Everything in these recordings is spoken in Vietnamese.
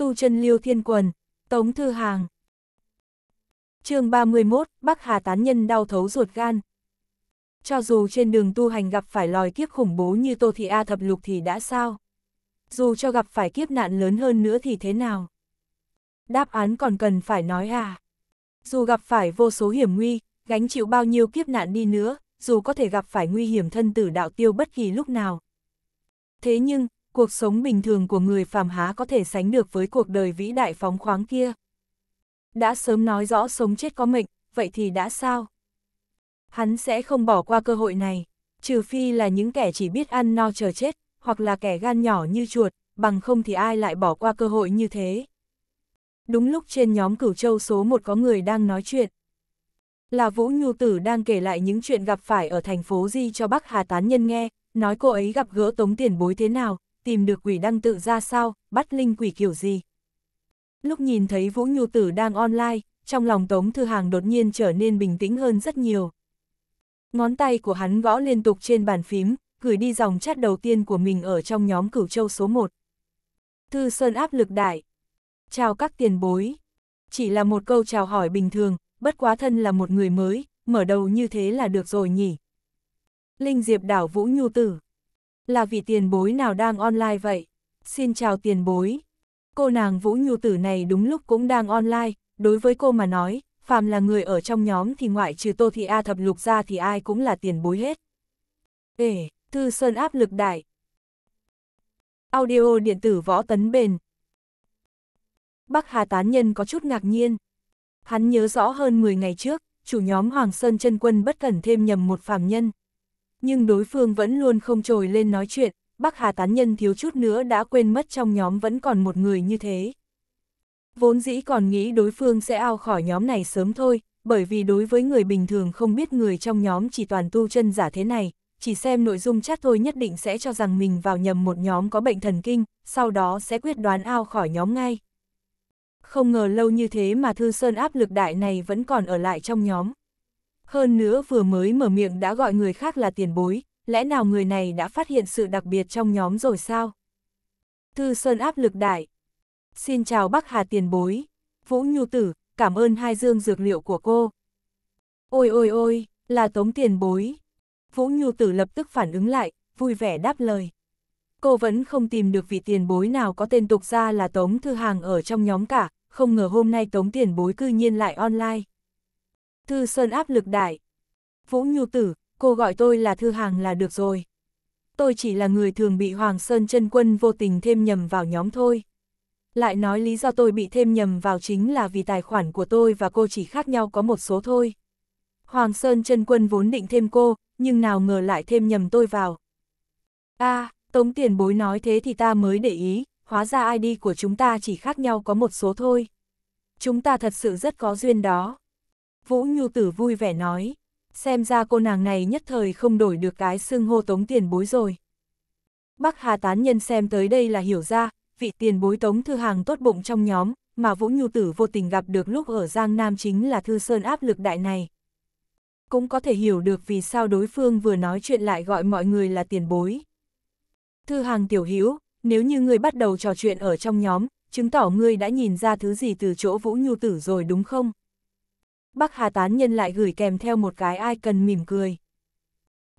tu chân liêu thiên quần, tống thư hàng. chương 31, Bắc Hà tán nhân đau thấu ruột gan. Cho dù trên đường tu hành gặp phải lòi kiếp khủng bố như Tô Thị A thập lục thì đã sao? Dù cho gặp phải kiếp nạn lớn hơn nữa thì thế nào? Đáp án còn cần phải nói à? Dù gặp phải vô số hiểm nguy, gánh chịu bao nhiêu kiếp nạn đi nữa, dù có thể gặp phải nguy hiểm thân tử đạo tiêu bất kỳ lúc nào. Thế nhưng, cuộc sống bình thường của người phàm há có thể sánh được với cuộc đời vĩ đại phóng khoáng kia. Đã sớm nói rõ sống chết có mệnh, vậy thì đã sao? Hắn sẽ không bỏ qua cơ hội này, trừ phi là những kẻ chỉ biết ăn no chờ chết, hoặc là kẻ gan nhỏ như chuột, bằng không thì ai lại bỏ qua cơ hội như thế. Đúng lúc trên nhóm cửu châu số một có người đang nói chuyện. Là Vũ Nhu Tử đang kể lại những chuyện gặp phải ở thành phố Di cho Bắc Hà Tán Nhân nghe, nói cô ấy gặp gỡ tống tiền bối thế nào, tìm được quỷ đăng tự ra sao, bắt linh quỷ kiểu gì. Lúc nhìn thấy Vũ Nhu Tử đang online, trong lòng Tống Thư Hàng đột nhiên trở nên bình tĩnh hơn rất nhiều. Ngón tay của hắn gõ liên tục trên bàn phím, gửi đi dòng chat đầu tiên của mình ở trong nhóm cửu châu số 1. Thư Sơn áp lực đại. Chào các tiền bối. Chỉ là một câu chào hỏi bình thường, bất quá thân là một người mới, mở đầu như thế là được rồi nhỉ. Linh Diệp đảo Vũ Nhu Tử là vị tiền bối nào đang online vậy? Xin chào tiền bối. Cô nàng Vũ Nhu Tử này đúng lúc cũng đang online, đối với cô mà nói, phàm là người ở trong nhóm thì ngoại trừ Tô Thị A thập lục ra thì ai cũng là tiền bối hết. Ê, Thư Sơn áp lực đại. Audio điện tử võ tấn bền. Bắc Hà Tán Nhân có chút ngạc nhiên. Hắn nhớ rõ hơn 10 ngày trước, chủ nhóm Hoàng Sơn chân Quân bất cẩn thêm nhầm một phàm nhân nhưng đối phương vẫn luôn không trồi lên nói chuyện, Bắc Hà tán nhân thiếu chút nữa đã quên mất trong nhóm vẫn còn một người như thế. Vốn dĩ còn nghĩ đối phương sẽ ao khỏi nhóm này sớm thôi, bởi vì đối với người bình thường không biết người trong nhóm chỉ toàn tu chân giả thế này, chỉ xem nội dung chat thôi nhất định sẽ cho rằng mình vào nhầm một nhóm có bệnh thần kinh, sau đó sẽ quyết đoán ao khỏi nhóm ngay. Không ngờ lâu như thế mà Thư Sơn áp lực đại này vẫn còn ở lại trong nhóm. Hơn nữa vừa mới mở miệng đã gọi người khác là tiền bối, lẽ nào người này đã phát hiện sự đặc biệt trong nhóm rồi sao? Thư Sơn áp lực đại. Xin chào Bắc Hà tiền bối. Vũ Nhu Tử, cảm ơn hai dương dược liệu của cô. Ôi ôi ôi, là tống tiền bối. Vũ Nhu Tử lập tức phản ứng lại, vui vẻ đáp lời. Cô vẫn không tìm được vị tiền bối nào có tên tục ra là Tống Thư Hàng ở trong nhóm cả, không ngờ hôm nay Tống tiền bối cư nhiên lại online. Thư Sơn áp lực đại. Vũ Nhu Tử, cô gọi tôi là Thư Hàng là được rồi. Tôi chỉ là người thường bị Hoàng Sơn chân quân vô tình thêm nhầm vào nhóm thôi. Lại nói lý do tôi bị thêm nhầm vào chính là vì tài khoản của tôi và cô chỉ khác nhau có một số thôi. Hoàng Sơn chân quân vốn định thêm cô, nhưng nào ngờ lại thêm nhầm tôi vào. a à, Tống tiền bối nói thế thì ta mới để ý, hóa ra ID của chúng ta chỉ khác nhau có một số thôi. Chúng ta thật sự rất có duyên đó. Vũ Nhu Tử vui vẻ nói, xem ra cô nàng này nhất thời không đổi được cái xương hô tống tiền bối rồi. Bắc Hà tán nhân xem tới đây là hiểu ra, vị tiền bối tống thư hàng tốt bụng trong nhóm, mà Vũ Nhu Tử vô tình gặp được lúc ở Giang Nam chính là Thư Sơn áp lực đại này. Cũng có thể hiểu được vì sao đối phương vừa nói chuyện lại gọi mọi người là tiền bối. Thư hàng tiểu hữu nếu như ngươi bắt đầu trò chuyện ở trong nhóm, chứng tỏ ngươi đã nhìn ra thứ gì từ chỗ Vũ Nhu Tử rồi đúng không? Bắc Hà tán nhân lại gửi kèm theo một cái ai cần mỉm cười.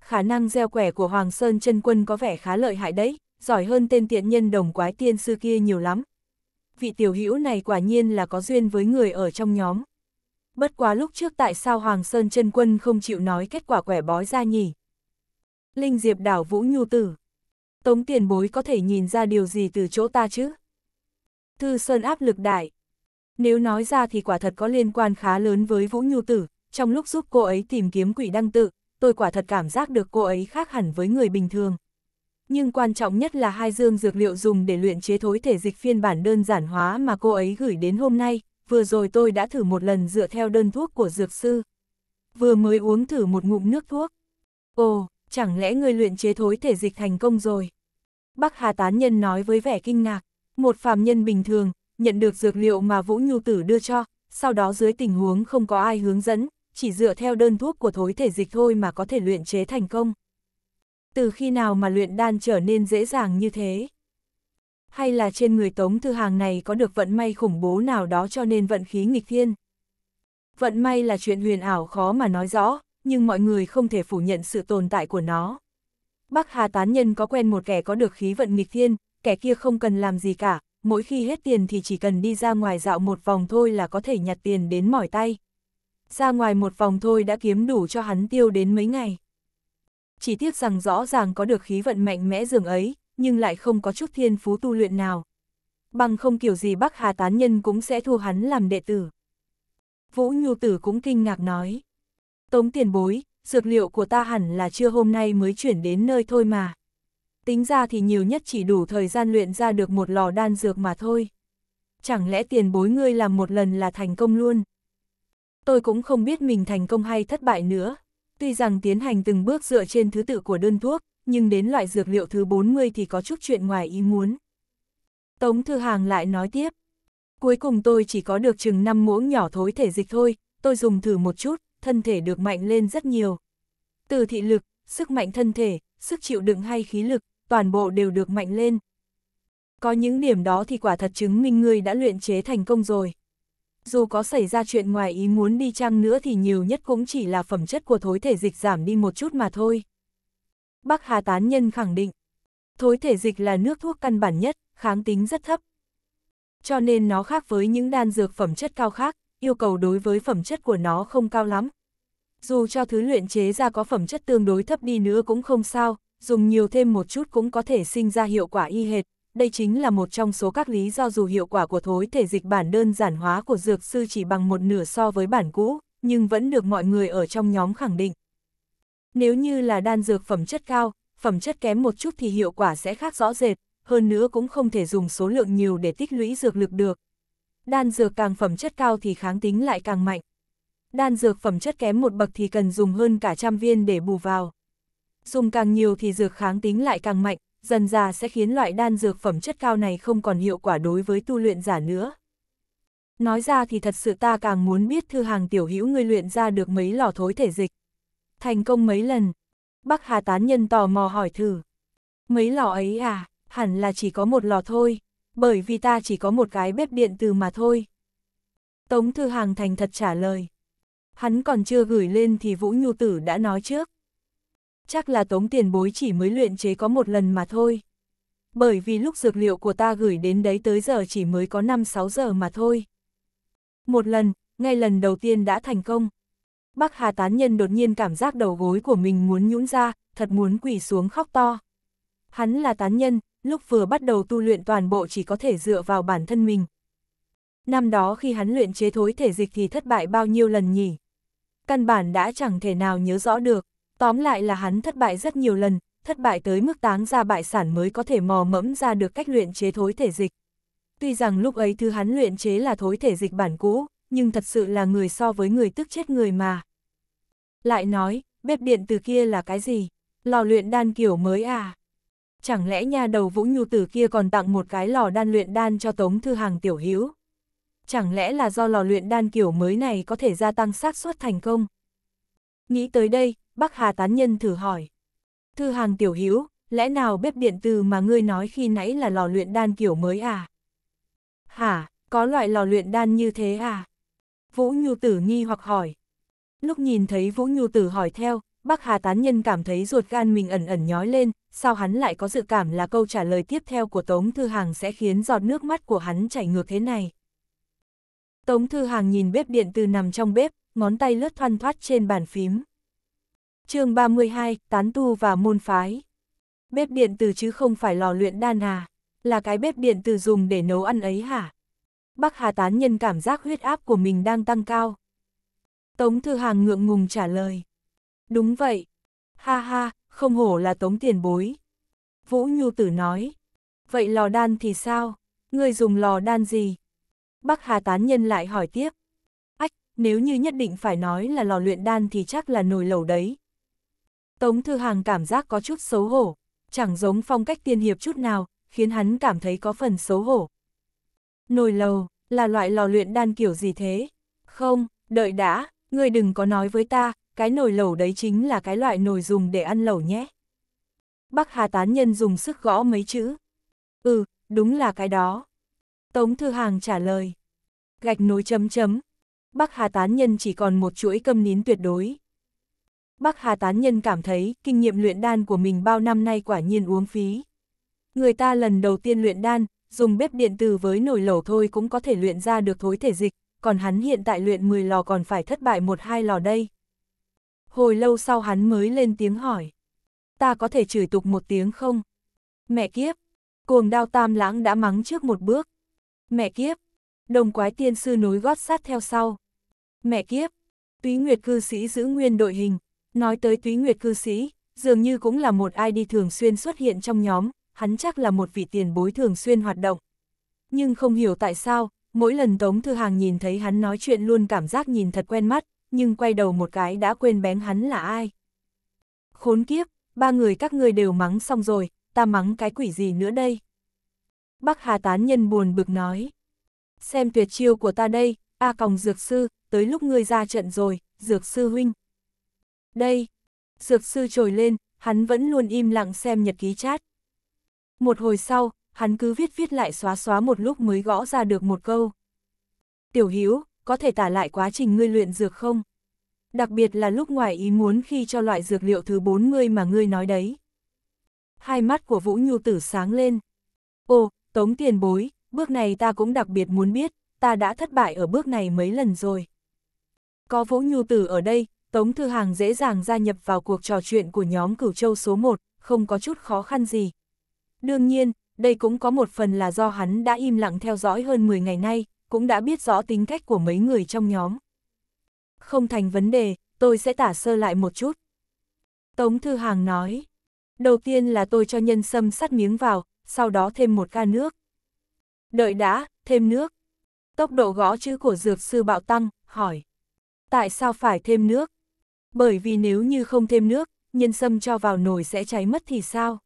Khả năng gieo quẻ của Hoàng Sơn chân quân có vẻ khá lợi hại đấy, giỏi hơn tên tiện nhân đồng quái tiên sư kia nhiều lắm. Vị tiểu hữu này quả nhiên là có duyên với người ở trong nhóm. Bất quá lúc trước tại sao Hoàng Sơn chân quân không chịu nói kết quả quẻ bói ra nhỉ? Linh Diệp đảo Vũ Nhu Tử. Tống tiền bối có thể nhìn ra điều gì từ chỗ ta chứ? Thư Sơn áp lực đại, nếu nói ra thì quả thật có liên quan khá lớn với Vũ Nhu Tử, trong lúc giúp cô ấy tìm kiếm quỷ đăng tự, tôi quả thật cảm giác được cô ấy khác hẳn với người bình thường. Nhưng quan trọng nhất là hai dương dược liệu dùng để luyện chế thối thể dịch phiên bản đơn giản hóa mà cô ấy gửi đến hôm nay, vừa rồi tôi đã thử một lần dựa theo đơn thuốc của dược sư. Vừa mới uống thử một ngụm nước thuốc. Ồ, chẳng lẽ người luyện chế thối thể dịch thành công rồi? Bác Hà Tán Nhân nói với vẻ kinh ngạc, một phàm nhân bình thường, nhận được dược liệu mà Vũ Nhu Tử đưa cho, sau đó dưới tình huống không có ai hướng dẫn, chỉ dựa theo đơn thuốc của thối thể dịch thôi mà có thể luyện chế thành công. Từ khi nào mà luyện đan trở nên dễ dàng như thế? Hay là trên người Tống Thư Hàng này có được vận may khủng bố nào đó cho nên vận khí nghịch thiên? Vận may là chuyện huyền ảo khó mà nói rõ, nhưng mọi người không thể phủ nhận sự tồn tại của nó. Bắc Hà Tán Nhân có quen một kẻ có được khí vận nghịch thiên, kẻ kia không cần làm gì cả, mỗi khi hết tiền thì chỉ cần đi ra ngoài dạo một vòng thôi là có thể nhặt tiền đến mỏi tay. Ra ngoài một vòng thôi đã kiếm đủ cho hắn tiêu đến mấy ngày. Chỉ tiếc rằng rõ ràng có được khí vận mạnh mẽ dường ấy, nhưng lại không có chút thiên phú tu luyện nào. Bằng không kiểu gì Bắc Hà Tán Nhân cũng sẽ thu hắn làm đệ tử. Vũ Nhu Tử cũng kinh ngạc nói. Tống tiền bối, dược liệu của ta hẳn là chưa hôm nay mới chuyển đến nơi thôi mà tính ra thì nhiều nhất chỉ đủ thời gian luyện ra được một lò đan dược mà thôi. Chẳng lẽ tiền bối ngươi làm một lần là thành công luôn? Tôi cũng không biết mình thành công hay thất bại nữa. Tuy rằng tiến hành từng bước dựa trên thứ tự của đơn thuốc, nhưng đến loại dược liệu thứ 40 thì có chút chuyện ngoài ý muốn. Tống Thư Hàng lại nói tiếp. Cuối cùng tôi chỉ có được chừng 5 muỗng nhỏ thối thể dịch thôi, tôi dùng thử một chút, thân thể được mạnh lên rất nhiều. Từ thị lực, sức mạnh thân thể, sức chịu đựng hay khí lực, toàn bộ đều được mạnh lên. Có những điểm đó thì quả thật chứng minh ngươi đã luyện chế thành công rồi. Dù có xảy ra chuyện ngoài ý muốn đi chăng nữa thì nhiều nhất cũng chỉ là phẩm chất của thối thể dịch giảm đi một chút mà thôi. Bác Hà Tán Nhân khẳng định, thối thể dịch là nước thuốc căn bản nhất, kháng tính rất thấp. Cho nên nó khác với những đan dược phẩm chất cao khác, yêu cầu đối với phẩm chất của nó không cao lắm. Dù cho thứ luyện chế ra có phẩm chất tương đối thấp đi nữa cũng không sao, dùng nhiều thêm một chút cũng có thể sinh ra hiệu quả y hệt. Đây chính là một trong số các lý do dù hiệu quả của thối thể dịch bản đơn giản hóa của dược sư chỉ bằng một nửa so với bản cũ, nhưng vẫn được mọi người ở trong nhóm khẳng định. Nếu như là đan dược phẩm chất cao, phẩm chất kém một chút thì hiệu quả sẽ khác rõ rệt, hơn nữa cũng không thể dùng số lượng nhiều để tích lũy dược lực được. Đan dược càng phẩm chất cao thì kháng tính lại càng mạnh. Đan dược phẩm chất kém một bậc thì cần dùng hơn cả trăm viên để bù vào dùng càng nhiều thì dược kháng tính lại càng mạnh, dần già sẽ khiến loại đan dược phẩm chất cao này không còn hiệu quả đối với tu luyện giả nữa. Nói ra thì thật sự ta càng muốn biết thư hàng tiểu hữu ngươi luyện ra được mấy lò thối thể dịch. Thành công mấy lần? Bắc Hà Tán Nhân tò mò hỏi thử. Mấy lò ấy à, hẳn là chỉ có một lò thôi, bởi vì ta chỉ có một cái bếp điện từ mà thôi. Tống Thư Hàng thành thật trả lời. Hắn còn chưa gửi lên thì Vũ Nhu Tử đã nói trước chắc là tống tiền bối chỉ mới luyện chế có một lần mà thôi. Bởi vì lúc dược liệu của ta gửi đến đấy tới giờ chỉ mới có 5-6 giờ mà thôi. Một lần, ngay lần đầu tiên đã thành công. Bác Hà Tán Nhân đột nhiên cảm giác đầu gối của mình muốn nhũn ra, thật muốn quỳ xuống khóc to. Hắn là Tán Nhân, lúc vừa bắt đầu tu luyện toàn bộ chỉ có thể dựa vào bản thân mình. Năm đó khi hắn luyện chế thối thể dịch thì thất bại bao nhiêu lần nhỉ? Căn bản đã chẳng thể nào nhớ rõ được. Tóm lại là hắn thất bại rất nhiều lần, thất bại tới mức táng ra bại sản mới có thể mò mẫm ra được cách luyện chế thối thể dịch. Tuy rằng lúc ấy thứ hắn luyện chế là thối thể dịch bản cũ, nhưng thật sự là người so với người tức chết người mà. Lại nói, bếp điện từ kia là cái gì? Lò luyện đan kiểu mới à? Chẳng lẽ nhà đầu Vũ Nhu Tử kia còn tặng một cái lò đan luyện đan cho Tống Thư Hàng tiểu hữu? Chẳng lẽ là do lò luyện đan kiểu mới này có thể gia tăng xác suất thành công? Nghĩ tới đây, bác Hà tán nhân thử hỏi. Thư hàng tiểu hữu lẽ nào bếp điện từ mà ngươi nói khi nãy là lò luyện đan kiểu mới à? Hả, có loại lò luyện đan như thế à? Vũ Nhu Tử nghi hoặc hỏi. Lúc nhìn thấy Vũ Nhu Tử hỏi theo, bác Hà tán nhân cảm thấy ruột gan mình ẩn ẩn nhói lên, sao hắn lại có dự cảm là câu trả lời tiếp theo của Tống Thư Hàng sẽ khiến giọt nước mắt của hắn chảy ngược thế này. Tống Thư Hàng nhìn bếp điện từ nằm trong bếp, ngón tay lướt thoăn thoát trên bàn phím. chương 32, Tán tu và môn phái. Bếp điện từ chứ không phải lò luyện đan hà, là cái bếp điện từ dùng để nấu ăn ấy hả? Bắc Hà Tán nhân cảm giác huyết áp của mình đang tăng cao. Tống Thư Hàng ngượng ngùng trả lời. Đúng vậy. Ha ha, không hổ là tống tiền bối. Vũ Nhu Tử nói. Vậy lò đan thì sao? Người dùng lò đan gì? Bắc Hà Tán Nhân lại hỏi tiếp nếu như nhất định phải nói là lò luyện đan thì chắc là nồi lẩu đấy. Tống Thư Hàng cảm giác có chút xấu hổ, chẳng giống phong cách tiên hiệp chút nào, khiến hắn cảm thấy có phần xấu hổ. Nồi lầu, là loại lò luyện đan kiểu gì thế? Không, đợi đã, người đừng có nói với ta, cái nồi lẩu đấy chính là cái loại nồi dùng để ăn lẩu nhé. Bắc Hà Tán Nhân dùng sức gõ mấy chữ. Ừ, đúng là cái đó. Tống Thư Hàng trả lời. Gạch nối chấm chấm, Bắc Hà Tán Nhân chỉ còn một chuỗi câm nín tuyệt đối. Bắc Hà Tán Nhân cảm thấy kinh nghiệm luyện đan của mình bao năm nay quả nhiên uống phí. Người ta lần đầu tiên luyện đan, dùng bếp điện từ với nồi lẩu thôi cũng có thể luyện ra được thối thể dịch, còn hắn hiện tại luyện 10 lò còn phải thất bại một hai lò đây. Hồi lâu sau hắn mới lên tiếng hỏi. Ta có thể chửi tục một tiếng không? Mẹ kiếp! Cuồng đao tam lãng đã mắng trước một bước. Mẹ kiếp! đồng quái tiên sư nối gót sát theo sau. Mẹ kiếp, túy nguyệt cư sĩ giữ nguyên đội hình, nói tới túy nguyệt cư sĩ, dường như cũng là một ai đi thường xuyên xuất hiện trong nhóm, hắn chắc là một vị tiền bối thường xuyên hoạt động. Nhưng không hiểu tại sao, mỗi lần Tống Thư Hàng nhìn thấy hắn nói chuyện luôn cảm giác nhìn thật quen mắt, nhưng quay đầu một cái đã quên bén hắn là ai. Khốn kiếp, ba người các ngươi đều mắng xong rồi, ta mắng cái quỷ gì nữa đây? Bắc Hà Tán Nhân buồn bực nói xem tuyệt chiêu của ta đây, A à còng dược sư, tới lúc ngươi ra trận rồi, dược sư huynh. Đây, dược sư trồi lên, hắn vẫn luôn im lặng xem nhật ký chat. Một hồi sau, hắn cứ viết viết lại xóa xóa một lúc mới gõ ra được một câu. Tiểu Hiếu, có thể tả lại quá trình ngươi luyện dược không? Đặc biệt là lúc ngoài ý muốn khi cho loại dược liệu thứ 40 mà ngươi nói đấy. Hai mắt của Vũ Nhu Tử sáng lên. Ồ, Tống tiền bối, bước này ta cũng đặc biệt muốn biết, ta đã thất bại ở bước này mấy lần rồi. Có Vũ Nhu Tử ở đây, Tống Thư Hàng dễ dàng gia nhập vào cuộc trò chuyện của nhóm Cửu Châu số 1, không có chút khó khăn gì. Đương nhiên, đây cũng có một phần là do hắn đã im lặng theo dõi hơn 10 ngày nay, cũng đã biết rõ tính cách của mấy người trong nhóm. Không thành vấn đề, tôi sẽ tả sơ lại một chút. Tống Thư Hàng nói, đầu tiên là tôi cho nhân sâm sắt miếng vào, sau đó thêm một ca nước. Đợi đã, thêm nước. Tốc độ gõ chữ của dược sư bạo tăng, hỏi. Tại sao phải thêm nước? Bởi vì nếu như không thêm nước, nhân sâm cho vào nồi sẽ cháy mất thì sao?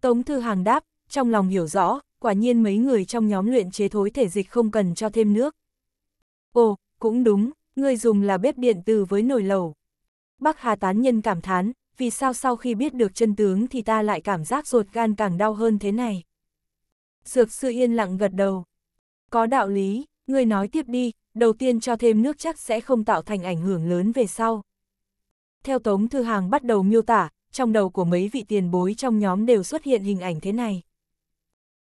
Tống Thư Hàng đáp, trong lòng hiểu rõ, quả nhiên mấy người trong nhóm luyện chế thối thể dịch không cần cho thêm nước. Ồ, cũng đúng, người dùng là bếp điện từ với nồi lẩu. bác Hà Tán Nhân cảm thán, vì sao sau khi biết được chân tướng thì ta lại cảm giác ruột gan càng đau hơn thế này. Dược sư yên lặng gật đầu. Có đạo lý, người nói tiếp đi, đầu tiên cho thêm nước chắc sẽ không tạo thành ảnh hưởng lớn về sau. Theo Tống Thư Hàng bắt đầu miêu tả, trong đầu của mấy vị tiền bối trong nhóm đều xuất hiện hình ảnh thế này.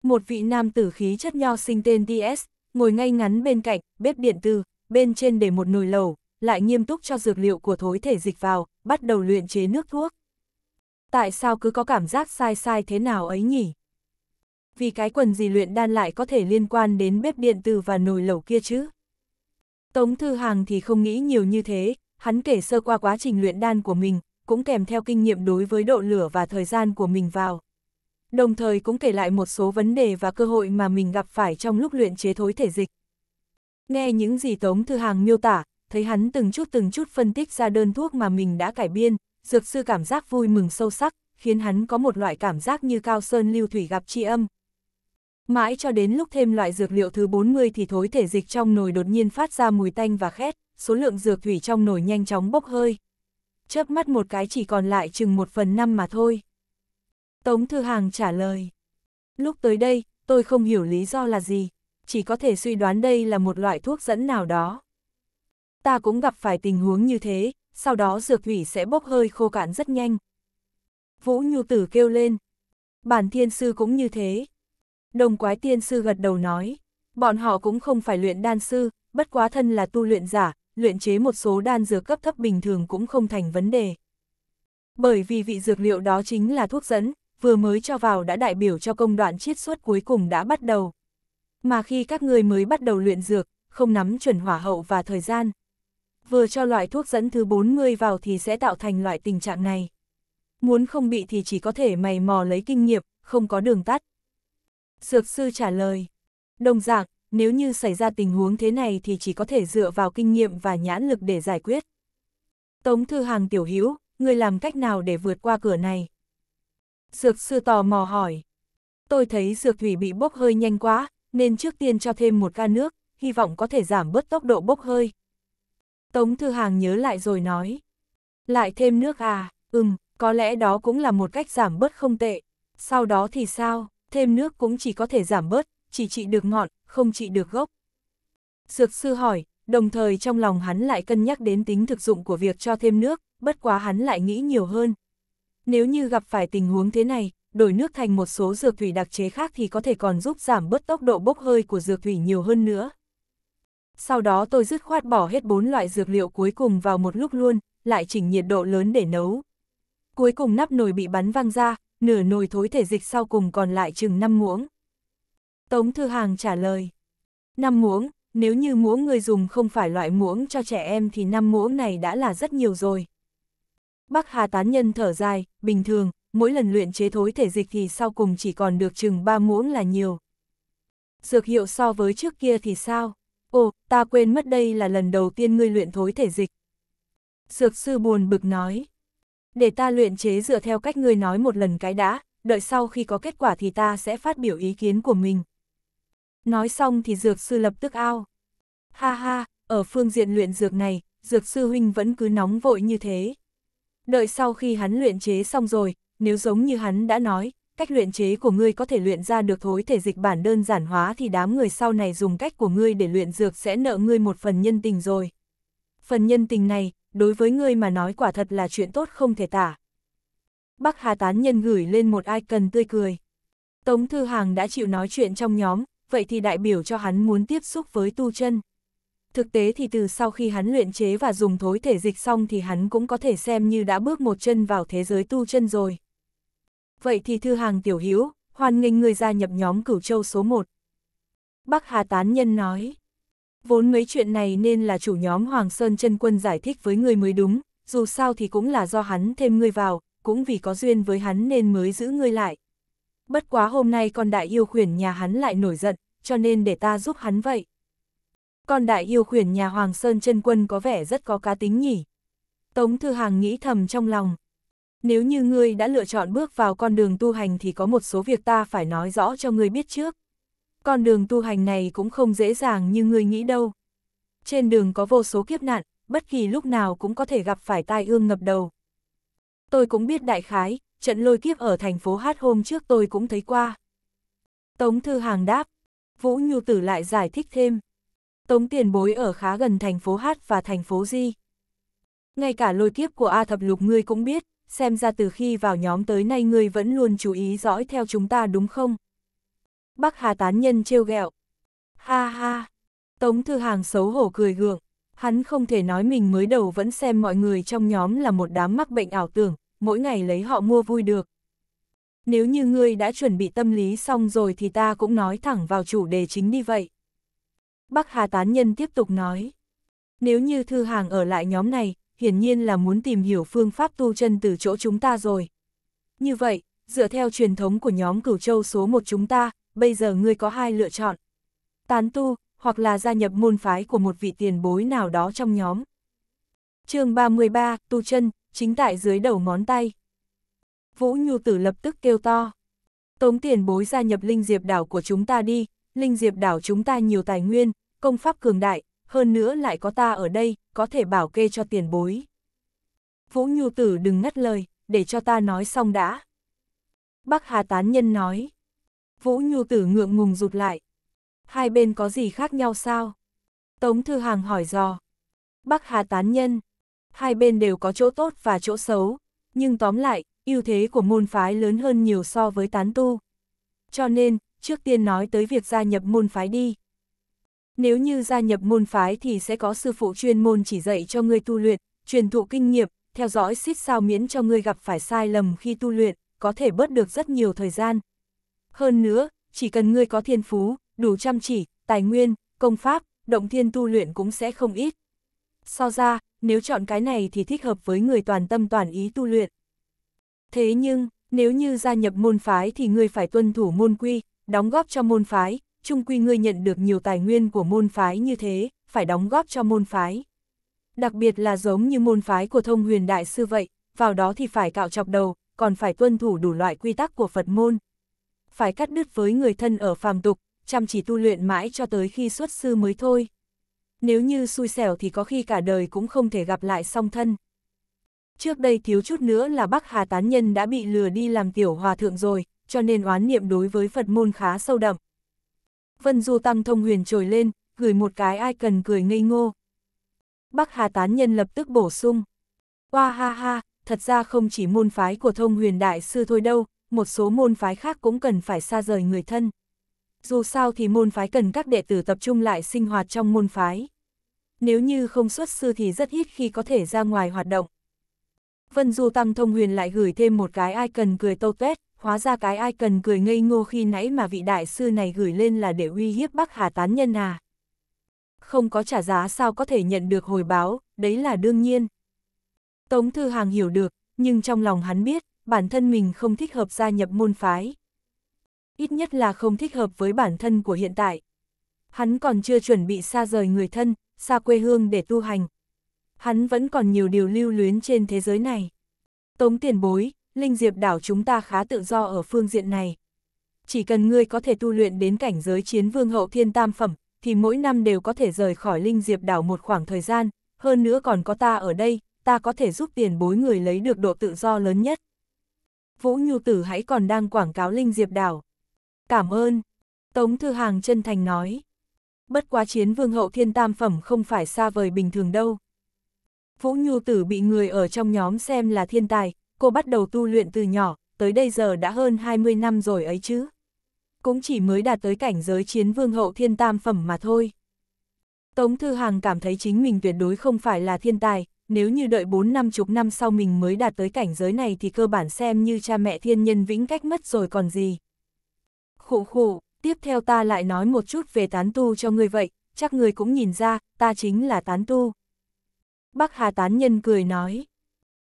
Một vị nam tử khí chất nho sinh tên DS, ngồi ngay ngắn bên cạnh, bếp điện tử, bên trên để một nồi lẩu, lại nghiêm túc cho dược liệu của thối thể dịch vào, bắt đầu luyện chế nước thuốc. Tại sao cứ có cảm giác sai sai thế nào ấy nhỉ? vì cái quần gì luyện đan lại có thể liên quan đến bếp điện tử và nồi lẩu kia chứ. Tống Thư Hàng thì không nghĩ nhiều như thế, hắn kể sơ qua quá trình luyện đan của mình, cũng kèm theo kinh nghiệm đối với độ lửa và thời gian của mình vào. Đồng thời cũng kể lại một số vấn đề và cơ hội mà mình gặp phải trong lúc luyện chế thối thể dịch. Nghe những gì Tống Thư Hàng miêu tả, thấy hắn từng chút từng chút phân tích ra đơn thuốc mà mình đã cải biên, dược sư cảm giác vui mừng sâu sắc, khiến hắn có một loại cảm giác như cao sơn lưu thủy gặp tri âm, Mãi cho đến lúc thêm loại dược liệu thứ 40 thì thối thể dịch trong nồi đột nhiên phát ra mùi tanh và khét, số lượng dược thủy trong nồi nhanh chóng bốc hơi. Chớp mắt một cái chỉ còn lại chừng một phần năm mà thôi. Tống Thư Hàng trả lời. Lúc tới đây, tôi không hiểu lý do là gì, chỉ có thể suy đoán đây là một loại thuốc dẫn nào đó. Ta cũng gặp phải tình huống như thế, sau đó dược thủy sẽ bốc hơi khô cạn rất nhanh. Vũ Nhu Tử kêu lên. Bản thiên sư cũng như thế. Đồng quái tiên sư gật đầu nói, bọn họ cũng không phải luyện đan sư, bất quá thân là tu luyện giả, luyện chế một số đan dược cấp thấp bình thường cũng không thành vấn đề. Bởi vì vị dược liệu đó chính là thuốc dẫn, vừa mới cho vào đã đại biểu cho công đoạn chiết xuất cuối cùng đã bắt đầu. Mà khi các người mới bắt đầu luyện dược, không nắm chuẩn hỏa hậu và thời gian. Vừa cho loại thuốc dẫn thứ 40 vào thì sẽ tạo thành loại tình trạng này. Muốn không bị thì chỉ có thể mày mò lấy kinh nghiệm, không có đường tắt. Dược sư trả lời. Đồng dạng, nếu như xảy ra tình huống thế này thì chỉ có thể dựa vào kinh nghiệm và nhãn lực để giải quyết. Tống Thư Hàng tiểu hữu, người làm cách nào để vượt qua cửa này? Dược sư tò mò hỏi. Tôi thấy dược thủy bị bốc hơi nhanh quá, nên trước tiên cho thêm một ca nước, hy vọng có thể giảm bớt tốc độ bốc hơi. Tống Thư Hàng nhớ lại rồi nói. Lại thêm nước à, ừm, có lẽ đó cũng là một cách giảm bớt không tệ. Sau đó thì sao? thêm nước cũng chỉ có thể giảm bớt, chỉ trị được ngọn, không trị được gốc. Dược sư hỏi, đồng thời trong lòng hắn lại cân nhắc đến tính thực dụng của việc cho thêm nước, bất quá hắn lại nghĩ nhiều hơn. Nếu như gặp phải tình huống thế này, đổi nước thành một số dược thủy đặc chế khác thì có thể còn giúp giảm bớt tốc độ bốc hơi của dược thủy nhiều hơn nữa. Sau đó tôi dứt khoát bỏ hết bốn loại dược liệu cuối cùng vào một lúc luôn, lại chỉnh nhiệt độ lớn để nấu. Cuối cùng nắp nồi bị bắn văng ra, nửa nồi thối thể dịch sau cùng còn lại chừng 5 muỗng. Tống Thư Hàng trả lời. 5 muỗng, nếu như muỗng người dùng không phải loại muỗng cho trẻ em thì 5 muỗng này đã là rất nhiều rồi. Bác Hà Tán Nhân thở dài, bình thường, mỗi lần luyện chế thối thể dịch thì sau cùng chỉ còn được chừng 3 muỗng là nhiều. Dược hiệu so với trước kia thì sao? Ồ, ta quên mất đây là lần đầu tiên ngươi luyện thối thể dịch. Dược sư buồn bực nói. Để ta luyện chế dựa theo cách ngươi nói một lần cái đã, đợi sau khi có kết quả thì ta sẽ phát biểu ý kiến của mình. Nói xong thì dược sư lập tức ao. Ha ha, ở phương diện luyện dược này, dược sư huynh vẫn cứ nóng vội như thế. Đợi sau khi hắn luyện chế xong rồi, nếu giống như hắn đã nói, cách luyện chế của ngươi có thể luyện ra được thối thể dịch bản đơn giản hóa thì đám người sau này dùng cách của ngươi để luyện dược sẽ nợ ngươi một phần nhân tình rồi phần nhân tình này, đối với ngươi mà nói quả thật là chuyện tốt không thể tả. Bắc Hà Tán Nhân gửi lên một ai cần tươi cười. Tống Thư Hàng đã chịu nói chuyện trong nhóm, vậy thì đại biểu cho hắn muốn tiếp xúc với tu chân. Thực tế thì từ sau khi hắn luyện chế và dùng thối thể dịch xong thì hắn cũng có thể xem như đã bước một chân vào thế giới tu chân rồi. Vậy thì Thư Hàng tiểu hiếu, hoan nghênh người gia nhập nhóm cửu châu số 1. Bắc Hà Tán Nhân nói. Vốn mấy chuyện này nên là chủ nhóm Hoàng Sơn chân Quân giải thích với người mới đúng, dù sao thì cũng là do hắn thêm ngươi vào, cũng vì có duyên với hắn nên mới giữ ngươi lại. Bất quá hôm nay con đại yêu khuyển nhà hắn lại nổi giận, cho nên để ta giúp hắn vậy. Con đại yêu khuyển nhà Hoàng Sơn chân Quân có vẻ rất có cá tính nhỉ. Tống Thư Hàng nghĩ thầm trong lòng. Nếu như ngươi đã lựa chọn bước vào con đường tu hành thì có một số việc ta phải nói rõ cho ngươi biết trước. Con đường tu hành này cũng không dễ dàng như ngươi nghĩ đâu. Trên đường có vô số kiếp nạn, bất kỳ lúc nào cũng có thể gặp phải tai ương ngập đầu. Tôi cũng biết đại khái, trận lôi kiếp ở thành phố Hát hôm trước tôi cũng thấy qua. Tống Thư Hàng đáp, Vũ Nhu Tử lại giải thích thêm. Tống tiền bối ở khá gần thành phố Hát và thành phố Di. Ngay cả lôi kiếp của A Thập Lục ngươi cũng biết, xem ra từ khi vào nhóm tới nay ngươi vẫn luôn chú ý dõi theo chúng ta đúng không? Bắc Hà tán nhân trêu ghẹo. Ha ha, Tống Thư Hàng xấu hổ cười gượng, hắn không thể nói mình mới đầu vẫn xem mọi người trong nhóm là một đám mắc bệnh ảo tưởng, mỗi ngày lấy họ mua vui được. Nếu như ngươi đã chuẩn bị tâm lý xong rồi thì ta cũng nói thẳng vào chủ đề chính đi vậy. Bắc Hà Tán Nhân tiếp tục nói. Nếu như Thư Hàng ở lại nhóm này, hiển nhiên là muốn tìm hiểu phương pháp tu chân từ chỗ chúng ta rồi. Như vậy, dựa theo truyền thống của nhóm cửu châu số 1 chúng ta, bây giờ ngươi có hai lựa chọn. Tán tu, hoặc là gia nhập môn phái của một vị tiền bối nào đó trong nhóm. chương 33, tu chân, chính tại dưới đầu ngón tay. Vũ Nhu Tử lập tức kêu to. Tống tiền bối gia nhập linh diệp đảo của chúng ta đi, linh diệp đảo chúng ta nhiều tài nguyên, công pháp cường đại, hơn nữa lại có ta ở đây, có thể bảo kê cho tiền bối. Vũ Nhu Tử đừng ngắt lời, để cho ta nói xong đã. Bác Hà Tán Nhân nói. Vũ Nhu Tử ngượng ngùng rụt lại. Hai bên có gì khác nhau sao? Tống Thư Hàng hỏi dò. Bắc Hà tán nhân. Hai bên đều có chỗ tốt và chỗ xấu, nhưng tóm lại, ưu thế của môn phái lớn hơn nhiều so với tán tu. Cho nên, trước tiên nói tới việc gia nhập môn phái đi. Nếu như gia nhập môn phái thì sẽ có sư phụ chuyên môn chỉ dạy cho ngươi tu luyện, truyền thụ kinh nghiệm, theo dõi xít sao miễn cho ngươi gặp phải sai lầm khi tu luyện, có thể bớt được rất nhiều thời gian, hơn nữa, chỉ cần ngươi có thiên phú, đủ chăm chỉ, tài nguyên, công pháp, động thiên tu luyện cũng sẽ không ít. So ra, nếu chọn cái này thì thích hợp với người toàn tâm toàn ý tu luyện. Thế nhưng, nếu như gia nhập môn phái thì ngươi phải tuân thủ môn quy, đóng góp cho môn phái, chung quy ngươi nhận được nhiều tài nguyên của môn phái như thế, phải đóng góp cho môn phái. Đặc biệt là giống như môn phái của thông huyền đại sư vậy, vào đó thì phải cạo chọc đầu, còn phải tuân thủ đủ loại quy tắc của Phật môn phải cắt đứt với người thân ở phàm tục, chăm chỉ tu luyện mãi cho tới khi xuất sư mới thôi. Nếu như xui xẻo thì có khi cả đời cũng không thể gặp lại song thân. Trước đây thiếu chút nữa là Bắc Hà Tán Nhân đã bị lừa đi làm tiểu hòa thượng rồi, cho nên oán niệm đối với Phật môn khá sâu đậm. Vân Du Tăng Thông Huyền trồi lên, gửi một cái ai cần cười ngây ngô. Bắc Hà Tán Nhân lập tức bổ sung. Oa ha ha, thật ra không chỉ môn phái của Thông Huyền Đại Sư thôi đâu, một số môn phái khác cũng cần phải xa rời người thân. Dù sao thì môn phái cần các đệ tử tập trung lại sinh hoạt trong môn phái. Nếu như không xuất sư thì rất ít khi có thể ra ngoài hoạt động. Vân Du Tăng Thông Huyền lại gửi thêm một cái ai cần cười tô tuét, hóa ra cái ai cần cười ngây ngô khi nãy mà vị đại sư này gửi lên là để uy hiếp Bắc Hà Tán Nhân à. Không có trả giá sao có thể nhận được hồi báo, đấy là đương nhiên. Tống Thư Hàng hiểu được, nhưng trong lòng hắn biết, bản thân mình không thích hợp gia nhập môn phái. Ít nhất là không thích hợp với bản thân của hiện tại. Hắn còn chưa chuẩn bị xa rời người thân, xa quê hương để tu hành. Hắn vẫn còn nhiều điều lưu luyến trên thế giới này. Tống tiền bối, Linh Diệp đảo chúng ta khá tự do ở phương diện này. Chỉ cần ngươi có thể tu luyện đến cảnh giới chiến vương hậu thiên tam phẩm, thì mỗi năm đều có thể rời khỏi Linh Diệp đảo một khoảng thời gian, hơn nữa còn có ta ở đây, ta có thể giúp tiền bối người lấy được độ tự do lớn nhất. Vũ Nhu Tử hãy còn đang quảng cáo Linh Diệp Đảo. Cảm ơn. Tống Thư Hàng chân thành nói. Bất quá chiến vương hậu thiên tam phẩm không phải xa vời bình thường đâu. Vũ Nhu Tử bị người ở trong nhóm xem là thiên tài, cô bắt đầu tu luyện từ nhỏ, tới đây giờ đã hơn 20 năm rồi ấy chứ. Cũng chỉ mới đạt tới cảnh giới chiến vương hậu thiên tam phẩm mà thôi. Tống Thư Hàng cảm thấy chính mình tuyệt đối không phải là thiên tài, nếu như đợi bốn năm chục năm sau mình mới đạt tới cảnh giới này thì cơ bản xem như cha mẹ thiên nhân vĩnh cách mất rồi còn gì. Khụ khụ, tiếp theo ta lại nói một chút về tán tu cho người vậy, chắc người cũng nhìn ra, ta chính là tán tu. Bác Hà tán nhân cười nói,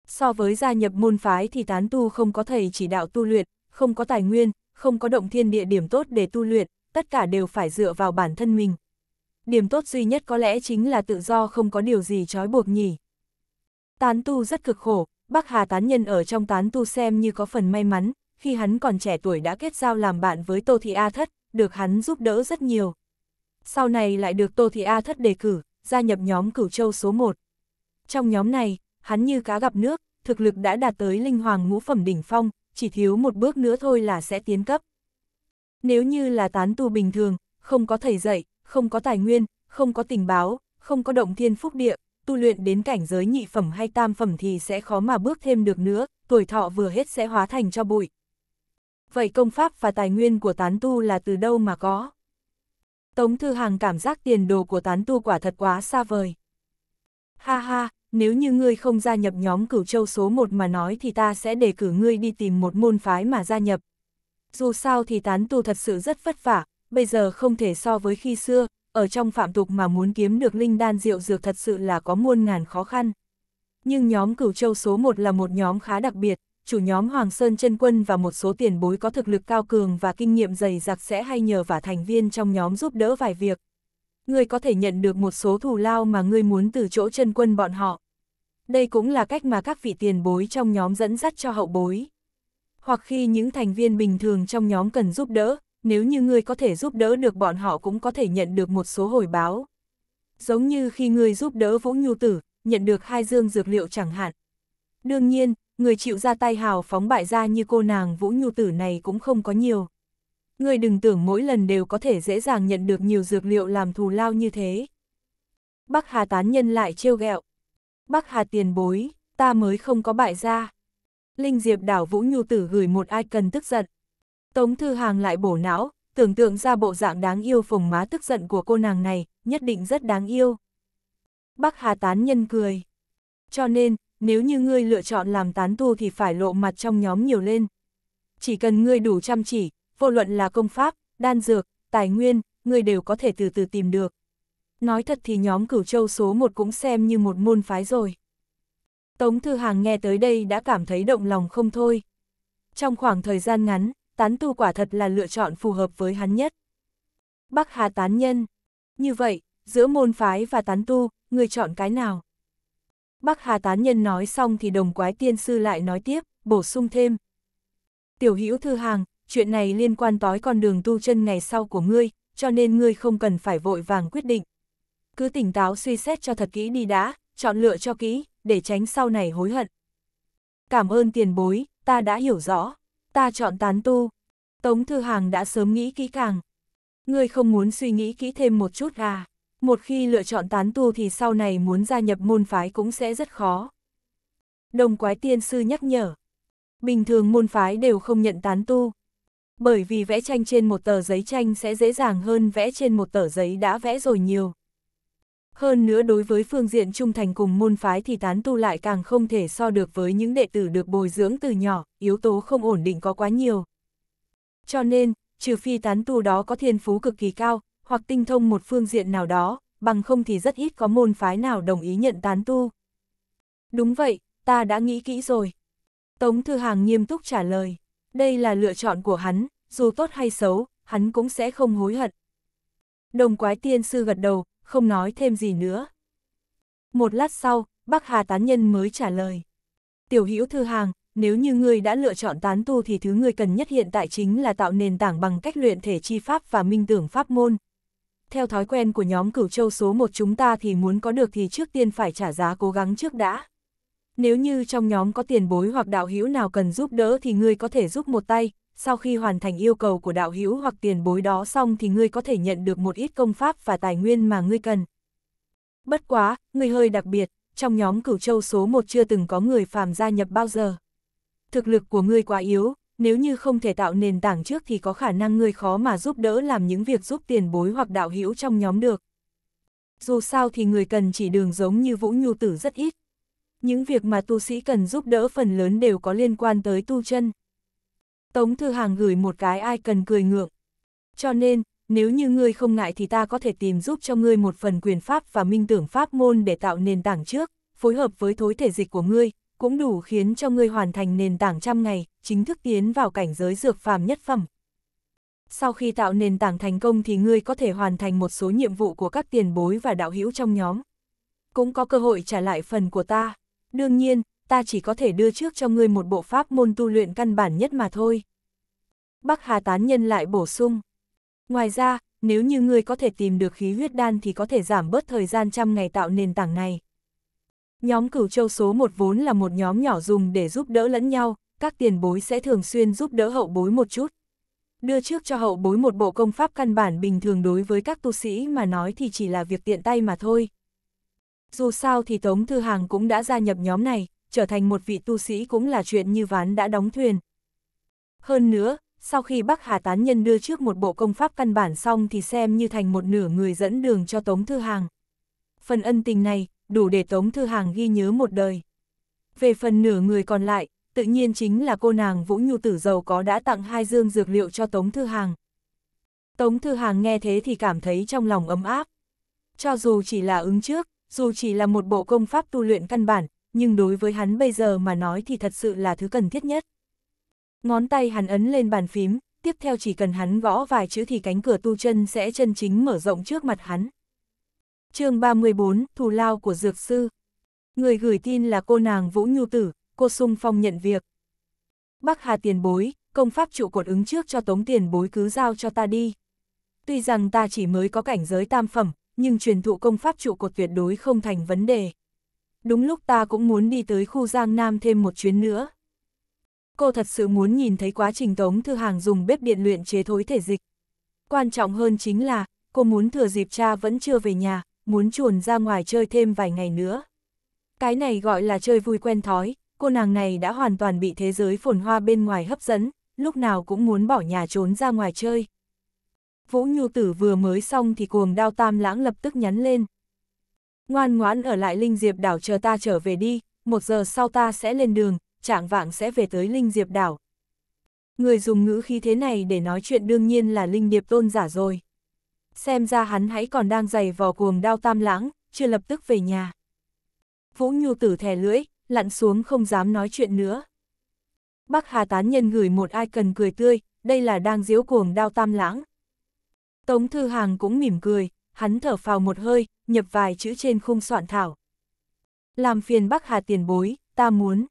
so với gia nhập môn phái thì tán tu không có thầy chỉ đạo tu luyện, không có tài nguyên, không có động thiên địa điểm tốt để tu luyện, tất cả đều phải dựa vào bản thân mình. Điểm tốt duy nhất có lẽ chính là tự do không có điều gì trói buộc nhỉ. Tán tu rất cực khổ, Bác Hà tán nhân ở trong tán tu xem như có phần may mắn, khi hắn còn trẻ tuổi đã kết giao làm bạn với Tô Thị A Thất, được hắn giúp đỡ rất nhiều. Sau này lại được Tô Thị A Thất đề cử, gia nhập nhóm cửu châu số 1. Trong nhóm này, hắn như cá gặp nước, thực lực đã đạt tới linh hoàng ngũ phẩm đỉnh phong, chỉ thiếu một bước nữa thôi là sẽ tiến cấp. Nếu như là tán tu bình thường, không có thầy dạy, không có tài nguyên, không có tình báo, không có động thiên phúc địa, tu luyện đến cảnh giới nhị phẩm hay tam phẩm thì sẽ khó mà bước thêm được nữa, tuổi thọ vừa hết sẽ hóa thành cho bụi. Vậy công pháp và tài nguyên của tán tu là từ đâu mà có? Tống Thư Hàng cảm giác tiền đồ của tán tu quả thật quá xa vời. Ha ha, nếu như ngươi không gia nhập nhóm cửu châu số 1 mà nói thì ta sẽ đề cử ngươi đi tìm một môn phái mà gia nhập. Dù sao thì tán tu thật sự rất vất vả, bây giờ không thể so với khi xưa, ở trong phạm tục mà muốn kiếm được linh đan rượu dược thật sự là có muôn ngàn khó khăn. Nhưng nhóm cửu châu số 1 là một nhóm khá đặc biệt, chủ nhóm Hoàng Sơn chân Quân và một số tiền bối có thực lực cao cường và kinh nghiệm dày dặc sẽ hay nhờ và thành viên trong nhóm giúp đỡ vài việc. Ngươi có thể nhận được một số thù lao mà ngươi muốn từ chỗ chân quân bọn họ. Đây cũng là cách mà các vị tiền bối trong nhóm dẫn dắt cho hậu bối. Hoặc khi những thành viên bình thường trong nhóm cần giúp đỡ, nếu như ngươi có thể giúp đỡ được bọn họ cũng có thể nhận được một số hồi báo. Giống như khi ngươi giúp đỡ Vũ Nhu Tử, nhận được hai dương dược liệu chẳng hạn. Đương nhiên, người chịu ra tay hào phóng bại ra như cô nàng Vũ Nhu Tử này cũng không có nhiều. Ngươi đừng tưởng mỗi lần đều có thể dễ dàng nhận được nhiều dược liệu làm thù lao như thế. Bắc Hà tán nhân lại trêu ghẹo. Bắc Hà tiền bối, ta mới không có bại ra. Linh Diệp đảo Vũ Nhu Tử gửi một ai cần tức giận. Tống Thư Hàng lại bổ não, tưởng tượng ra bộ dạng đáng yêu phồng má tức giận của cô nàng này, nhất định rất đáng yêu. Bắc Hà Tán Nhân cười. Cho nên, nếu như ngươi lựa chọn làm tán tu thì phải lộ mặt trong nhóm nhiều lên. Chỉ cần ngươi đủ chăm chỉ, vô luận là công pháp, đan dược, tài nguyên, ngươi đều có thể từ từ tìm được. Nói thật thì nhóm cửu châu số 1 cũng xem như một môn phái rồi. Tống Thư Hàng nghe tới đây đã cảm thấy động lòng không thôi. Trong khoảng thời gian ngắn, tán tu quả thật là lựa chọn phù hợp với hắn nhất. Bắc Hà tán nhân. Như vậy, giữa môn phái và tán tu, người chọn cái nào? Bắc Hà tán nhân nói xong thì đồng quái tiên sư lại nói tiếp, bổ sung thêm. Tiểu hữu thư hàng, chuyện này liên quan tới con đường tu chân ngày sau của ngươi, cho nên ngươi không cần phải vội vàng quyết định. Cứ tỉnh táo suy xét cho thật kỹ đi đã, chọn lựa cho kỹ, để tránh sau này hối hận. Cảm ơn tiền bối, ta đã hiểu rõ ta chọn tán tu. Tống Thư Hàng đã sớm nghĩ kỹ càng. Ngươi không muốn suy nghĩ kỹ thêm một chút à? Một khi lựa chọn tán tu thì sau này muốn gia nhập môn phái cũng sẽ rất khó. Đồng quái tiên sư nhắc nhở. Bình thường môn phái đều không nhận tán tu. Bởi vì vẽ tranh trên một tờ giấy tranh sẽ dễ dàng hơn vẽ trên một tờ giấy đã vẽ rồi nhiều. Hơn nữa đối với phương diện trung thành cùng môn phái thì tán tu lại càng không thể so được với những đệ tử được bồi dưỡng từ nhỏ, yếu tố không ổn định có quá nhiều. Cho nên, trừ phi tán tu đó có thiên phú cực kỳ cao, hoặc tinh thông một phương diện nào đó, bằng không thì rất ít có môn phái nào đồng ý nhận tán tu. Đúng vậy, ta đã nghĩ kỹ rồi. Tống Thư Hàng nghiêm túc trả lời, đây là lựa chọn của hắn, dù tốt hay xấu, hắn cũng sẽ không hối hận. Đồng quái tiên sư gật đầu, không nói thêm gì nữa. Một lát sau, Bắc Hà tán nhân mới trả lời. Tiểu hữu thư hàng, nếu như ngươi đã lựa chọn tán tu thì thứ ngươi cần nhất hiện tại chính là tạo nền tảng bằng cách luyện thể chi pháp và minh tưởng pháp môn. Theo thói quen của nhóm cửu châu số một chúng ta thì muốn có được thì trước tiên phải trả giá cố gắng trước đã. Nếu như trong nhóm có tiền bối hoặc đạo hữu nào cần giúp đỡ thì ngươi có thể giúp một tay, sau khi hoàn thành yêu cầu của đạo hữu hoặc tiền bối đó xong thì ngươi có thể nhận được một ít công pháp và tài nguyên mà ngươi cần. Bất quá, ngươi hơi đặc biệt, trong nhóm cửu châu số 1 chưa từng có người phàm gia nhập bao giờ. Thực lực của ngươi quá yếu, nếu như không thể tạo nền tảng trước thì có khả năng ngươi khó mà giúp đỡ làm những việc giúp tiền bối hoặc đạo hữu trong nhóm được. Dù sao thì người cần chỉ đường giống như Vũ Nhu Tử rất ít. Những việc mà tu sĩ cần giúp đỡ phần lớn đều có liên quan tới tu chân. Tống Thư Hàng gửi một cái ai cần cười ngượng. Cho nên, nếu như ngươi không ngại thì ta có thể tìm giúp cho ngươi một phần quyền pháp và minh tưởng pháp môn để tạo nền tảng trước, phối hợp với thối thể dịch của ngươi, cũng đủ khiến cho ngươi hoàn thành nền tảng trăm ngày, chính thức tiến vào cảnh giới dược phàm nhất phẩm. Sau khi tạo nền tảng thành công thì ngươi có thể hoàn thành một số nhiệm vụ của các tiền bối và đạo hữu trong nhóm. Cũng có cơ hội trả lại phần của ta. Đương nhiên, ta chỉ có thể đưa trước cho ngươi một bộ pháp môn tu luyện căn bản nhất mà thôi. Bắc Hà Tán Nhân lại bổ sung. Ngoài ra, nếu như ngươi có thể tìm được khí huyết đan thì có thể giảm bớt thời gian trăm ngày tạo nền tảng này. Nhóm cửu châu số một vốn là một nhóm nhỏ dùng để giúp đỡ lẫn nhau, các tiền bối sẽ thường xuyên giúp đỡ hậu bối một chút. Đưa trước cho hậu bối một bộ công pháp căn bản bình thường đối với các tu sĩ mà nói thì chỉ là việc tiện tay mà thôi. Dù sao thì Tống Thư Hàng cũng đã gia nhập nhóm này trở thành một vị tu sĩ cũng là chuyện như ván đã đóng thuyền. Hơn nữa, sau khi Bắc Hà Tán Nhân đưa trước một bộ công pháp căn bản xong thì xem như thành một nửa người dẫn đường cho Tống Thư Hàng. Phần ân tình này, đủ để Tống Thư Hàng ghi nhớ một đời. Về phần nửa người còn lại, tự nhiên chính là cô nàng Vũ Nhu Tử giàu có đã tặng hai dương dược liệu cho Tống Thư Hàng. Tống Thư Hàng nghe thế thì cảm thấy trong lòng ấm áp. Cho dù chỉ là ứng trước, dù chỉ là một bộ công pháp tu luyện căn bản, nhưng đối với hắn bây giờ mà nói thì thật sự là thứ cần thiết nhất. Ngón tay hắn ấn lên bàn phím, tiếp theo chỉ cần hắn gõ vài chữ thì cánh cửa tu chân sẽ chân chính mở rộng trước mặt hắn. chương 34, Thù lao của Dược Sư Người gửi tin là cô nàng Vũ Nhu Tử, cô Sung Phong nhận việc. Bắc Hà tiền bối, công pháp trụ cột ứng trước cho tống tiền bối cứ giao cho ta đi. Tuy rằng ta chỉ mới có cảnh giới tam phẩm, nhưng truyền thụ công pháp trụ cột tuyệt đối không thành vấn đề đúng lúc ta cũng muốn đi tới khu Giang Nam thêm một chuyến nữa. Cô thật sự muốn nhìn thấy quá trình Tống Thư Hàng dùng bếp điện luyện chế thối thể dịch. Quan trọng hơn chính là, cô muốn thừa dịp cha vẫn chưa về nhà, muốn chuồn ra ngoài chơi thêm vài ngày nữa. Cái này gọi là chơi vui quen thói, cô nàng này đã hoàn toàn bị thế giới phồn hoa bên ngoài hấp dẫn, lúc nào cũng muốn bỏ nhà trốn ra ngoài chơi. Vũ Nhu Tử vừa mới xong thì cuồng đao tam lãng lập tức nhắn lên. Ngoan ngoãn ở lại Linh Diệp đảo chờ ta trở về đi, một giờ sau ta sẽ lên đường, trạng vạng sẽ về tới Linh Diệp đảo. Người dùng ngữ khí thế này để nói chuyện đương nhiên là Linh Điệp tôn giả rồi. Xem ra hắn hãy còn đang giày vò cuồng đao tam lãng, chưa lập tức về nhà. Vũ Nhu tử thè lưỡi, lặn xuống không dám nói chuyện nữa. Bắc Hà tán nhân gửi một ai cần cười tươi, đây là đang diễu cuồng đao tam lãng. Tống Thư Hàng cũng mỉm cười, hắn thở phào một hơi, nhập vài chữ trên khung soạn thảo. Làm phiền bác Hà tiền bối, ta muốn.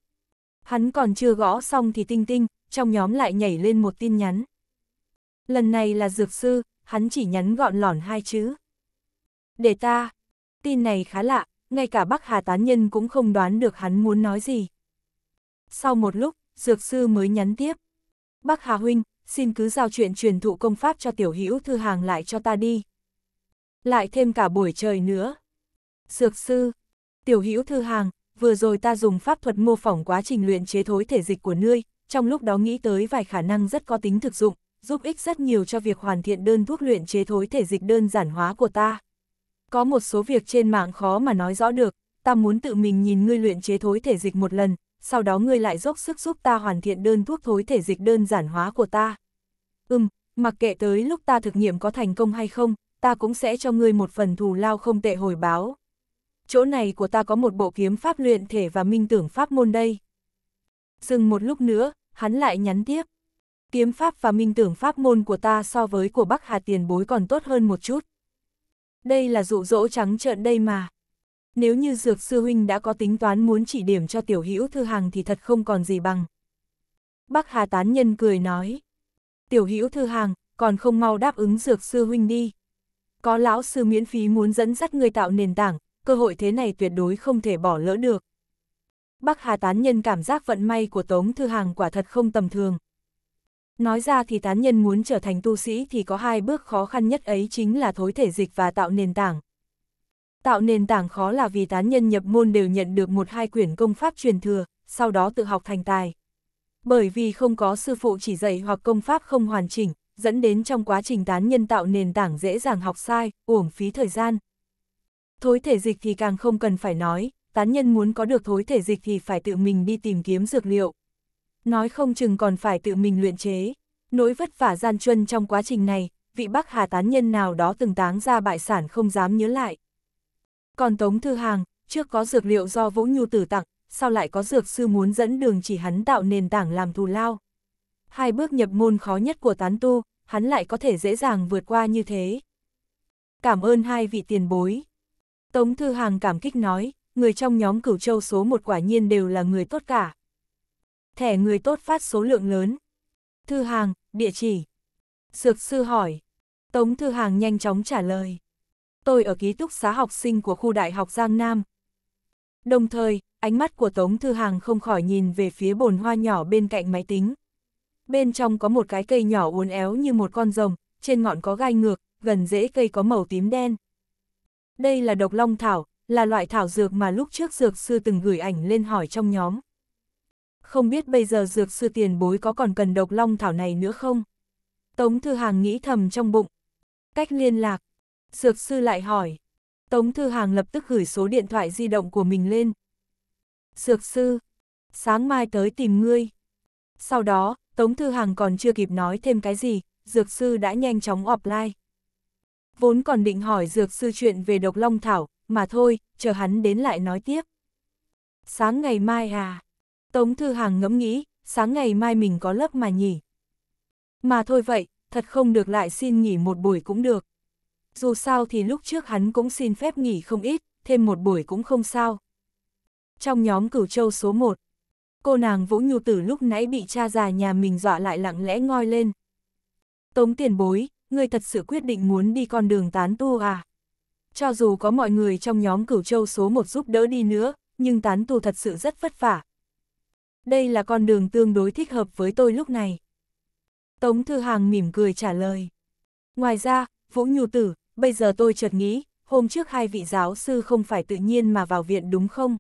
Hắn còn chưa gõ xong thì tinh tinh, trong nhóm lại nhảy lên một tin nhắn. Lần này là dược sư, hắn chỉ nhắn gọn lỏn hai chữ. Để ta. Tin này khá lạ, ngay cả bác Hà tán nhân cũng không đoán được hắn muốn nói gì. Sau một lúc, dược sư mới nhắn tiếp. bác Hà huynh, xin cứ giao chuyện truyền thụ công pháp cho tiểu hữu thư hàng lại cho ta đi lại thêm cả buổi trời nữa. Dược sư, tiểu hữu thư hàng, vừa rồi ta dùng pháp thuật mô phỏng quá trình luyện chế thối thể dịch của ngươi, trong lúc đó nghĩ tới vài khả năng rất có tính thực dụng, giúp ích rất nhiều cho việc hoàn thiện đơn thuốc luyện chế thối thể dịch đơn giản hóa của ta. Có một số việc trên mạng khó mà nói rõ được, ta muốn tự mình nhìn ngươi luyện chế thối thể dịch một lần, sau đó ngươi lại dốc sức giúp ta hoàn thiện đơn thuốc thối thể dịch đơn giản hóa của ta. Ừm, mặc kệ tới lúc ta thực nghiệm có thành công hay không, ta cũng sẽ cho ngươi một phần thù lao không tệ hồi báo. Chỗ này của ta có một bộ kiếm pháp luyện thể và minh tưởng pháp môn đây. Dừng một lúc nữa, hắn lại nhắn tiếp. Kiếm pháp và minh tưởng pháp môn của ta so với của Bắc Hà tiền bối còn tốt hơn một chút. Đây là dụ dỗ trắng trợn đây mà. Nếu như Dược Sư Huynh đã có tính toán muốn chỉ điểm cho tiểu hữu thư hàng thì thật không còn gì bằng. Bắc Hà Tán Nhân cười nói. Tiểu hữu thư hàng, còn không mau đáp ứng Dược Sư Huynh đi có lão sư miễn phí muốn dẫn dắt người tạo nền tảng, cơ hội thế này tuyệt đối không thể bỏ lỡ được. Bắc Hà tán nhân cảm giác vận may của Tống Thư Hàng quả thật không tầm thường. Nói ra thì tán nhân muốn trở thành tu sĩ thì có hai bước khó khăn nhất ấy chính là thối thể dịch và tạo nền tảng. Tạo nền tảng khó là vì tán nhân nhập môn đều nhận được một hai quyển công pháp truyền thừa, sau đó tự học thành tài. Bởi vì không có sư phụ chỉ dạy hoặc công pháp không hoàn chỉnh, dẫn đến trong quá trình tán nhân tạo nền tảng dễ dàng học sai, uổng phí thời gian. Thối thể dịch thì càng không cần phải nói, tán nhân muốn có được thối thể dịch thì phải tự mình đi tìm kiếm dược liệu. Nói không chừng còn phải tự mình luyện chế. Nỗi vất vả gian truân trong quá trình này, vị bắc hà tán nhân nào đó từng táng ra bại sản không dám nhớ lại. Còn Tống Thư Hàng, trước có dược liệu do Vũ Nhu tử tặng, sau lại có dược sư muốn dẫn đường chỉ hắn tạo nền tảng làm thù lao. Hai bước nhập môn khó nhất của tán tu, hắn lại có thể dễ dàng vượt qua như thế. Cảm ơn hai vị tiền bối. Tống Thư Hàng cảm kích nói, người trong nhóm cửu châu số một quả nhiên đều là người tốt cả. Thẻ người tốt phát số lượng lớn. Thư Hàng, địa chỉ. Sược sư hỏi. Tống Thư Hàng nhanh chóng trả lời. Tôi ở ký túc xá học sinh của khu đại học Giang Nam. Đồng thời, ánh mắt của Tống Thư Hàng không khỏi nhìn về phía bồn hoa nhỏ bên cạnh máy tính bên trong có một cái cây nhỏ uốn éo như một con rồng, trên ngọn có gai ngược, gần rễ cây có màu tím đen. Đây là độc long thảo, là loại thảo dược mà lúc trước dược sư từng gửi ảnh lên hỏi trong nhóm. Không biết bây giờ dược sư tiền bối có còn cần độc long thảo này nữa không? Tống Thư Hàng nghĩ thầm trong bụng. Cách liên lạc. Dược sư lại hỏi. Tống Thư Hàng lập tức gửi số điện thoại di động của mình lên. Dược sư. Sáng mai tới tìm ngươi. Sau đó, Tống Thư Hằng còn chưa kịp nói thêm cái gì, dược sư đã nhanh chóng offline. Vốn còn định hỏi dược sư chuyện về độc long thảo, mà thôi, chờ hắn đến lại nói tiếp. Sáng ngày mai à? Tống Thư Hằng ngẫm nghĩ, sáng ngày mai mình có lớp mà nhỉ? Mà thôi vậy, thật không được lại xin nghỉ một buổi cũng được. Dù sao thì lúc trước hắn cũng xin phép nghỉ không ít, thêm một buổi cũng không sao. Trong nhóm cửu châu số 1, Cô nàng Vũ Nhu Tử lúc nãy bị cha già nhà mình dọa lại lặng lẽ ngoi lên. Tống tiền bối, người thật sự quyết định muốn đi con đường tán tu à? Cho dù có mọi người trong nhóm cửu châu số một giúp đỡ đi nữa, nhưng tán tu thật sự rất vất vả. Đây là con đường tương đối thích hợp với tôi lúc này. Tống Thư Hàng mỉm cười trả lời. Ngoài ra, Vũ Nhu Tử, bây giờ tôi chợt nghĩ, hôm trước hai vị giáo sư không phải tự nhiên mà vào viện đúng không?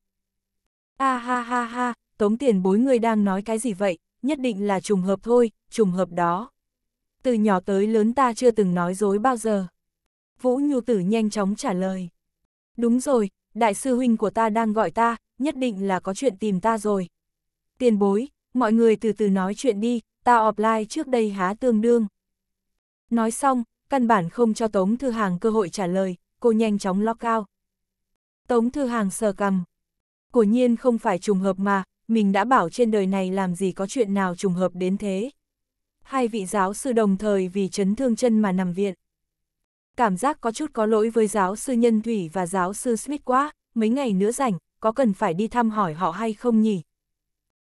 A à, ha ha ha, tống tiền bối người đang nói cái gì vậy, nhất định là trùng hợp thôi, trùng hợp đó. Từ nhỏ tới lớn ta chưa từng nói dối bao giờ. Vũ Nhu Tử nhanh chóng trả lời. Đúng rồi, đại sư huynh của ta đang gọi ta, nhất định là có chuyện tìm ta rồi. Tiền bối, mọi người từ từ nói chuyện đi, ta offline trước đây há tương đương. Nói xong, căn bản không cho Tống Thư Hàng cơ hội trả lời, cô nhanh chóng lock out. Tống Thư Hàng sờ cầm. Cổ nhiên không phải trùng hợp mà, mình đã bảo trên đời này làm gì có chuyện nào trùng hợp đến thế. Hai vị giáo sư đồng thời vì chấn thương chân mà nằm viện. Cảm giác có chút có lỗi với giáo sư Nhân Thủy và giáo sư Smith quá, mấy ngày nữa rảnh, có cần phải đi thăm hỏi họ hay không nhỉ?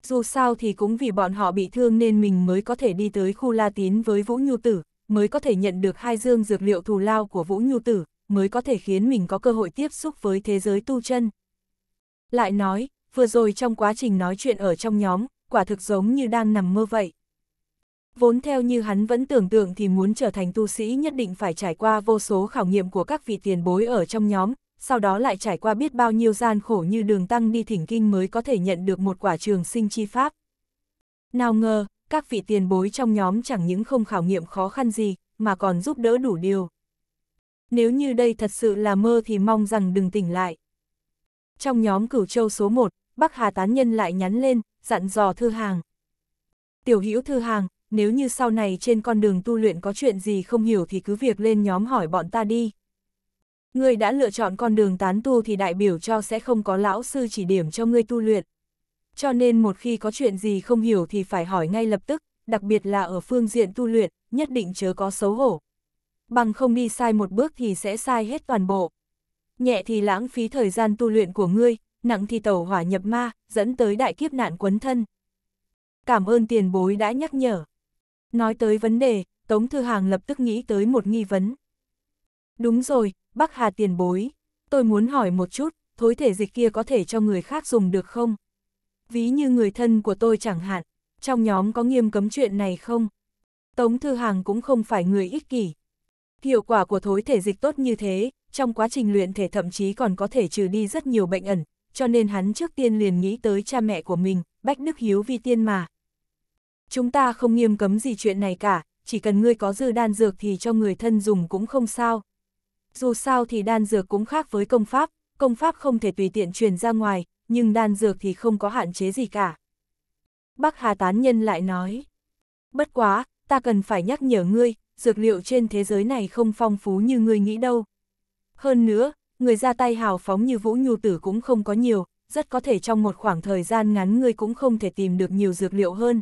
Dù sao thì cũng vì bọn họ bị thương nên mình mới có thể đi tới khu La Tín với Vũ Nhu Tử, mới có thể nhận được hai dương dược liệu thù lao của Vũ Nhu Tử, mới có thể khiến mình có cơ hội tiếp xúc với thế giới tu chân. Lại nói, vừa rồi trong quá trình nói chuyện ở trong nhóm, quả thực giống như đang nằm mơ vậy. Vốn theo như hắn vẫn tưởng tượng thì muốn trở thành tu sĩ nhất định phải trải qua vô số khảo nghiệm của các vị tiền bối ở trong nhóm, sau đó lại trải qua biết bao nhiêu gian khổ như đường tăng đi thỉnh kinh mới có thể nhận được một quả trường sinh chi pháp. Nào ngờ, các vị tiền bối trong nhóm chẳng những không khảo nghiệm khó khăn gì, mà còn giúp đỡ đủ điều. Nếu như đây thật sự là mơ thì mong rằng đừng tỉnh lại. Trong nhóm cửu châu số 1, Bắc Hà tán nhân lại nhắn lên, dặn dò thư hàng. Tiểu hữu thư hàng, nếu như sau này trên con đường tu luyện có chuyện gì không hiểu thì cứ việc lên nhóm hỏi bọn ta đi. Ngươi đã lựa chọn con đường tán tu thì đại biểu cho sẽ không có lão sư chỉ điểm cho ngươi tu luyện. Cho nên một khi có chuyện gì không hiểu thì phải hỏi ngay lập tức, đặc biệt là ở phương diện tu luyện, nhất định chớ có xấu hổ. Bằng không đi sai một bước thì sẽ sai hết toàn bộ. Nhẹ thì lãng phí thời gian tu luyện của ngươi, nặng thì tẩu hỏa nhập ma, dẫn tới đại kiếp nạn quấn thân. Cảm ơn tiền bối đã nhắc nhở. Nói tới vấn đề, Tống Thư Hàng lập tức nghĩ tới một nghi vấn. Đúng rồi, bác Hà tiền bối, tôi muốn hỏi một chút, thối thể dịch kia có thể cho người khác dùng được không? Ví như người thân của tôi chẳng hạn, trong nhóm có nghiêm cấm chuyện này không? Tống Thư Hàng cũng không phải người ích kỷ. Hiệu quả của thối thể dịch tốt như thế, trong quá trình luyện thể thậm chí còn có thể trừ đi rất nhiều bệnh ẩn, cho nên hắn trước tiên liền nghĩ tới cha mẹ của mình, bách đức hiếu vi tiên mà. Chúng ta không nghiêm cấm gì chuyện này cả, chỉ cần ngươi có dư đan dược thì cho người thân dùng cũng không sao. Dù sao thì đan dược cũng khác với công pháp, công pháp không thể tùy tiện truyền ra ngoài, nhưng đan dược thì không có hạn chế gì cả. Bác Hà Tán Nhân lại nói, bất quá, ta cần phải nhắc nhở ngươi, dược liệu trên thế giới này không phong phú như ngươi nghĩ đâu. Hơn nữa, người ra tay hào phóng như Vũ Nhu Tử cũng không có nhiều, rất có thể trong một khoảng thời gian ngắn ngươi cũng không thể tìm được nhiều dược liệu hơn.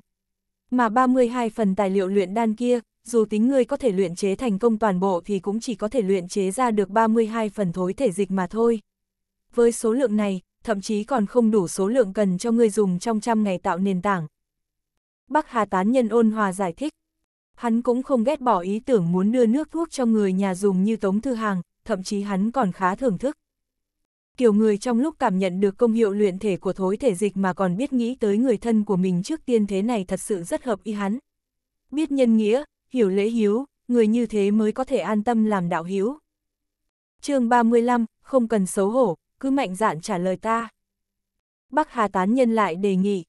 Mà 32 phần tài liệu luyện đan kia, dù tính ngươi có thể luyện chế thành công toàn bộ thì cũng chỉ có thể luyện chế ra được 32 phần thối thể dịch mà thôi. Với số lượng này, thậm chí còn không đủ số lượng cần cho ngươi dùng trong trăm ngày tạo nền tảng. Bắc Hà Tán Nhân ôn hòa giải thích. Hắn cũng không ghét bỏ ý tưởng muốn đưa nước thuốc cho người nhà dùng như Tống Thư Hàng, thậm chí hắn còn khá thưởng thức. Kiểu người trong lúc cảm nhận được công hiệu luyện thể của thối thể dịch mà còn biết nghĩ tới người thân của mình trước tiên thế này thật sự rất hợp ý hắn. Biết nhân nghĩa, hiểu lễ hiếu, người như thế mới có thể an tâm làm đạo hiếu. chương 35, không cần xấu hổ, cứ mạnh dạn trả lời ta. Bắc Hà Tán Nhân lại đề nghị.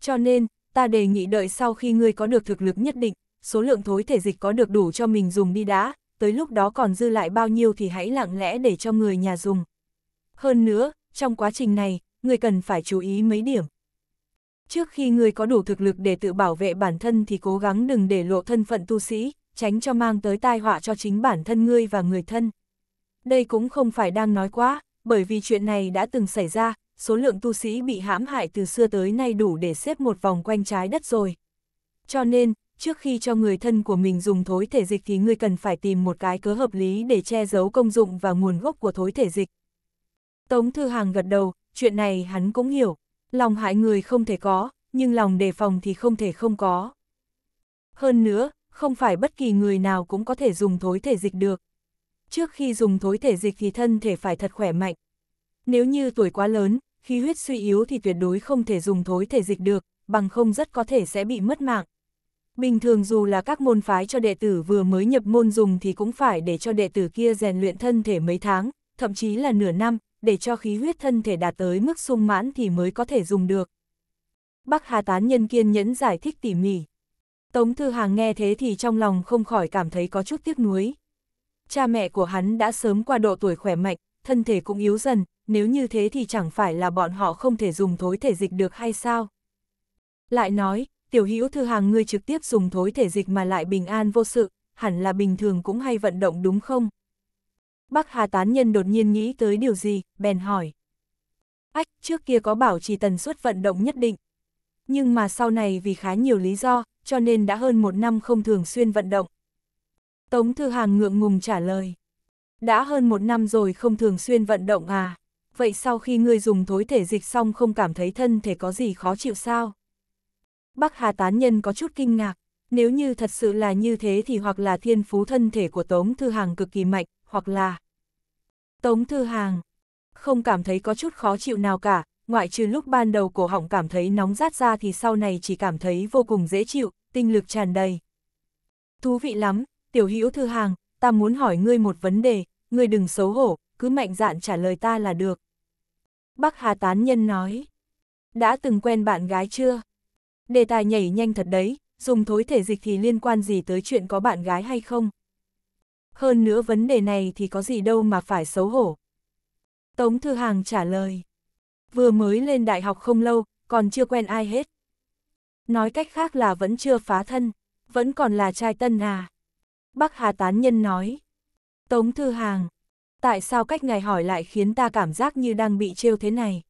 Cho nên, ta đề nghị đợi sau khi ngươi có được thực lực nhất định, số lượng thối thể dịch có được đủ cho mình dùng đi đã, tới lúc đó còn dư lại bao nhiêu thì hãy lặng lẽ để cho người nhà dùng. Hơn nữa, trong quá trình này, người cần phải chú ý mấy điểm. Trước khi người có đủ thực lực để tự bảo vệ bản thân thì cố gắng đừng để lộ thân phận tu sĩ, tránh cho mang tới tai họa cho chính bản thân ngươi và người thân. Đây cũng không phải đang nói quá, bởi vì chuyện này đã từng xảy ra, số lượng tu sĩ bị hãm hại từ xưa tới nay đủ để xếp một vòng quanh trái đất rồi. Cho nên, trước khi cho người thân của mình dùng thối thể dịch thì ngươi cần phải tìm một cái cớ hợp lý để che giấu công dụng và nguồn gốc của thối thể dịch. Tống Thư Hàng gật đầu, chuyện này hắn cũng hiểu, lòng hại người không thể có, nhưng lòng đề phòng thì không thể không có. Hơn nữa, không phải bất kỳ người nào cũng có thể dùng thối thể dịch được. Trước khi dùng thối thể dịch thì thân thể phải thật khỏe mạnh. Nếu như tuổi quá lớn, khí huyết suy yếu thì tuyệt đối không thể dùng thối thể dịch được, bằng không rất có thể sẽ bị mất mạng. Bình thường dù là các môn phái cho đệ tử vừa mới nhập môn dùng thì cũng phải để cho đệ tử kia rèn luyện thân thể mấy tháng, thậm chí là nửa năm, để cho khí huyết thân thể đạt tới mức sung mãn thì mới có thể dùng được. Bắc Hà Tán Nhân kiên nhẫn giải thích tỉ mỉ. Tống Thư Hàng nghe thế thì trong lòng không khỏi cảm thấy có chút tiếc nuối. Cha mẹ của hắn đã sớm qua độ tuổi khỏe mạnh, thân thể cũng yếu dần, nếu như thế thì chẳng phải là bọn họ không thể dùng thối thể dịch được hay sao? Lại nói, tiểu hữu thư hàng ngươi trực tiếp dùng thối thể dịch mà lại bình an vô sự, hẳn là bình thường cũng hay vận động đúng không? Bác Hà tán nhân đột nhiên nghĩ tới điều gì, bèn hỏi. Ách, trước kia có bảo chỉ tần suất vận động nhất định. Nhưng mà sau này vì khá nhiều lý do, cho nên đã hơn một năm không thường xuyên vận động. Tống Thư Hàng ngượng ngùng trả lời. Đã hơn một năm rồi không thường xuyên vận động à? Vậy sau khi ngươi dùng thối thể dịch xong không cảm thấy thân thể có gì khó chịu sao? Bắc Hà tán nhân có chút kinh ngạc, nếu như thật sự là như thế thì hoặc là thiên phú thân thể của Tống Thư Hàng cực kỳ mạnh, hoặc là... Tống Thư Hàng không cảm thấy có chút khó chịu nào cả, ngoại trừ lúc ban đầu cổ họng cảm thấy nóng rát ra thì sau này chỉ cảm thấy vô cùng dễ chịu, tinh lực tràn đầy. Thú vị lắm, tiểu hữu Thư Hàng, ta muốn hỏi ngươi một vấn đề, ngươi đừng xấu hổ, cứ mạnh dạn trả lời ta là được. Bắc Hà Tán Nhân nói, đã từng quen bạn gái chưa? đề tài nhảy nhanh thật đấy, dùng thối thể dịch thì liên quan gì tới chuyện có bạn gái hay không? Hơn nữa vấn đề này thì có gì đâu mà phải xấu hổ. Tống Thư Hàng trả lời. Vừa mới lên đại học không lâu, còn chưa quen ai hết. Nói cách khác là vẫn chưa phá thân, vẫn còn là trai tân à. Bắc Hà Tán Nhân nói. Tống Thư Hàng, tại sao cách ngài hỏi lại khiến ta cảm giác như đang bị trêu thế này?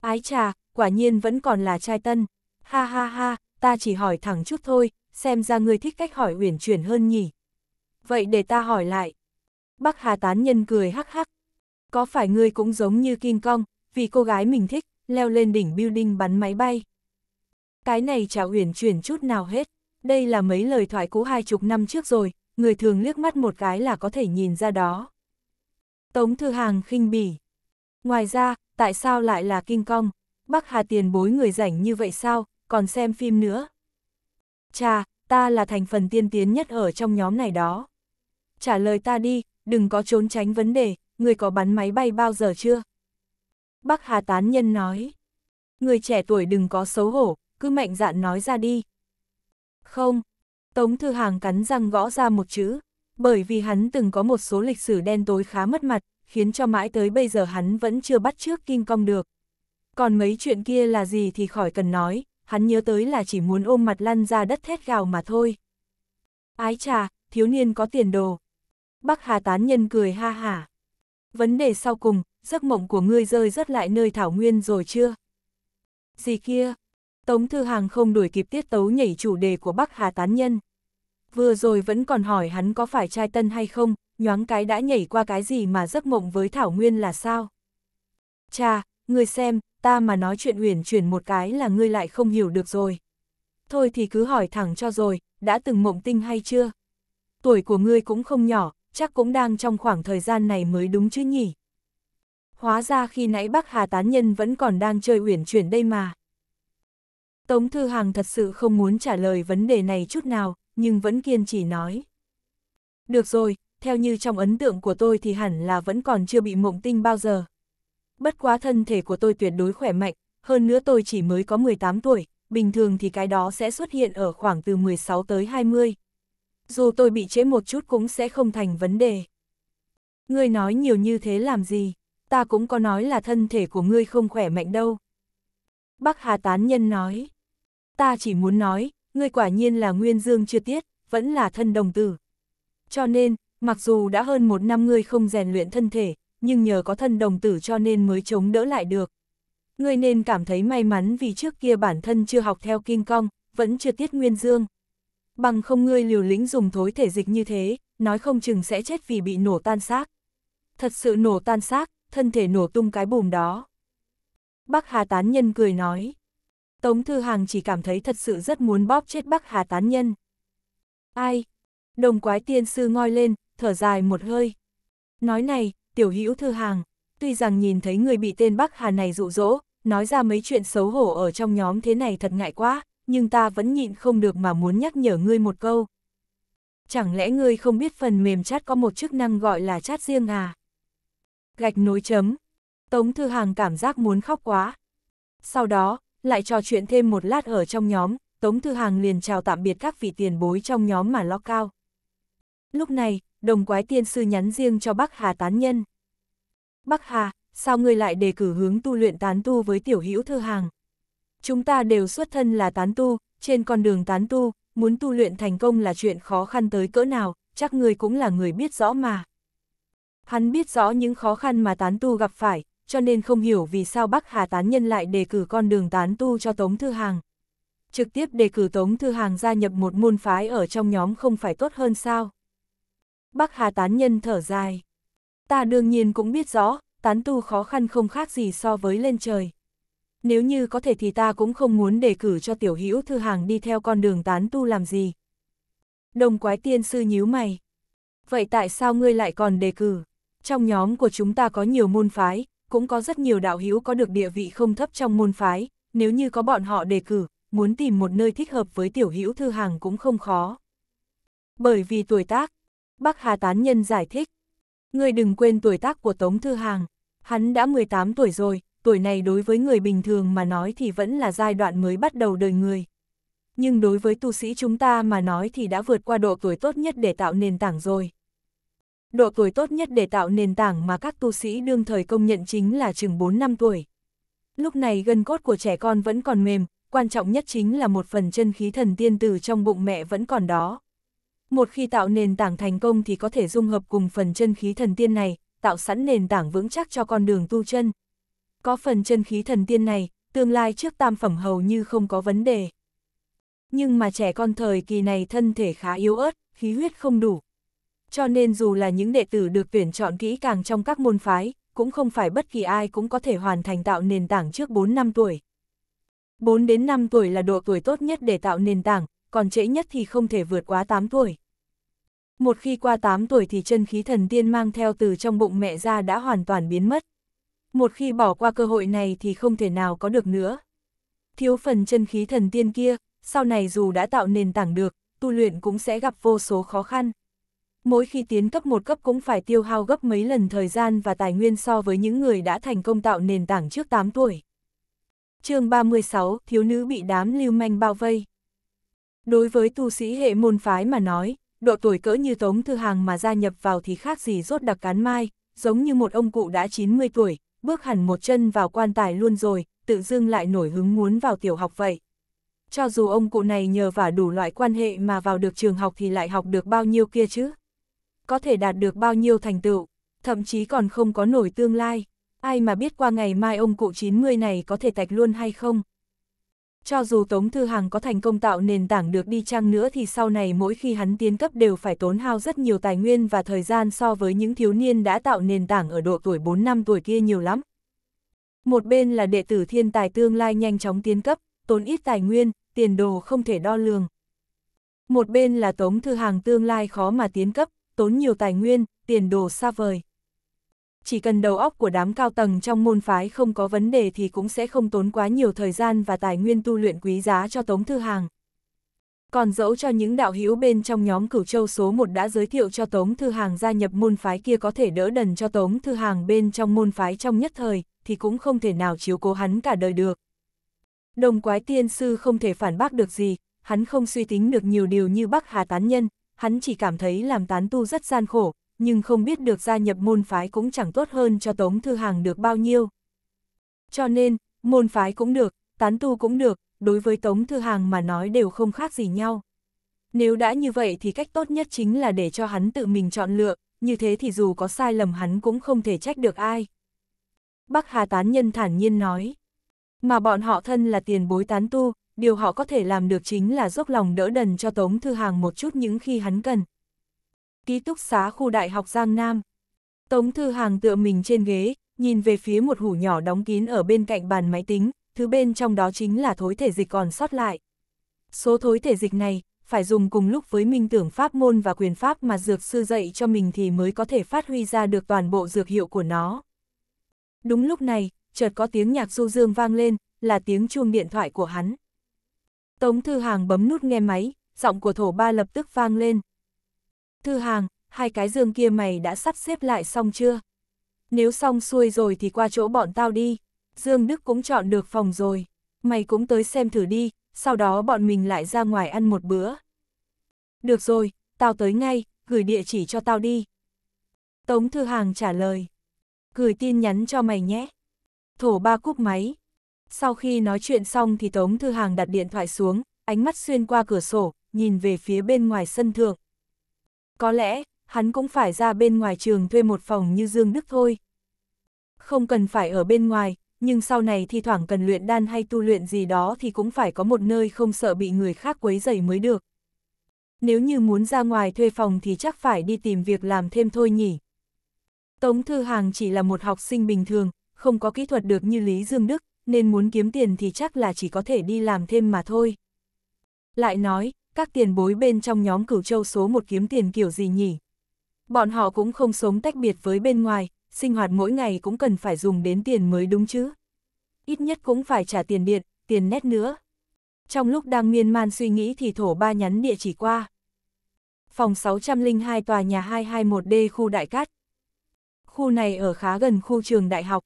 Ái trà, quả nhiên vẫn còn là trai tân, ha ha ha, ta chỉ hỏi thẳng chút thôi, xem ra ngươi thích cách hỏi uyển chuyển hơn nhỉ. Vậy để ta hỏi lại. Bắc Hà tán nhân cười hắc hắc. Có phải ngươi cũng giống như King Kong, vì cô gái mình thích, leo lên đỉnh building bắn máy bay? Cái này chả uyển chuyển chút nào hết. Đây là mấy lời thoại cũ hai chục năm trước rồi, người thường liếc mắt một cái là có thể nhìn ra đó. Tống Thư Hàng khinh bỉ. Ngoài ra, tại sao lại là King Kong? Bắc Hà tiền bối người rảnh như vậy sao, còn xem phim nữa. Chà, ta là thành phần tiên tiến nhất ở trong nhóm này đó. Trả lời ta đi, đừng có trốn tránh vấn đề, người có bắn máy bay bao giờ chưa? Bác Hà Tán Nhân nói, người trẻ tuổi đừng có xấu hổ, cứ mạnh dạn nói ra đi. Không, Tống Thư Hàng cắn răng gõ ra một chữ, bởi vì hắn từng có một số lịch sử đen tối khá mất mặt, khiến cho mãi tới bây giờ hắn vẫn chưa bắt trước King công được. Còn mấy chuyện kia là gì thì khỏi cần nói, hắn nhớ tới là chỉ muốn ôm mặt lăn ra đất thét gào mà thôi. Ái trà, thiếu niên có tiền đồ. Bắc Hà tán nhân cười ha hả. Vấn đề sau cùng, giấc mộng của ngươi rơi rất lại nơi thảo nguyên rồi chưa? Gì kia? Tống Thư Hàng không đuổi kịp tiết tấu nhảy chủ đề của Bắc Hà tán nhân. Vừa rồi vẫn còn hỏi hắn có phải trai tân hay không, nhoáng cái đã nhảy qua cái gì mà giấc mộng với Thảo Nguyên là sao? Cha, người xem, ta mà nói chuyện uyển chuyển một cái là ngươi lại không hiểu được rồi. Thôi thì cứ hỏi thẳng cho rồi, đã từng mộng tinh hay chưa? Tuổi của ngươi cũng không nhỏ, chắc cũng đang trong khoảng thời gian này mới đúng chứ nhỉ? Hóa ra khi nãy bác Hà Tán Nhân vẫn còn đang chơi uyển chuyển đây mà. Tống Thư Hàng thật sự không muốn trả lời vấn đề này chút nào, nhưng vẫn kiên trì nói. Được rồi, theo như trong ấn tượng của tôi thì hẳn là vẫn còn chưa bị mộng tinh bao giờ bất quá thân thể của tôi tuyệt đối khỏe mạnh, hơn nữa tôi chỉ mới có 18 tuổi, bình thường thì cái đó sẽ xuất hiện ở khoảng từ 16 tới 20. Dù tôi bị trễ một chút cũng sẽ không thành vấn đề. Ngươi nói nhiều như thế làm gì, ta cũng có nói là thân thể của ngươi không khỏe mạnh đâu. Bác Hà Tán Nhân nói, ta chỉ muốn nói, ngươi quả nhiên là nguyên dương chưa tiết, vẫn là thân đồng tử. Cho nên, mặc dù đã hơn một năm ngươi không rèn luyện thân thể, nhưng nhờ có thân đồng tử cho nên mới chống đỡ lại được. Ngươi nên cảm thấy may mắn vì trước kia bản thân chưa học theo King Kong, vẫn chưa tiết nguyên dương. Bằng không ngươi liều lĩnh dùng thối thể dịch như thế, nói không chừng sẽ chết vì bị nổ tan xác. Thật sự nổ tan xác, thân thể nổ tung cái bùm đó. Bác Hà Tán Nhân cười nói. Tống Thư Hàng chỉ cảm thấy thật sự rất muốn bóp chết bắc Hà Tán Nhân. Ai? Đồng quái tiên sư ngoi lên, thở dài một hơi. Nói này, tiểu hữu thư hàng, tuy rằng nhìn thấy người bị tên Bắc Hà này dụ dỗ, nói ra mấy chuyện xấu hổ ở trong nhóm thế này thật ngại quá, nhưng ta vẫn nhịn không được mà muốn nhắc nhở ngươi một câu. Chẳng lẽ ngươi không biết phần mềm chat có một chức năng gọi là chat riêng à? Gạch nối chấm. Tống Thư Hàng cảm giác muốn khóc quá. Sau đó, lại trò chuyện thêm một lát ở trong nhóm, Tống Thư Hàng liền chào tạm biệt các vị tiền bối trong nhóm mà lo cao. Lúc này, đồng quái tiên sư nhắn riêng cho Bắc Hà tán nhân. Bắc Hà, sao ngươi lại đề cử hướng tu luyện tán tu với tiểu hữu thư hàng? Chúng ta đều xuất thân là tán tu, trên con đường tán tu, muốn tu luyện thành công là chuyện khó khăn tới cỡ nào, chắc ngươi cũng là người biết rõ mà. Hắn biết rõ những khó khăn mà tán tu gặp phải, cho nên không hiểu vì sao Bắc Hà tán nhân lại đề cử con đường tán tu cho Tống Thư Hàng. Trực tiếp đề cử Tống Thư Hàng gia nhập một môn phái ở trong nhóm không phải tốt hơn sao? Bắc Hà tán nhân thở dài. Ta đương nhiên cũng biết rõ, tán tu khó khăn không khác gì so với lên trời. Nếu như có thể thì ta cũng không muốn đề cử cho tiểu hữu thư hàng đi theo con đường tán tu làm gì. Đồng quái tiên sư nhíu mày. Vậy tại sao ngươi lại còn đề cử? Trong nhóm của chúng ta có nhiều môn phái, cũng có rất nhiều đạo hữu có được địa vị không thấp trong môn phái, nếu như có bọn họ đề cử, muốn tìm một nơi thích hợp với tiểu hữu thư hàng cũng không khó. Bởi vì tuổi tác, Bắc Hà Tán Nhân giải thích. Người đừng quên tuổi tác của Tống Thư Hàng. Hắn đã 18 tuổi rồi, tuổi này đối với người bình thường mà nói thì vẫn là giai đoạn mới bắt đầu đời người. Nhưng đối với tu sĩ chúng ta mà nói thì đã vượt qua độ tuổi tốt nhất để tạo nền tảng rồi. Độ tuổi tốt nhất để tạo nền tảng mà các tu sĩ đương thời công nhận chính là chừng 4 năm tuổi. Lúc này gân cốt của trẻ con vẫn còn mềm, quan trọng nhất chính là một phần chân khí thần tiên từ trong bụng mẹ vẫn còn đó. Một khi tạo nền tảng thành công thì có thể dung hợp cùng phần chân khí thần tiên này, tạo sẵn nền tảng vững chắc cho con đường tu chân. Có phần chân khí thần tiên này, tương lai trước tam phẩm hầu như không có vấn đề. Nhưng mà trẻ con thời kỳ này thân thể khá yếu ớt, khí huyết không đủ. Cho nên dù là những đệ tử được tuyển chọn kỹ càng trong các môn phái, cũng không phải bất kỳ ai cũng có thể hoàn thành tạo nền tảng trước 4 năm tuổi. 4 đến 5 tuổi là độ tuổi tốt nhất để tạo nền tảng, còn trễ nhất thì không thể vượt quá 8 tuổi. Một khi qua 8 tuổi thì chân khí thần tiên mang theo từ trong bụng mẹ ra đã hoàn toàn biến mất. Một khi bỏ qua cơ hội này thì không thể nào có được nữa. Thiếu phần chân khí thần tiên kia, sau này dù đã tạo nền tảng được, tu luyện cũng sẽ gặp vô số khó khăn. Mỗi khi tiến cấp một cấp cũng phải tiêu hao gấp mấy lần thời gian và tài nguyên so với những người đã thành công tạo nền tảng trước 8 tuổi. chương 36, thiếu nữ bị đám lưu manh bao vây. Đối với tu sĩ hệ môn phái mà nói, độ tuổi cỡ như Tống Thư Hàng mà gia nhập vào thì khác gì rốt đặc cán mai, giống như một ông cụ đã 90 tuổi, bước hẳn một chân vào quan tài luôn rồi, tự dưng lại nổi hứng muốn vào tiểu học vậy. Cho dù ông cụ này nhờ vả đủ loại quan hệ mà vào được trường học thì lại học được bao nhiêu kia chứ? Có thể đạt được bao nhiêu thành tựu, thậm chí còn không có nổi tương lai. Ai mà biết qua ngày mai ông cụ 90 này có thể tạch luôn hay không? Cho dù Tống Thư Hàng có thành công tạo nền tảng được đi chăng nữa thì sau này mỗi khi hắn tiến cấp đều phải tốn hao rất nhiều tài nguyên và thời gian so với những thiếu niên đã tạo nền tảng ở độ tuổi 4 năm tuổi kia nhiều lắm. Một bên là đệ tử thiên tài tương lai nhanh chóng tiến cấp, tốn ít tài nguyên, tiền đồ không thể đo lường. Một bên là Tống Thư Hàng tương lai khó mà tiến cấp, tốn nhiều tài nguyên, tiền đồ xa vời chỉ cần đầu óc của đám cao tầng trong môn phái không có vấn đề thì cũng sẽ không tốn quá nhiều thời gian và tài nguyên tu luyện quý giá cho Tống Thư Hàng. Còn dẫu cho những đạo hữu bên trong nhóm cửu châu số 1 đã giới thiệu cho Tống Thư Hàng gia nhập môn phái kia có thể đỡ đần cho Tống Thư Hàng bên trong môn phái trong nhất thời, thì cũng không thể nào chiếu cố hắn cả đời được. Đồng quái tiên sư không thể phản bác được gì, hắn không suy tính được nhiều điều như Bắc Hà Tán Nhân, hắn chỉ cảm thấy làm tán tu rất gian khổ, nhưng không biết được gia nhập môn phái cũng chẳng tốt hơn cho Tống Thư Hàng được bao nhiêu. Cho nên, môn phái cũng được, tán tu cũng được, đối với Tống Thư Hàng mà nói đều không khác gì nhau. Nếu đã như vậy thì cách tốt nhất chính là để cho hắn tự mình chọn lựa, như thế thì dù có sai lầm hắn cũng không thể trách được ai. Bắc Hà Tán Nhân thản nhiên nói, mà bọn họ thân là tiền bối tán tu, điều họ có thể làm được chính là dốc lòng đỡ đần cho Tống Thư Hàng một chút những khi hắn cần ký túc xá khu đại học Giang Nam. Tống Thư Hàng tựa mình trên ghế, nhìn về phía một hủ nhỏ đóng kín ở bên cạnh bàn máy tính, thứ bên trong đó chính là thối thể dịch còn sót lại. Số thối thể dịch này, phải dùng cùng lúc với minh tưởng pháp môn và quyền pháp mà dược sư dạy cho mình thì mới có thể phát huy ra được toàn bộ dược hiệu của nó. Đúng lúc này, chợt có tiếng nhạc du dương vang lên, là tiếng chuông điện thoại của hắn. Tống Thư Hàng bấm nút nghe máy, giọng của thổ ba lập tức vang lên, Thư hàng, hai cái giường kia mày đã sắp xếp lại xong chưa? Nếu xong xuôi rồi thì qua chỗ bọn tao đi. Dương Đức cũng chọn được phòng rồi. Mày cũng tới xem thử đi, sau đó bọn mình lại ra ngoài ăn một bữa. Được rồi, tao tới ngay, gửi địa chỉ cho tao đi. Tống Thư Hàng trả lời. Gửi tin nhắn cho mày nhé. Thổ ba cúp máy. Sau khi nói chuyện xong thì Tống Thư Hàng đặt điện thoại xuống, ánh mắt xuyên qua cửa sổ, nhìn về phía bên ngoài sân thượng. Có lẽ, hắn cũng phải ra bên ngoài trường thuê một phòng như Dương Đức thôi. Không cần phải ở bên ngoài, nhưng sau này thi thoảng cần luyện đan hay tu luyện gì đó thì cũng phải có một nơi không sợ bị người khác quấy rầy mới được. Nếu như muốn ra ngoài thuê phòng thì chắc phải đi tìm việc làm thêm thôi nhỉ. Tống Thư Hàng chỉ là một học sinh bình thường, không có kỹ thuật được như Lý Dương Đức, nên muốn kiếm tiền thì chắc là chỉ có thể đi làm thêm mà thôi. Lại nói, các tiền bối bên trong nhóm cửu châu số một kiếm tiền kiểu gì nhỉ? Bọn họ cũng không sống tách biệt với bên ngoài, sinh hoạt mỗi ngày cũng cần phải dùng đến tiền mới đúng chứ. Ít nhất cũng phải trả tiền điện, tiền nét nữa. Trong lúc đang miên man suy nghĩ thì thổ ba nhắn địa chỉ qua. Phòng 602 tòa nhà 221D khu Đại Cát. Khu này ở khá gần khu trường đại học.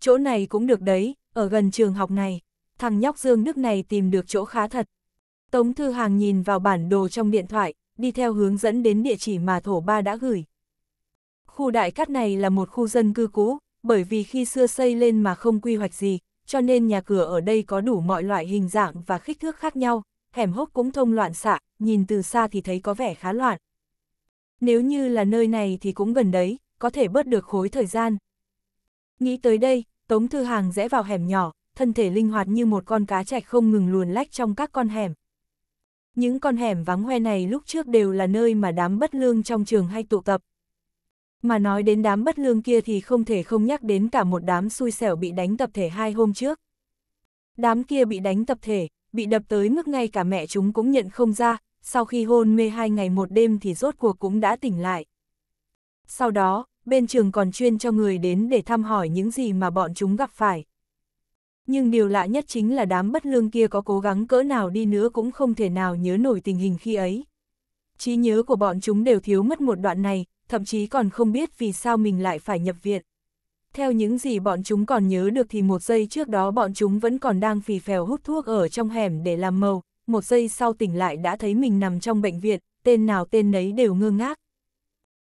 Chỗ này cũng được đấy, ở gần trường học này. Thằng nhóc Dương nước này tìm được chỗ khá thật. Tống Thư Hàng nhìn vào bản đồ trong điện thoại, đi theo hướng dẫn đến địa chỉ mà Thổ Ba đã gửi. Khu đại cát này là một khu dân cư cũ, bởi vì khi xưa xây lên mà không quy hoạch gì, cho nên nhà cửa ở đây có đủ mọi loại hình dạng và kích thước khác nhau, hẻm hốc cũng thông loạn xạ, nhìn từ xa thì thấy có vẻ khá loạn. Nếu như là nơi này thì cũng gần đấy, có thể bớt được khối thời gian. Nghĩ tới đây, Tống Thư Hàng rẽ vào hẻm nhỏ, thân thể linh hoạt như một con cá chạch không ngừng luồn lách trong các con hẻm những con hẻm vắng hoe này lúc trước đều là nơi mà đám bất lương trong trường hay tụ tập. Mà nói đến đám bất lương kia thì không thể không nhắc đến cả một đám xui xẻo bị đánh tập thể hai hôm trước. Đám kia bị đánh tập thể, bị đập tới mức ngay cả mẹ chúng cũng nhận không ra, sau khi hôn mê hai ngày một đêm thì rốt cuộc cũng đã tỉnh lại. Sau đó, bên trường còn chuyên cho người đến để thăm hỏi những gì mà bọn chúng gặp phải nhưng điều lạ nhất chính là đám bất lương kia có cố gắng cỡ nào đi nữa cũng không thể nào nhớ nổi tình hình khi ấy. trí nhớ của bọn chúng đều thiếu mất một đoạn này, thậm chí còn không biết vì sao mình lại phải nhập viện. Theo những gì bọn chúng còn nhớ được thì một giây trước đó bọn chúng vẫn còn đang phì phèo hút thuốc ở trong hẻm để làm màu, một giây sau tỉnh lại đã thấy mình nằm trong bệnh viện, tên nào tên nấy đều ngơ ngác.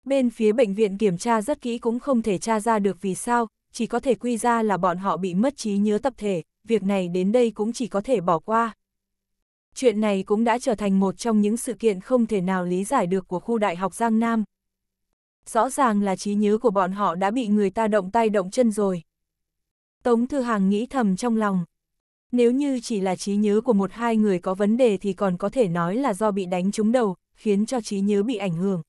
Bên phía bệnh viện kiểm tra rất kỹ cũng không thể tra ra được vì sao, chỉ có thể quy ra là bọn họ bị mất trí nhớ tập thể, việc này đến đây cũng chỉ có thể bỏ qua. Chuyện này cũng đã trở thành một trong những sự kiện không thể nào lý giải được của khu đại học Giang Nam. Rõ ràng là trí nhớ của bọn họ đã bị người ta động tay động chân rồi. Tống Thư Hàng nghĩ thầm trong lòng. Nếu như chỉ là trí nhớ của một hai người có vấn đề thì còn có thể nói là do bị đánh trúng đầu, khiến cho trí nhớ bị ảnh hưởng.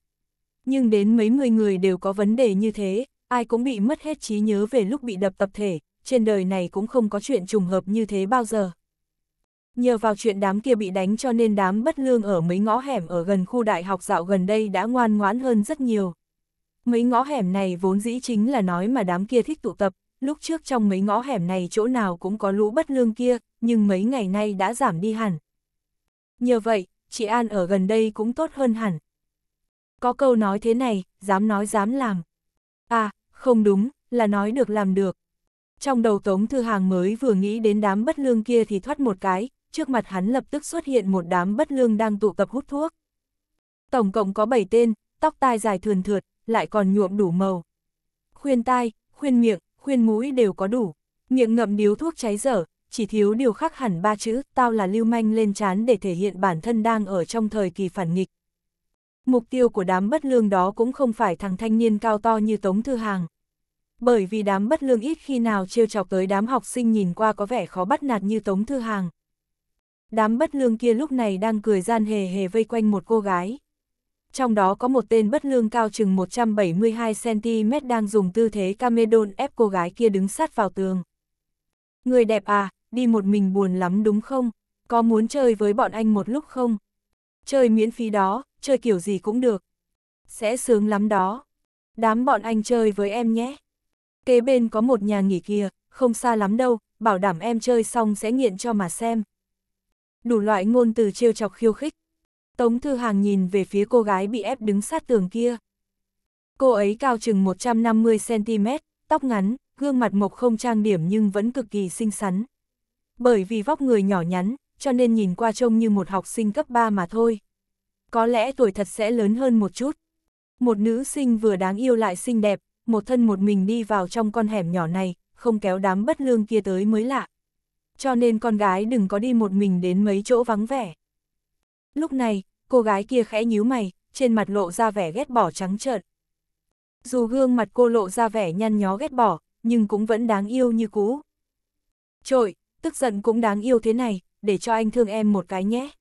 Nhưng đến mấy người người đều có vấn đề như thế, ai cũng bị mất hết trí nhớ về lúc bị đập tập thể, trên đời này cũng không có chuyện trùng hợp như thế bao giờ. Nhờ vào chuyện đám kia bị đánh cho nên đám bất lương ở mấy ngõ hẻm ở gần khu đại học dạo gần đây đã ngoan ngoãn hơn rất nhiều. Mấy ngõ hẻm này vốn dĩ chính là nói mà đám kia thích tụ tập, lúc trước trong mấy ngõ hẻm này chỗ nào cũng có lũ bất lương kia, nhưng mấy ngày nay đã giảm đi hẳn. Nhờ vậy, chị An ở gần đây cũng tốt hơn hẳn. Có câu nói thế này, dám nói dám làm. À, không đúng, là nói được làm được. Trong đầu Tống Thư Hàng mới vừa nghĩ đến đám bất lương kia thì thoát một cái, trước mặt hắn lập tức xuất hiện một đám bất lương đang tụ tập hút thuốc. Tổng cộng có 7 tên, tóc tai dài thườn thượt, lại còn nhuộm đủ màu. Khuyên tai, khuyên miệng, khuyên mũi đều có đủ. Miệng ngậm điếu thuốc cháy dở, chỉ thiếu điều khắc hẳn ba chữ, tao là lưu manh lên chán để thể hiện bản thân đang ở trong thời kỳ phản nghịch. Mục tiêu của đám bất lương đó cũng không phải thằng thanh niên cao to như Tống Thư Hàng. Bởi vì đám bất lương ít khi nào trêu chọc tới đám học sinh nhìn qua có vẻ khó bắt nạt như Tống Thư Hàng. Đám bất lương kia lúc này đang cười gian hề hề vây quanh một cô gái. Trong đó có một tên bất lương cao chừng 172cm đang dùng tư thế camedon ép cô gái kia đứng sát vào tường. Người đẹp à, đi một mình buồn lắm đúng không? Có muốn chơi với bọn anh một lúc không? Chơi miễn phí đó, chơi kiểu gì cũng được. Sẽ sướng lắm đó. Đám bọn anh chơi với em nhé. Kế bên có một nhà nghỉ kia, không xa lắm đâu, bảo đảm em chơi xong sẽ nghiện cho mà xem. Đủ loại ngôn từ trêu chọc khiêu khích. Tống Thư Hàng nhìn về phía cô gái bị ép đứng sát tường kia. Cô ấy cao chừng 150cm, tóc ngắn, gương mặt mộc không trang điểm nhưng vẫn cực kỳ xinh xắn. Bởi vì vóc người nhỏ nhắn, cho nên nhìn qua trông như một học sinh cấp 3 mà thôi có lẽ tuổi thật sẽ lớn hơn một chút. Một nữ sinh vừa đáng yêu lại xinh đẹp, một thân một mình đi vào trong con hẻm nhỏ này, không kéo đám bất lương kia tới mới lạ. Cho nên con gái đừng có đi một mình đến mấy chỗ vắng vẻ. Lúc này, cô gái kia khẽ nhíu mày, trên mặt lộ ra vẻ ghét bỏ trắng trợn. Dù gương mặt cô lộ ra vẻ nhăn nhó ghét bỏ, nhưng cũng vẫn đáng yêu như cũ. Trội, tức giận cũng đáng yêu thế này, để cho anh thương em một cái nhé.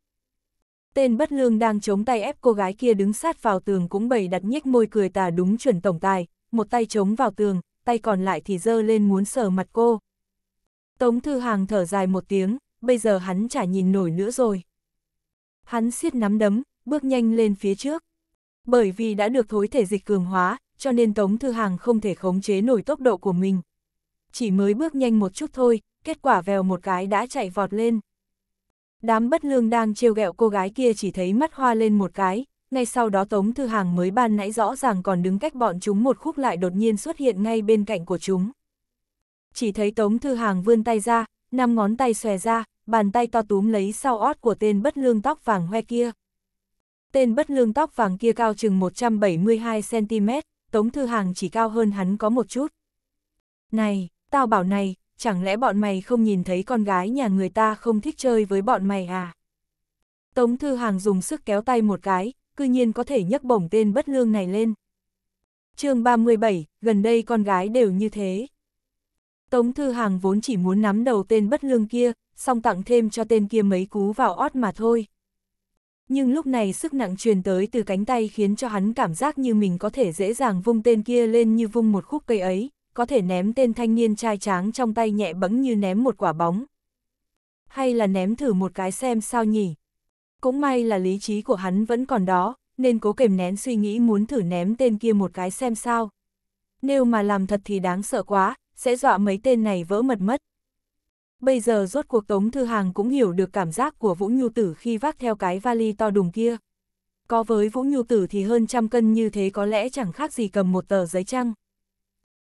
Tên bất lương đang chống tay ép cô gái kia đứng sát vào tường cũng bày đặt nhếch môi cười tà đúng chuẩn tổng tài, một tay chống vào tường, tay còn lại thì dơ lên muốn sờ mặt cô. Tống Thư Hàng thở dài một tiếng, bây giờ hắn chả nhìn nổi nữa rồi. Hắn siết nắm đấm, bước nhanh lên phía trước. Bởi vì đã được thối thể dịch cường hóa, cho nên Tống Thư Hàng không thể khống chế nổi tốc độ của mình. Chỉ mới bước nhanh một chút thôi, kết quả vèo một cái đã chạy vọt lên. Đám bất lương đang trêu ghẹo cô gái kia chỉ thấy mắt hoa lên một cái, ngay sau đó Tống Thư Hàng mới ban nãy rõ ràng còn đứng cách bọn chúng một khúc lại đột nhiên xuất hiện ngay bên cạnh của chúng. Chỉ thấy Tống Thư Hàng vươn tay ra, năm ngón tay xòe ra, bàn tay to túm lấy sau ót của tên bất lương tóc vàng hoe kia. Tên bất lương tóc vàng kia cao chừng 172cm, Tống Thư Hàng chỉ cao hơn hắn có một chút. Này, tao bảo này, chẳng lẽ bọn mày không nhìn thấy con gái nhà người ta không thích chơi với bọn mày à? Tống Thư Hàng dùng sức kéo tay một cái, cư nhiên có thể nhấc bổng tên bất lương này lên. chương 37, gần đây con gái đều như thế. Tống Thư Hàng vốn chỉ muốn nắm đầu tên bất lương kia, song tặng thêm cho tên kia mấy cú vào ót mà thôi. Nhưng lúc này sức nặng truyền tới từ cánh tay khiến cho hắn cảm giác như mình có thể dễ dàng vung tên kia lên như vung một khúc cây ấy có thể ném tên thanh niên trai tráng trong tay nhẹ bẫng như ném một quả bóng. Hay là ném thử một cái xem sao nhỉ? Cũng may là lý trí của hắn vẫn còn đó, nên cố kềm nén suy nghĩ muốn thử ném tên kia một cái xem sao. Nếu mà làm thật thì đáng sợ quá, sẽ dọa mấy tên này vỡ mật mất. Bây giờ rốt cuộc Tống Thư Hàng cũng hiểu được cảm giác của Vũ Nhu Tử khi vác theo cái vali to đùng kia. Có với Vũ Nhu Tử thì hơn trăm cân như thế có lẽ chẳng khác gì cầm một tờ giấy trăng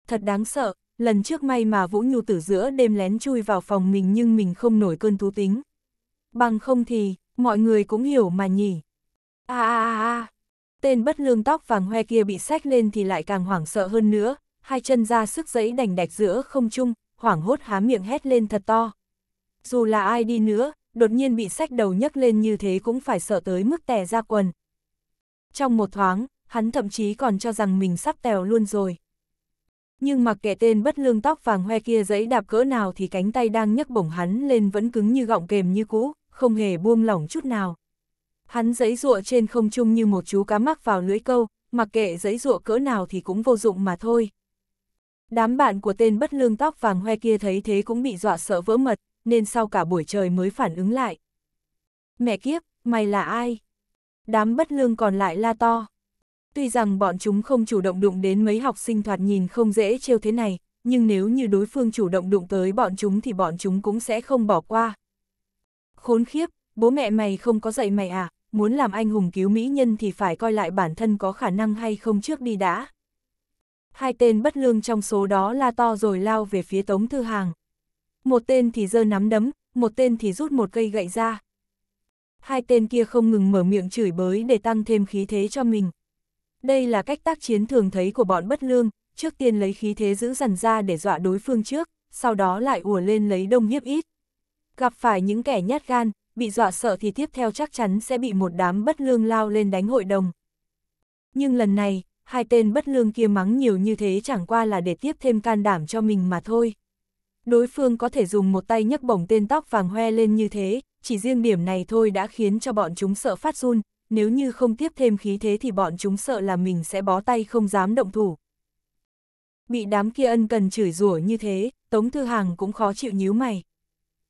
thật đáng sợ, lần trước may mà Vũ Nhu Tử giữa đêm lén chui vào phòng mình nhưng mình không nổi cơn thú tính. Bằng không thì, mọi người cũng hiểu mà nhỉ. a a a tên bất lương tóc vàng hoe kia bị sách lên thì lại càng hoảng sợ hơn nữa, hai chân ra sức giấy đành đạch giữa không chung, hoảng hốt há miệng hét lên thật to. Dù là ai đi nữa, đột nhiên bị sách đầu nhấc lên như thế cũng phải sợ tới mức tè ra quần. Trong một thoáng, hắn thậm chí còn cho rằng mình sắp tèo luôn rồi nhưng mặc kệ tên bất lương tóc vàng hoe kia giấy đạp cỡ nào thì cánh tay đang nhấc bổng hắn lên vẫn cứng như gọng kềm như cũ, không hề buông lỏng chút nào. Hắn giấy rụa trên không trung như một chú cá mắc vào lưới câu, mặc kệ giấy rụa cỡ nào thì cũng vô dụng mà thôi. Đám bạn của tên bất lương tóc vàng hoe kia thấy thế cũng bị dọa sợ vỡ mật, nên sau cả buổi trời mới phản ứng lại. Mẹ kiếp, mày là ai? Đám bất lương còn lại la to. Tuy rằng bọn chúng không chủ động đụng đến mấy học sinh thoạt nhìn không dễ trêu thế này, nhưng nếu như đối phương chủ động đụng tới bọn chúng thì bọn chúng cũng sẽ không bỏ qua. Khốn khiếp, bố mẹ mày không có dạy mày à, muốn làm anh hùng cứu mỹ nhân thì phải coi lại bản thân có khả năng hay không trước đi đã. Hai tên bất lương trong số đó la to rồi lao về phía Tống Thư Hàng. Một tên thì giơ nắm đấm, một tên thì rút một cây gậy ra. Hai tên kia không ngừng mở miệng chửi bới để tăng thêm khí thế cho mình. Đây là cách tác chiến thường thấy của bọn bất lương, trước tiên lấy khí thế giữ dần ra để dọa đối phương trước, sau đó lại ùa lên lấy đông nhiếp ít. Gặp phải những kẻ nhát gan, bị dọa sợ thì tiếp theo chắc chắn sẽ bị một đám bất lương lao lên đánh hội đồng. Nhưng lần này, hai tên bất lương kia mắng nhiều như thế chẳng qua là để tiếp thêm can đảm cho mình mà thôi. Đối phương có thể dùng một tay nhấc bổng tên tóc vàng hoe lên như thế, chỉ riêng điểm này thôi đã khiến cho bọn chúng sợ phát run, nếu như không tiếp thêm khí thế thì bọn chúng sợ là mình sẽ bó tay không dám động thủ. Bị đám kia ân cần chửi rủa như thế, Tống Thư Hàng cũng khó chịu nhíu mày.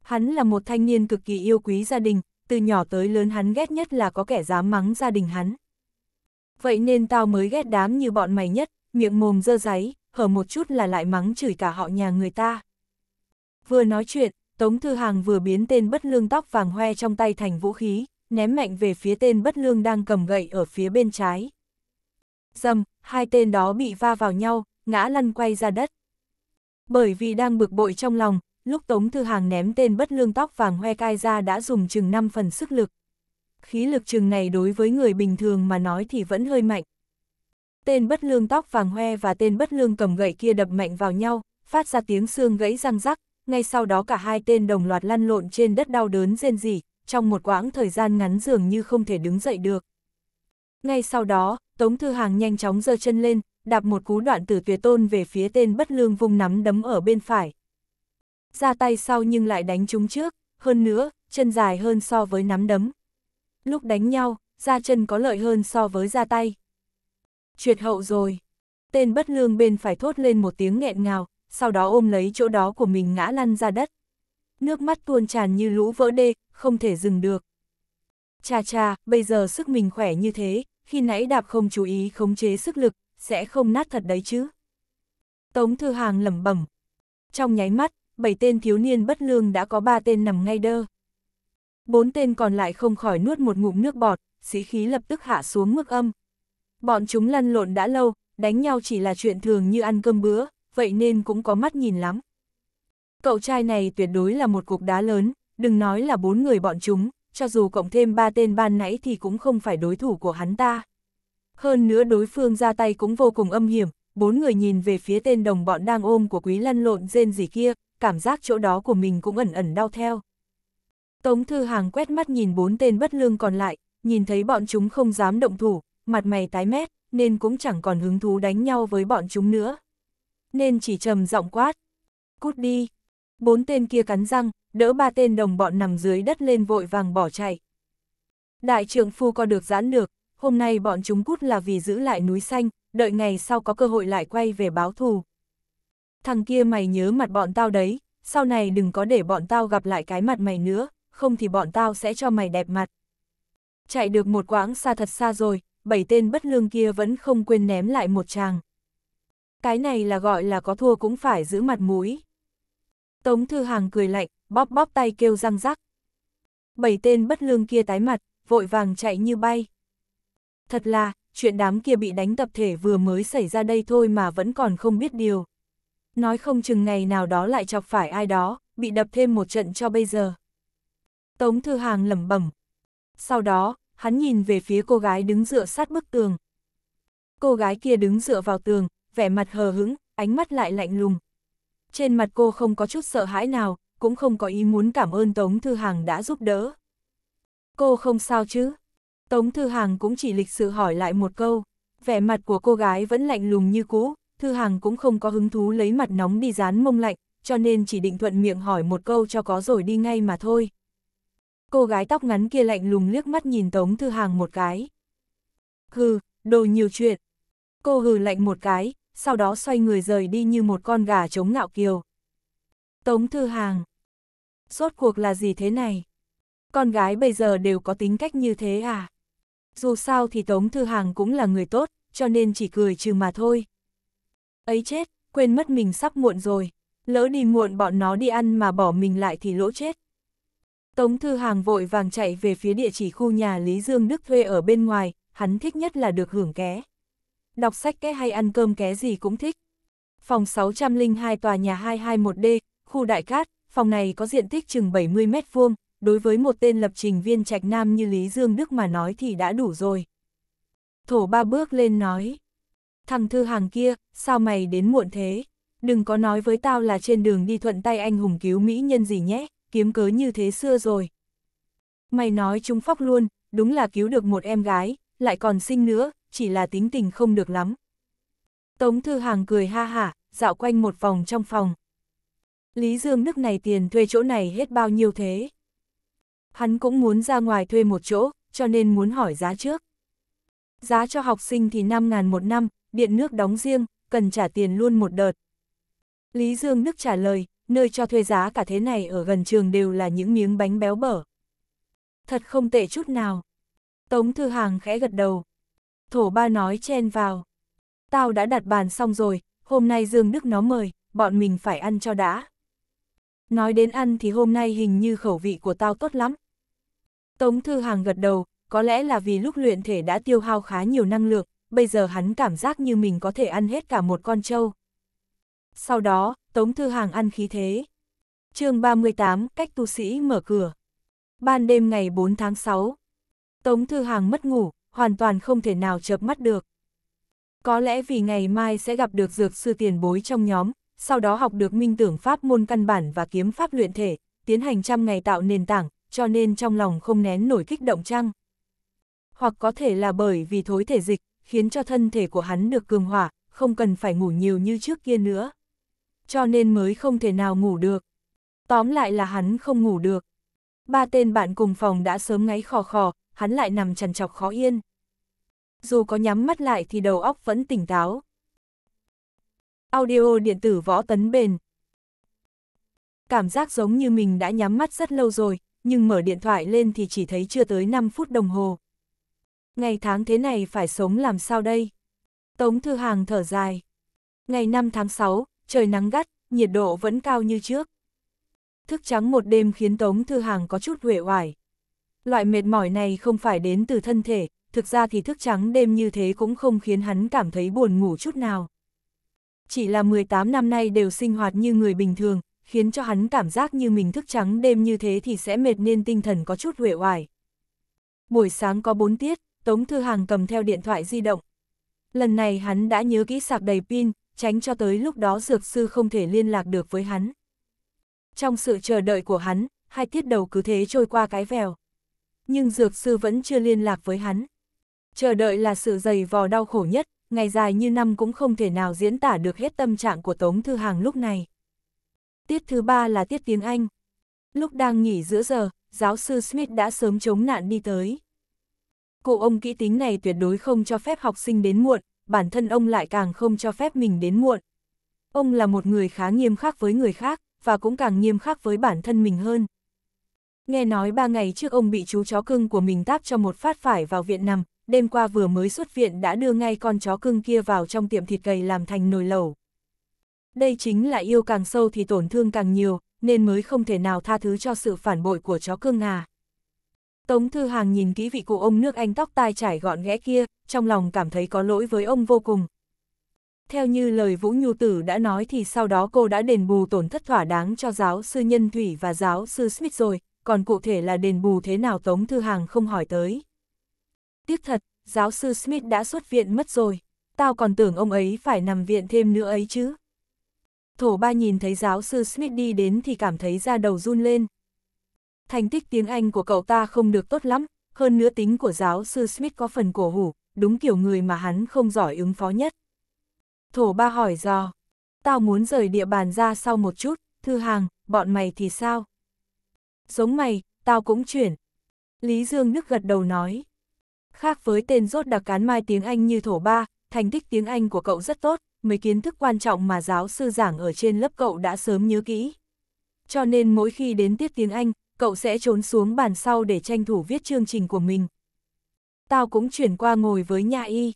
Hắn là một thanh niên cực kỳ yêu quý gia đình, từ nhỏ tới lớn hắn ghét nhất là có kẻ dám mắng gia đình hắn. Vậy nên tao mới ghét đám như bọn mày nhất, miệng mồm dơ giấy, hở một chút là lại mắng chửi cả họ nhà người ta. Vừa nói chuyện, Tống Thư Hàng vừa biến tên bất lương tóc vàng hoe trong tay thành vũ khí, ném mạnh về phía tên bất lương đang cầm gậy ở phía bên trái. Dầm, hai tên đó bị va vào nhau, ngã lăn quay ra đất. Bởi vì đang bực bội trong lòng, lúc Tống Thư Hàng ném tên bất lương tóc vàng hoe cai ra đã dùng chừng 5 phần sức lực. Khí lực chừng này đối với người bình thường mà nói thì vẫn hơi mạnh. Tên bất lương tóc vàng hoe và tên bất lương cầm gậy kia đập mạnh vào nhau, phát ra tiếng xương gãy răng rắc, ngay sau đó cả hai tên đồng loạt lăn lộn trên đất đau đớn rên rỉ, trong một quãng thời gian ngắn dường như không thể đứng dậy được. Ngay sau đó, Tống Thư Hàng nhanh chóng giơ chân lên, đạp một cú đoạn từ tuyệt tôn về phía tên bất lương vung nắm đấm ở bên phải. Ra tay sau nhưng lại đánh chúng trước, hơn nữa, chân dài hơn so với nắm đấm. Lúc đánh nhau, ra chân có lợi hơn so với ra tay. Truyệt hậu rồi. Tên bất lương bên phải thốt lên một tiếng nghẹn ngào, sau đó ôm lấy chỗ đó của mình ngã lăn ra đất. Nước mắt tuôn tràn như lũ vỡ đê, không thể dừng được. Cha cha, bây giờ sức mình khỏe như thế, khi nãy đạp không chú ý khống chế sức lực, sẽ không nát thật đấy chứ. Tống Thư Hàng lẩm bẩm. Trong nháy mắt, bảy tên thiếu niên bất lương đã có ba tên nằm ngay đơ. Bốn tên còn lại không khỏi nuốt một ngụm nước bọt, sĩ khí lập tức hạ xuống mức âm. Bọn chúng lăn lộn đã lâu, đánh nhau chỉ là chuyện thường như ăn cơm bữa, vậy nên cũng có mắt nhìn lắm. Cậu trai này tuyệt đối là một cục đá lớn, đừng nói là bốn người bọn chúng, cho dù cộng thêm ba tên ban nãy thì cũng không phải đối thủ của hắn ta. Hơn nữa đối phương ra tay cũng vô cùng âm hiểm, bốn người nhìn về phía tên đồng bọn đang ôm của quý lăn lộn rên gì kia, cảm giác chỗ đó của mình cũng ẩn ẩn đau theo. Tống Thư Hàng quét mắt nhìn bốn tên bất lương còn lại, nhìn thấy bọn chúng không dám động thủ, mặt mày tái mét, nên cũng chẳng còn hứng thú đánh nhau với bọn chúng nữa. Nên chỉ trầm giọng quát. Cút đi. Bốn tên kia cắn răng, đỡ ba tên đồng bọn nằm dưới đất lên vội vàng bỏ chạy. Đại trưởng phu co được giãn được, hôm nay bọn chúng cút là vì giữ lại núi xanh, đợi ngày sau có cơ hội lại quay về báo thù. Thằng kia mày nhớ mặt bọn tao đấy, sau này đừng có để bọn tao gặp lại cái mặt mày nữa, không thì bọn tao sẽ cho mày đẹp mặt. Chạy được một quãng xa thật xa rồi, bảy tên bất lương kia vẫn không quên ném lại một chàng. Cái này là gọi là có thua cũng phải giữ mặt mũi. Tống Thư Hàng cười lạnh, bóp bóp tay kêu răng rắc. Bảy tên bất lương kia tái mặt, vội vàng chạy như bay. Thật là, chuyện đám kia bị đánh tập thể vừa mới xảy ra đây thôi mà vẫn còn không biết điều. Nói không chừng ngày nào đó lại chọc phải ai đó, bị đập thêm một trận cho bây giờ. Tống Thư Hàng lẩm bẩm. Sau đó, hắn nhìn về phía cô gái đứng dựa sát bức tường. Cô gái kia đứng dựa vào tường, vẻ mặt hờ hững, ánh mắt lại lạnh lùng. Trên mặt cô không có chút sợ hãi nào, cũng không có ý muốn cảm ơn Tống Thư Hàng đã giúp đỡ. Cô không sao chứ? Tống Thư Hàng cũng chỉ lịch sự hỏi lại một câu, vẻ mặt của cô gái vẫn lạnh lùng như cũ, Thư Hàng cũng không có hứng thú lấy mặt nóng đi dán mông lạnh, cho nên chỉ định thuận miệng hỏi một câu cho có rồi đi ngay mà thôi. Cô gái tóc ngắn kia lạnh lùng liếc mắt nhìn Tống Thư Hàng một cái. Hừ, đồ nhiều chuyện. Cô hừ lạnh một cái, sau đó xoay người rời đi như một con gà chống ngạo kiều. Tống Thư Hàng. Rốt cuộc là gì thế này? Con gái bây giờ đều có tính cách như thế à? Dù sao thì Tống Thư Hàng cũng là người tốt, cho nên chỉ cười trừ mà thôi. Ấy chết, quên mất mình sắp muộn rồi. Lỡ đi muộn bọn nó đi ăn mà bỏ mình lại thì lỗ chết. Tống Thư Hàng vội vàng chạy về phía địa chỉ khu nhà Lý Dương Đức thuê ở bên ngoài, hắn thích nhất là được hưởng ké. Đọc sách ké hay ăn cơm ké gì cũng thích. Phòng 602 tòa nhà 221D, Khu đại cát, phòng này có diện tích chừng 70 mét vuông, đối với một tên lập trình viên trạch nam như Lý Dương Đức mà nói thì đã đủ rồi. Thổ ba bước lên nói, thằng thư hàng kia, sao mày đến muộn thế? Đừng có nói với tao là trên đường đi thuận tay anh hùng cứu mỹ nhân gì nhé, kiếm cớ như thế xưa rồi. Mày nói chúng phóc luôn, đúng là cứu được một em gái, lại còn sinh nữa, chỉ là tính tình không được lắm. Tống Thư Hàng cười ha hả, dạo quanh một vòng trong phòng, Lý Dương nước này tiền thuê chỗ này hết bao nhiêu thế? Hắn cũng muốn ra ngoài thuê một chỗ, cho nên muốn hỏi giá trước. Giá cho học sinh thì 5.000 một năm, điện nước đóng riêng, cần trả tiền luôn một đợt. Lý Dương Đức trả lời, nơi cho thuê giá cả thế này ở gần trường đều là những miếng bánh béo bở. Thật không tệ chút nào. Tống Thư Hàng khẽ gật đầu. Thổ ba nói chen vào. Tao đã đặt bàn xong rồi, hôm nay Dương Đức nó mời, bọn mình phải ăn cho đã nói đến ăn thì hôm nay hình như khẩu vị của tao tốt lắm. Tống Thư Hàng gật đầu, có lẽ là vì lúc luyện thể đã tiêu hao khá nhiều năng lượng, bây giờ hắn cảm giác như mình có thể ăn hết cả một con trâu. Sau đó, Tống Thư Hàng ăn khí thế. chương 38, cách tu sĩ mở cửa. Ban đêm ngày 4 tháng 6, Tống Thư Hàng mất ngủ, hoàn toàn không thể nào chợp mắt được. Có lẽ vì ngày mai sẽ gặp được dược sư tiền bối trong nhóm, sau đó học được minh tưởng pháp môn căn bản và kiếm pháp luyện thể, tiến hành trăm ngày tạo nền tảng, cho nên trong lòng không nén nổi kích động chăng. Hoặc có thể là bởi vì thối thể dịch, khiến cho thân thể của hắn được cường hỏa, không cần phải ngủ nhiều như trước kia nữa. Cho nên mới không thể nào ngủ được. Tóm lại là hắn không ngủ được. Ba tên bạn cùng phòng đã sớm ngáy khò khò, hắn lại nằm trằn trọc khó yên. Dù có nhắm mắt lại thì đầu óc vẫn tỉnh táo, Audio điện tử võ tấn bền. Cảm giác giống như mình đã nhắm mắt rất lâu rồi, nhưng mở điện thoại lên thì chỉ thấy chưa tới 5 phút đồng hồ. Ngày tháng thế này phải sống làm sao đây? Tống Thư Hàng thở dài. Ngày 5 tháng 6, trời nắng gắt, nhiệt độ vẫn cao như trước. Thức trắng một đêm khiến Tống Thư Hàng có chút huệ hoài. Loại mệt mỏi này không phải đến từ thân thể, thực ra thì thức trắng đêm như thế cũng không khiến hắn cảm thấy buồn ngủ chút nào chỉ là 18 năm nay đều sinh hoạt như người bình thường, khiến cho hắn cảm giác như mình thức trắng đêm như thế thì sẽ mệt nên tinh thần có chút huệ hoài. Buổi sáng có 4 tiết, Tống Thư Hàng cầm theo điện thoại di động. Lần này hắn đã nhớ kỹ sạc đầy pin, tránh cho tới lúc đó dược sư không thể liên lạc được với hắn. Trong sự chờ đợi của hắn, hai tiết đầu cứ thế trôi qua cái vèo. Nhưng dược sư vẫn chưa liên lạc với hắn. Chờ đợi là sự dày vò đau khổ nhất, ngày dài như năm cũng không thể nào diễn tả được hết tâm trạng của Tống Thư Hàng lúc này. Tiết thứ ba là tiết tiếng Anh. Lúc đang nghỉ giữa giờ, giáo sư Smith đã sớm chống nạn đi tới. Cụ ông kỹ tính này tuyệt đối không cho phép học sinh đến muộn, bản thân ông lại càng không cho phép mình đến muộn. Ông là một người khá nghiêm khắc với người khác, và cũng càng nghiêm khắc với bản thân mình hơn. Nghe nói ba ngày trước ông bị chú chó cưng của mình táp cho một phát phải vào viện nằm, đêm qua vừa mới xuất viện đã đưa ngay con chó cưng kia vào trong tiệm thịt gầy làm thành nồi lẩu. Đây chính là yêu càng sâu thì tổn thương càng nhiều, nên mới không thể nào tha thứ cho sự phản bội của chó cưng à. Tống Thư Hàng nhìn kỹ vị cụ ông nước Anh tóc tai trải gọn ghẽ kia, trong lòng cảm thấy có lỗi với ông vô cùng. Theo như lời Vũ Nhu Tử đã nói thì sau đó cô đã đền bù tổn thất thỏa đáng cho giáo sư Nhân Thủy và giáo sư Smith rồi, còn cụ thể là đền bù thế nào Tống Thư Hàng không hỏi tới. Tiếc thật, giáo sư Smith đã xuất viện mất rồi, tao còn tưởng ông ấy phải nằm viện thêm nữa ấy chứ. Thổ ba nhìn thấy giáo sư Smith đi đến thì cảm thấy da đầu run lên. Thành tích tiếng Anh của cậu ta không được tốt lắm, hơn nữa tính của giáo sư Smith có phần cổ hủ, đúng kiểu người mà hắn không giỏi ứng phó nhất. Thổ ba hỏi dò, tao muốn rời địa bàn ra sau một chút, thư hàng, bọn mày thì sao? Giống mày, tao cũng chuyển. Lý Dương Đức gật đầu nói. Khác với tên rốt đặc cán mai tiếng Anh như thổ ba, thành tích tiếng Anh của cậu rất tốt, mấy kiến thức quan trọng mà giáo sư giảng ở trên lớp cậu đã sớm nhớ kỹ. Cho nên mỗi khi đến tiết tiếng Anh, cậu sẽ trốn xuống bàn sau để tranh thủ viết chương trình của mình. Tao cũng chuyển qua ngồi với nhà y.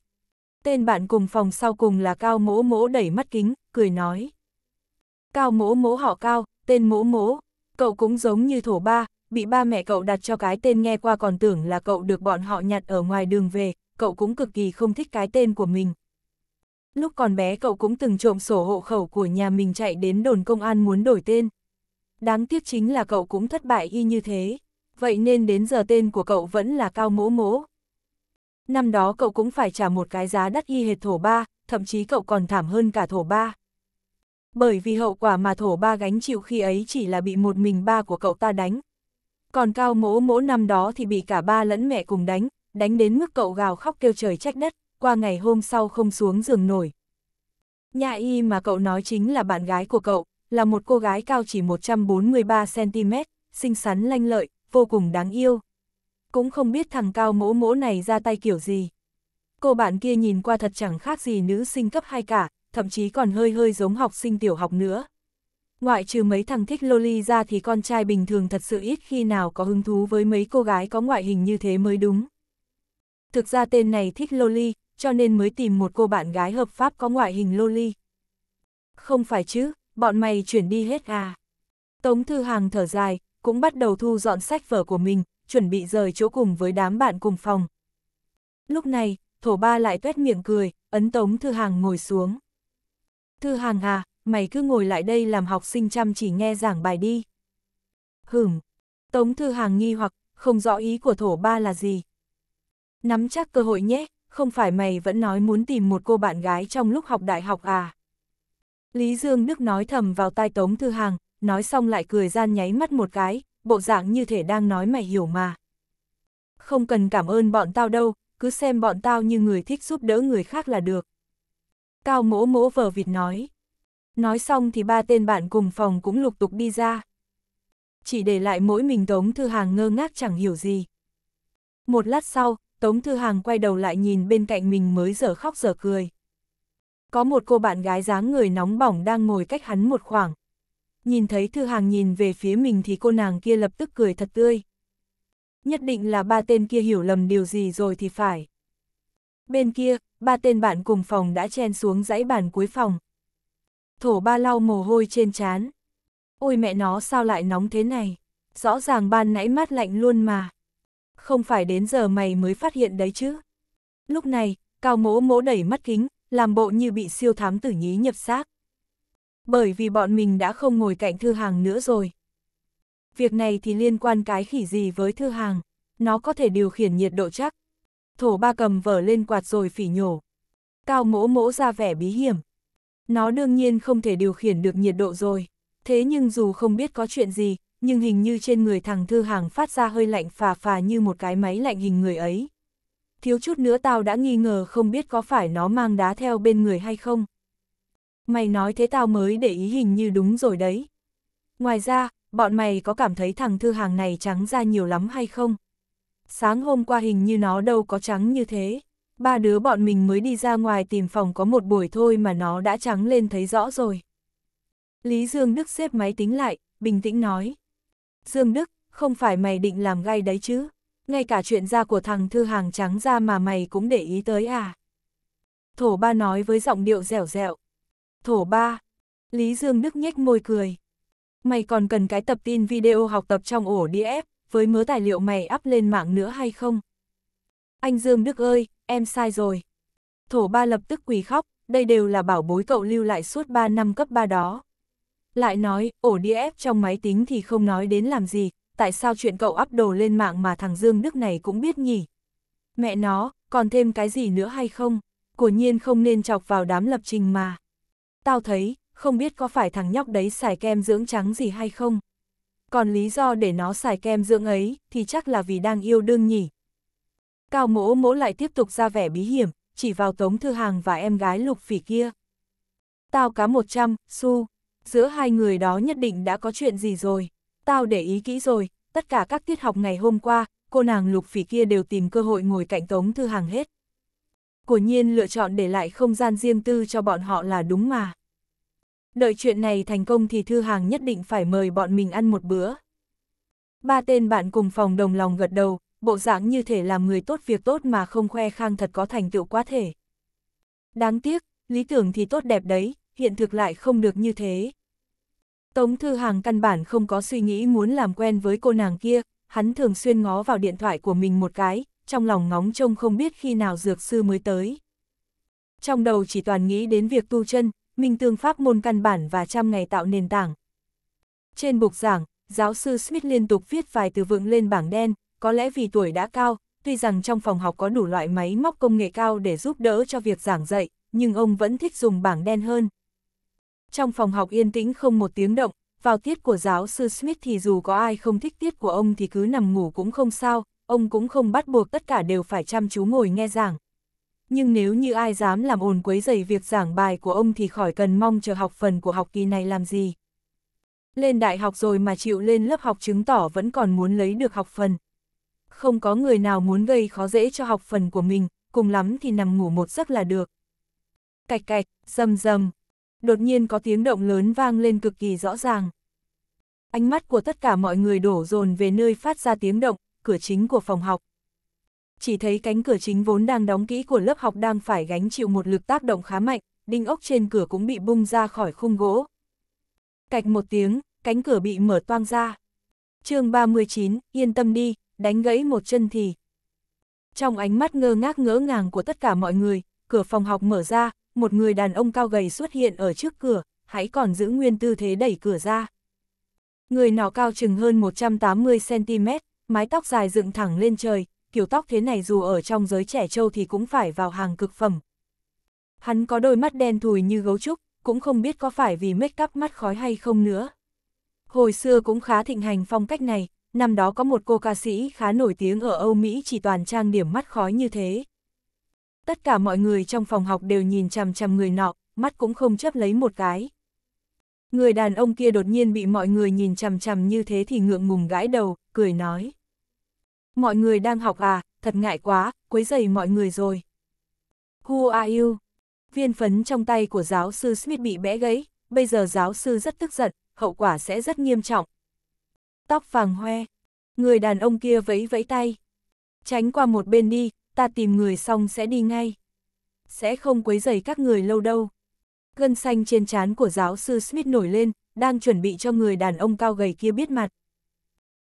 Tên bạn cùng phòng sau cùng là Cao Mỗ Mỗ đẩy mắt kính, cười nói. Cao Mỗ Mỗ họ Cao, tên Mỗ Mỗ, cậu cũng giống như thổ ba, bị ba mẹ cậu đặt cho cái tên nghe qua còn tưởng là cậu được bọn họ nhặt ở ngoài đường về, cậu cũng cực kỳ không thích cái tên của mình. Lúc còn bé cậu cũng từng trộm sổ hộ khẩu của nhà mình chạy đến đồn công an muốn đổi tên. Đáng tiếc chính là cậu cũng thất bại y như thế, vậy nên đến giờ tên của cậu vẫn là Cao Mỗ Mỗ. Năm đó cậu cũng phải trả một cái giá đắt y hệt thổ ba, thậm chí cậu còn thảm hơn cả thổ ba. Bởi vì hậu quả mà thổ ba gánh chịu khi ấy chỉ là bị một mình ba của cậu ta đánh, còn cao mỗ mỗ năm đó thì bị cả ba lẫn mẹ cùng đánh, đánh đến mức cậu gào khóc kêu trời trách đất, qua ngày hôm sau không xuống giường nổi. Nhà y mà cậu nói chính là bạn gái của cậu, là một cô gái cao chỉ 143cm, xinh xắn lanh lợi, vô cùng đáng yêu. Cũng không biết thằng cao mỗ mỗ này ra tay kiểu gì. Cô bạn kia nhìn qua thật chẳng khác gì nữ sinh cấp 2 cả, thậm chí còn hơi hơi giống học sinh tiểu học nữa ngoại trừ mấy thằng thích loli ra thì con trai bình thường thật sự ít khi nào có hứng thú với mấy cô gái có ngoại hình như thế mới đúng. Thực ra tên này thích loli, cho nên mới tìm một cô bạn gái hợp pháp có ngoại hình loli. Không phải chứ, bọn mày chuyển đi hết à. Tống Thư Hàng thở dài, cũng bắt đầu thu dọn sách vở của mình, chuẩn bị rời chỗ cùng với đám bạn cùng phòng. Lúc này, thổ ba lại tuét miệng cười, ấn Tống Thư Hàng ngồi xuống. Thư Hàng à, mày cứ ngồi lại đây làm học sinh chăm chỉ nghe giảng bài đi. Hửm, Tống Thư Hàng nghi hoặc, không rõ ý của thổ ba là gì. Nắm chắc cơ hội nhé, không phải mày vẫn nói muốn tìm một cô bạn gái trong lúc học đại học à. Lý Dương Đức nói thầm vào tai Tống Thư Hàng, nói xong lại cười gian nháy mắt một cái, bộ dạng như thể đang nói mày hiểu mà. Không cần cảm ơn bọn tao đâu, cứ xem bọn tao như người thích giúp đỡ người khác là được. Cao mỗ mỗ vờ vịt nói. Nói xong thì ba tên bạn cùng phòng cũng lục tục đi ra. Chỉ để lại mỗi mình Tống Thư Hàng ngơ ngác chẳng hiểu gì. Một lát sau, Tống Thư Hàng quay đầu lại nhìn bên cạnh mình mới giờ khóc giờ cười. Có một cô bạn gái dáng người nóng bỏng đang ngồi cách hắn một khoảng. Nhìn thấy Thư Hàng nhìn về phía mình thì cô nàng kia lập tức cười thật tươi. Nhất định là ba tên kia hiểu lầm điều gì rồi thì phải. Bên kia, ba tên bạn cùng phòng đã chen xuống dãy bàn cuối phòng, thổ ba lau mồ hôi trên trán. Ôi mẹ nó sao lại nóng thế này, rõ ràng ban nãy mát lạnh luôn mà. Không phải đến giờ mày mới phát hiện đấy chứ. Lúc này, cao mỗ mỗ đẩy mắt kính, làm bộ như bị siêu thám tử nhí nhập xác. Bởi vì bọn mình đã không ngồi cạnh thư hàng nữa rồi. Việc này thì liên quan cái khỉ gì với thư hàng, nó có thể điều khiển nhiệt độ chắc. Thổ ba cầm vở lên quạt rồi phỉ nhổ. Cao mỗ mỗ ra vẻ bí hiểm, nó đương nhiên không thể điều khiển được nhiệt độ rồi. Thế nhưng dù không biết có chuyện gì, nhưng hình như trên người thằng Thư Hàng phát ra hơi lạnh phà phà như một cái máy lạnh hình người ấy. Thiếu chút nữa tao đã nghi ngờ không biết có phải nó mang đá theo bên người hay không. Mày nói thế tao mới để ý hình như đúng rồi đấy. Ngoài ra, bọn mày có cảm thấy thằng Thư Hàng này trắng ra nhiều lắm hay không? Sáng hôm qua hình như nó đâu có trắng như thế. Ba đứa bọn mình mới đi ra ngoài tìm phòng có một buổi thôi mà nó đã trắng lên thấy rõ rồi. Lý Dương Đức xếp máy tính lại, bình tĩnh nói. Dương Đức, không phải mày định làm gay đấy chứ? Ngay cả chuyện ra của thằng Thư Hàng trắng ra mà mày cũng để ý tới à? Thổ ba nói với giọng điệu dẻo dẻo. Thổ ba. Lý Dương Đức nhếch môi cười. Mày còn cần cái tập tin video học tập trong ổ đĩa ép, với mớ tài liệu mày up lên mạng nữa hay không? Anh Dương Đức ơi, em sai rồi. Thổ ba lập tức quỳ khóc, đây đều là bảo bối cậu lưu lại suốt 3 năm cấp 3 đó. Lại nói, ổ đĩa ép trong máy tính thì không nói đến làm gì, tại sao chuyện cậu up đồ lên mạng mà thằng Dương Đức này cũng biết nhỉ? Mẹ nó, còn thêm cái gì nữa hay không? Của nhiên không nên chọc vào đám lập trình mà. Tao thấy, không biết có phải thằng nhóc đấy xài kem dưỡng trắng gì hay không? Còn lý do để nó xài kem dưỡng ấy thì chắc là vì đang yêu đương nhỉ? Cao mỗ mỗ lại tiếp tục ra vẻ bí hiểm, chỉ vào Tống Thư Hàng và em gái lục phỉ kia. Tao cá 100, su giữa hai người đó nhất định đã có chuyện gì rồi. Tao để ý kỹ rồi, tất cả các tiết học ngày hôm qua, cô nàng lục phỉ kia đều tìm cơ hội ngồi cạnh Tống Thư Hàng hết. Của nhiên lựa chọn để lại không gian riêng tư cho bọn họ là đúng mà. Đợi chuyện này thành công thì Thư Hàng nhất định phải mời bọn mình ăn một bữa. Ba tên bạn cùng phòng đồng lòng gật đầu, bộ dạng như thể làm người tốt việc tốt mà không khoe khang thật có thành tựu quá thể. Đáng tiếc, lý tưởng thì tốt đẹp đấy, hiện thực lại không được như thế. Tống Thư Hàng căn bản không có suy nghĩ muốn làm quen với cô nàng kia, hắn thường xuyên ngó vào điện thoại của mình một cái, trong lòng ngóng trông không biết khi nào dược sư mới tới. Trong đầu chỉ toàn nghĩ đến việc tu chân, minh tương pháp môn căn bản và trăm ngày tạo nền tảng. Trên bục giảng, giáo sư Smith liên tục viết vài từ vựng lên bảng đen, có lẽ vì tuổi đã cao, tuy rằng trong phòng học có đủ loại máy móc công nghệ cao để giúp đỡ cho việc giảng dạy, nhưng ông vẫn thích dùng bảng đen hơn. Trong phòng học yên tĩnh không một tiếng động, vào tiết của giáo sư Smith thì dù có ai không thích tiết của ông thì cứ nằm ngủ cũng không sao, ông cũng không bắt buộc tất cả đều phải chăm chú ngồi nghe giảng. Nhưng nếu như ai dám làm ồn quấy dày việc giảng bài của ông thì khỏi cần mong chờ học phần của học kỳ này làm gì. Lên đại học rồi mà chịu lên lớp học chứng tỏ vẫn còn muốn lấy được học phần không có người nào muốn gây khó dễ cho học phần của mình, cùng lắm thì nằm ngủ một giấc là được. Cạch cạch, rầm rầm. Đột nhiên có tiếng động lớn vang lên cực kỳ rõ ràng. Ánh mắt của tất cả mọi người đổ dồn về nơi phát ra tiếng động, cửa chính của phòng học. Chỉ thấy cánh cửa chính vốn đang đóng kỹ của lớp học đang phải gánh chịu một lực tác động khá mạnh, đinh ốc trên cửa cũng bị bung ra khỏi khung gỗ. Cạch một tiếng, cánh cửa bị mở toang ra. chương 39, yên tâm đi, đánh gãy một chân thì... Trong ánh mắt ngơ ngác ngỡ ngàng của tất cả mọi người, cửa phòng học mở ra, một người đàn ông cao gầy xuất hiện ở trước cửa, hãy còn giữ nguyên tư thế đẩy cửa ra. Người nọ cao chừng hơn 180cm, mái tóc dài dựng thẳng lên trời, kiểu tóc thế này dù ở trong giới trẻ trâu thì cũng phải vào hàng cực phẩm. Hắn có đôi mắt đen thùi như gấu trúc, cũng không biết có phải vì make up mắt khói hay không nữa. Hồi xưa cũng khá thịnh hành phong cách này, năm đó có một cô ca sĩ khá nổi tiếng ở Âu Mỹ chỉ toàn trang điểm mắt khói như thế. Tất cả mọi người trong phòng học đều nhìn chằm chằm người nọ, mắt cũng không chấp lấy một cái. Người đàn ông kia đột nhiên bị mọi người nhìn chằm chằm như thế thì ngượng ngùng gãi đầu, cười nói. Mọi người đang học à, thật ngại quá, quấy dày mọi người rồi. Who are you? Viên phấn trong tay của giáo sư Smith bị bẽ gãy, bây giờ giáo sư rất tức giận, hậu quả sẽ rất nghiêm trọng, tóc vàng hoe. Người đàn ông kia vẫy vẫy tay. Tránh qua một bên đi, ta tìm người xong sẽ đi ngay. Sẽ không quấy rầy các người lâu đâu. Gân xanh trên trán của giáo sư Smith nổi lên, đang chuẩn bị cho người đàn ông cao gầy kia biết mặt.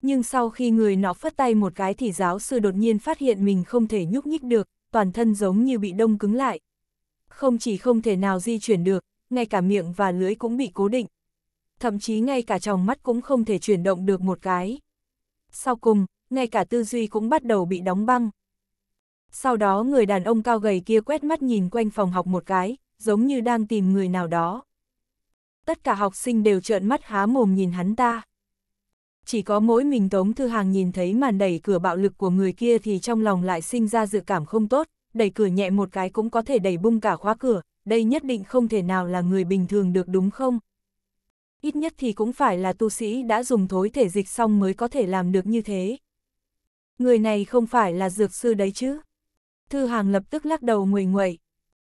Nhưng sau khi người nó phất tay một cái thì giáo sư đột nhiên phát hiện mình không thể nhúc nhích được, toàn thân giống như bị đông cứng lại. Không chỉ không thể nào di chuyển được, ngay cả miệng và lưỡi cũng bị cố định thậm chí ngay cả tròng mắt cũng không thể chuyển động được một cái. Sau cùng, ngay cả tư duy cũng bắt đầu bị đóng băng. Sau đó người đàn ông cao gầy kia quét mắt nhìn quanh phòng học một cái, giống như đang tìm người nào đó. Tất cả học sinh đều trợn mắt há mồm nhìn hắn ta. Chỉ có mỗi mình Tống Thư Hàng nhìn thấy màn đẩy cửa bạo lực của người kia thì trong lòng lại sinh ra dự cảm không tốt, đẩy cửa nhẹ một cái cũng có thể đẩy bung cả khóa cửa, đây nhất định không thể nào là người bình thường được đúng không? ít nhất thì cũng phải là tu sĩ đã dùng thối thể dịch xong mới có thể làm được như thế. Người này không phải là dược sư đấy chứ? Thư hàng lập tức lắc đầu nguầy nguậy.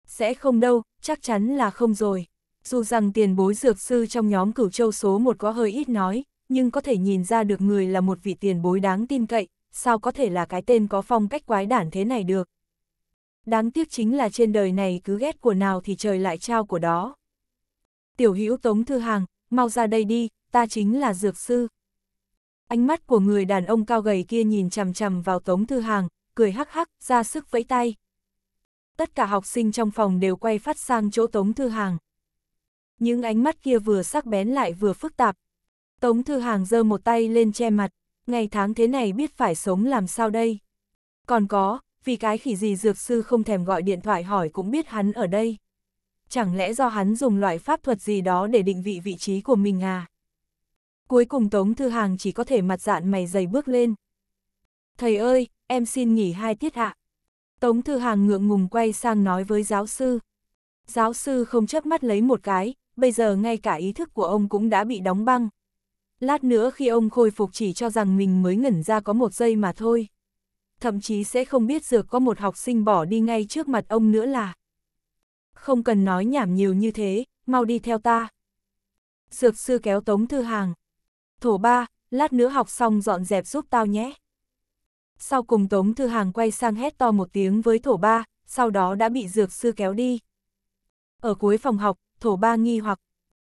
Sẽ không đâu, chắc chắn là không rồi. Dù rằng tiền bối dược sư trong nhóm cửu châu số một có hơi ít nói, nhưng có thể nhìn ra được người là một vị tiền bối đáng tin cậy, sao có thể là cái tên có phong cách quái đản thế này được. Đáng tiếc chính là trên đời này cứ ghét của nào thì trời lại trao của đó. Tiểu hữu tống thư hàng, mau ra đây đi, ta chính là dược sư. Ánh mắt của người đàn ông cao gầy kia nhìn chằm chằm vào Tống Thư Hàng, cười hắc hắc, ra sức vẫy tay. Tất cả học sinh trong phòng đều quay phát sang chỗ Tống Thư Hàng. Những ánh mắt kia vừa sắc bén lại vừa phức tạp. Tống Thư Hàng giơ một tay lên che mặt, ngày tháng thế này biết phải sống làm sao đây. Còn có, vì cái khỉ gì dược sư không thèm gọi điện thoại hỏi cũng biết hắn ở đây chẳng lẽ do hắn dùng loại pháp thuật gì đó để định vị vị trí của mình à? Cuối cùng Tống Thư Hàng chỉ có thể mặt dạn mày dày bước lên. Thầy ơi, em xin nghỉ hai tiết hạ. Tống Thư Hàng ngượng ngùng quay sang nói với giáo sư. Giáo sư không chớp mắt lấy một cái, bây giờ ngay cả ý thức của ông cũng đã bị đóng băng. Lát nữa khi ông khôi phục chỉ cho rằng mình mới ngẩn ra có một giây mà thôi. Thậm chí sẽ không biết dược có một học sinh bỏ đi ngay trước mặt ông nữa là không cần nói nhảm nhiều như thế, mau đi theo ta. Dược sư kéo Tống Thư Hàng. Thổ ba, lát nữa học xong dọn dẹp giúp tao nhé. Sau cùng Tống Thư Hàng quay sang hét to một tiếng với thổ ba, sau đó đã bị dược sư kéo đi. Ở cuối phòng học, thổ ba nghi hoặc.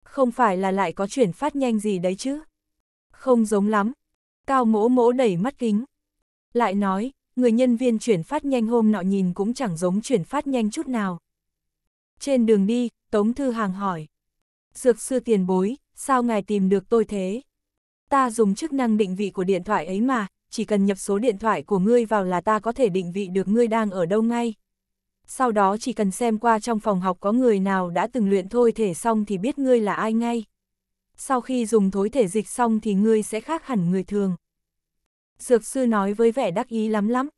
Không phải là lại có chuyển phát nhanh gì đấy chứ? Không giống lắm. Cao mỗ mỗ đẩy mắt kính. Lại nói, người nhân viên chuyển phát nhanh hôm nọ nhìn cũng chẳng giống chuyển phát nhanh chút nào. Trên đường đi, Tống Thư Hàng hỏi. Dược sư tiền bối, sao ngài tìm được tôi thế? Ta dùng chức năng định vị của điện thoại ấy mà, chỉ cần nhập số điện thoại của ngươi vào là ta có thể định vị được ngươi đang ở đâu ngay. Sau đó chỉ cần xem qua trong phòng học có người nào đã từng luyện thôi thể xong thì biết ngươi là ai ngay. Sau khi dùng thối thể dịch xong thì ngươi sẽ khác hẳn người thường. Dược sư nói với vẻ đắc ý lắm lắm.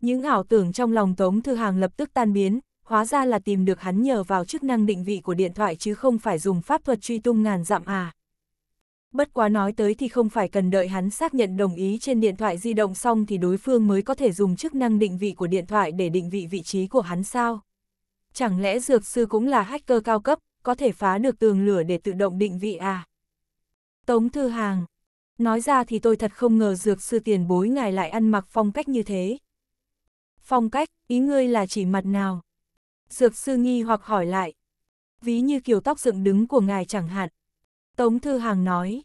Những ảo tưởng trong lòng Tống Thư Hàng lập tức tan biến, hóa ra là tìm được hắn nhờ vào chức năng định vị của điện thoại chứ không phải dùng pháp thuật truy tung ngàn dặm à. Bất quá nói tới thì không phải cần đợi hắn xác nhận đồng ý trên điện thoại di động xong thì đối phương mới có thể dùng chức năng định vị của điện thoại để định vị vị trí của hắn sao. Chẳng lẽ dược sư cũng là hacker cao cấp, có thể phá được tường lửa để tự động định vị à? Tống Thư Hàng Nói ra thì tôi thật không ngờ dược sư tiền bối ngài lại ăn mặc phong cách như thế. Phong cách, ý ngươi là chỉ mặt nào? Dược sư nghi hoặc hỏi lại. Ví như kiểu tóc dựng đứng của ngài chẳng hạn. Tống Thư Hàng nói.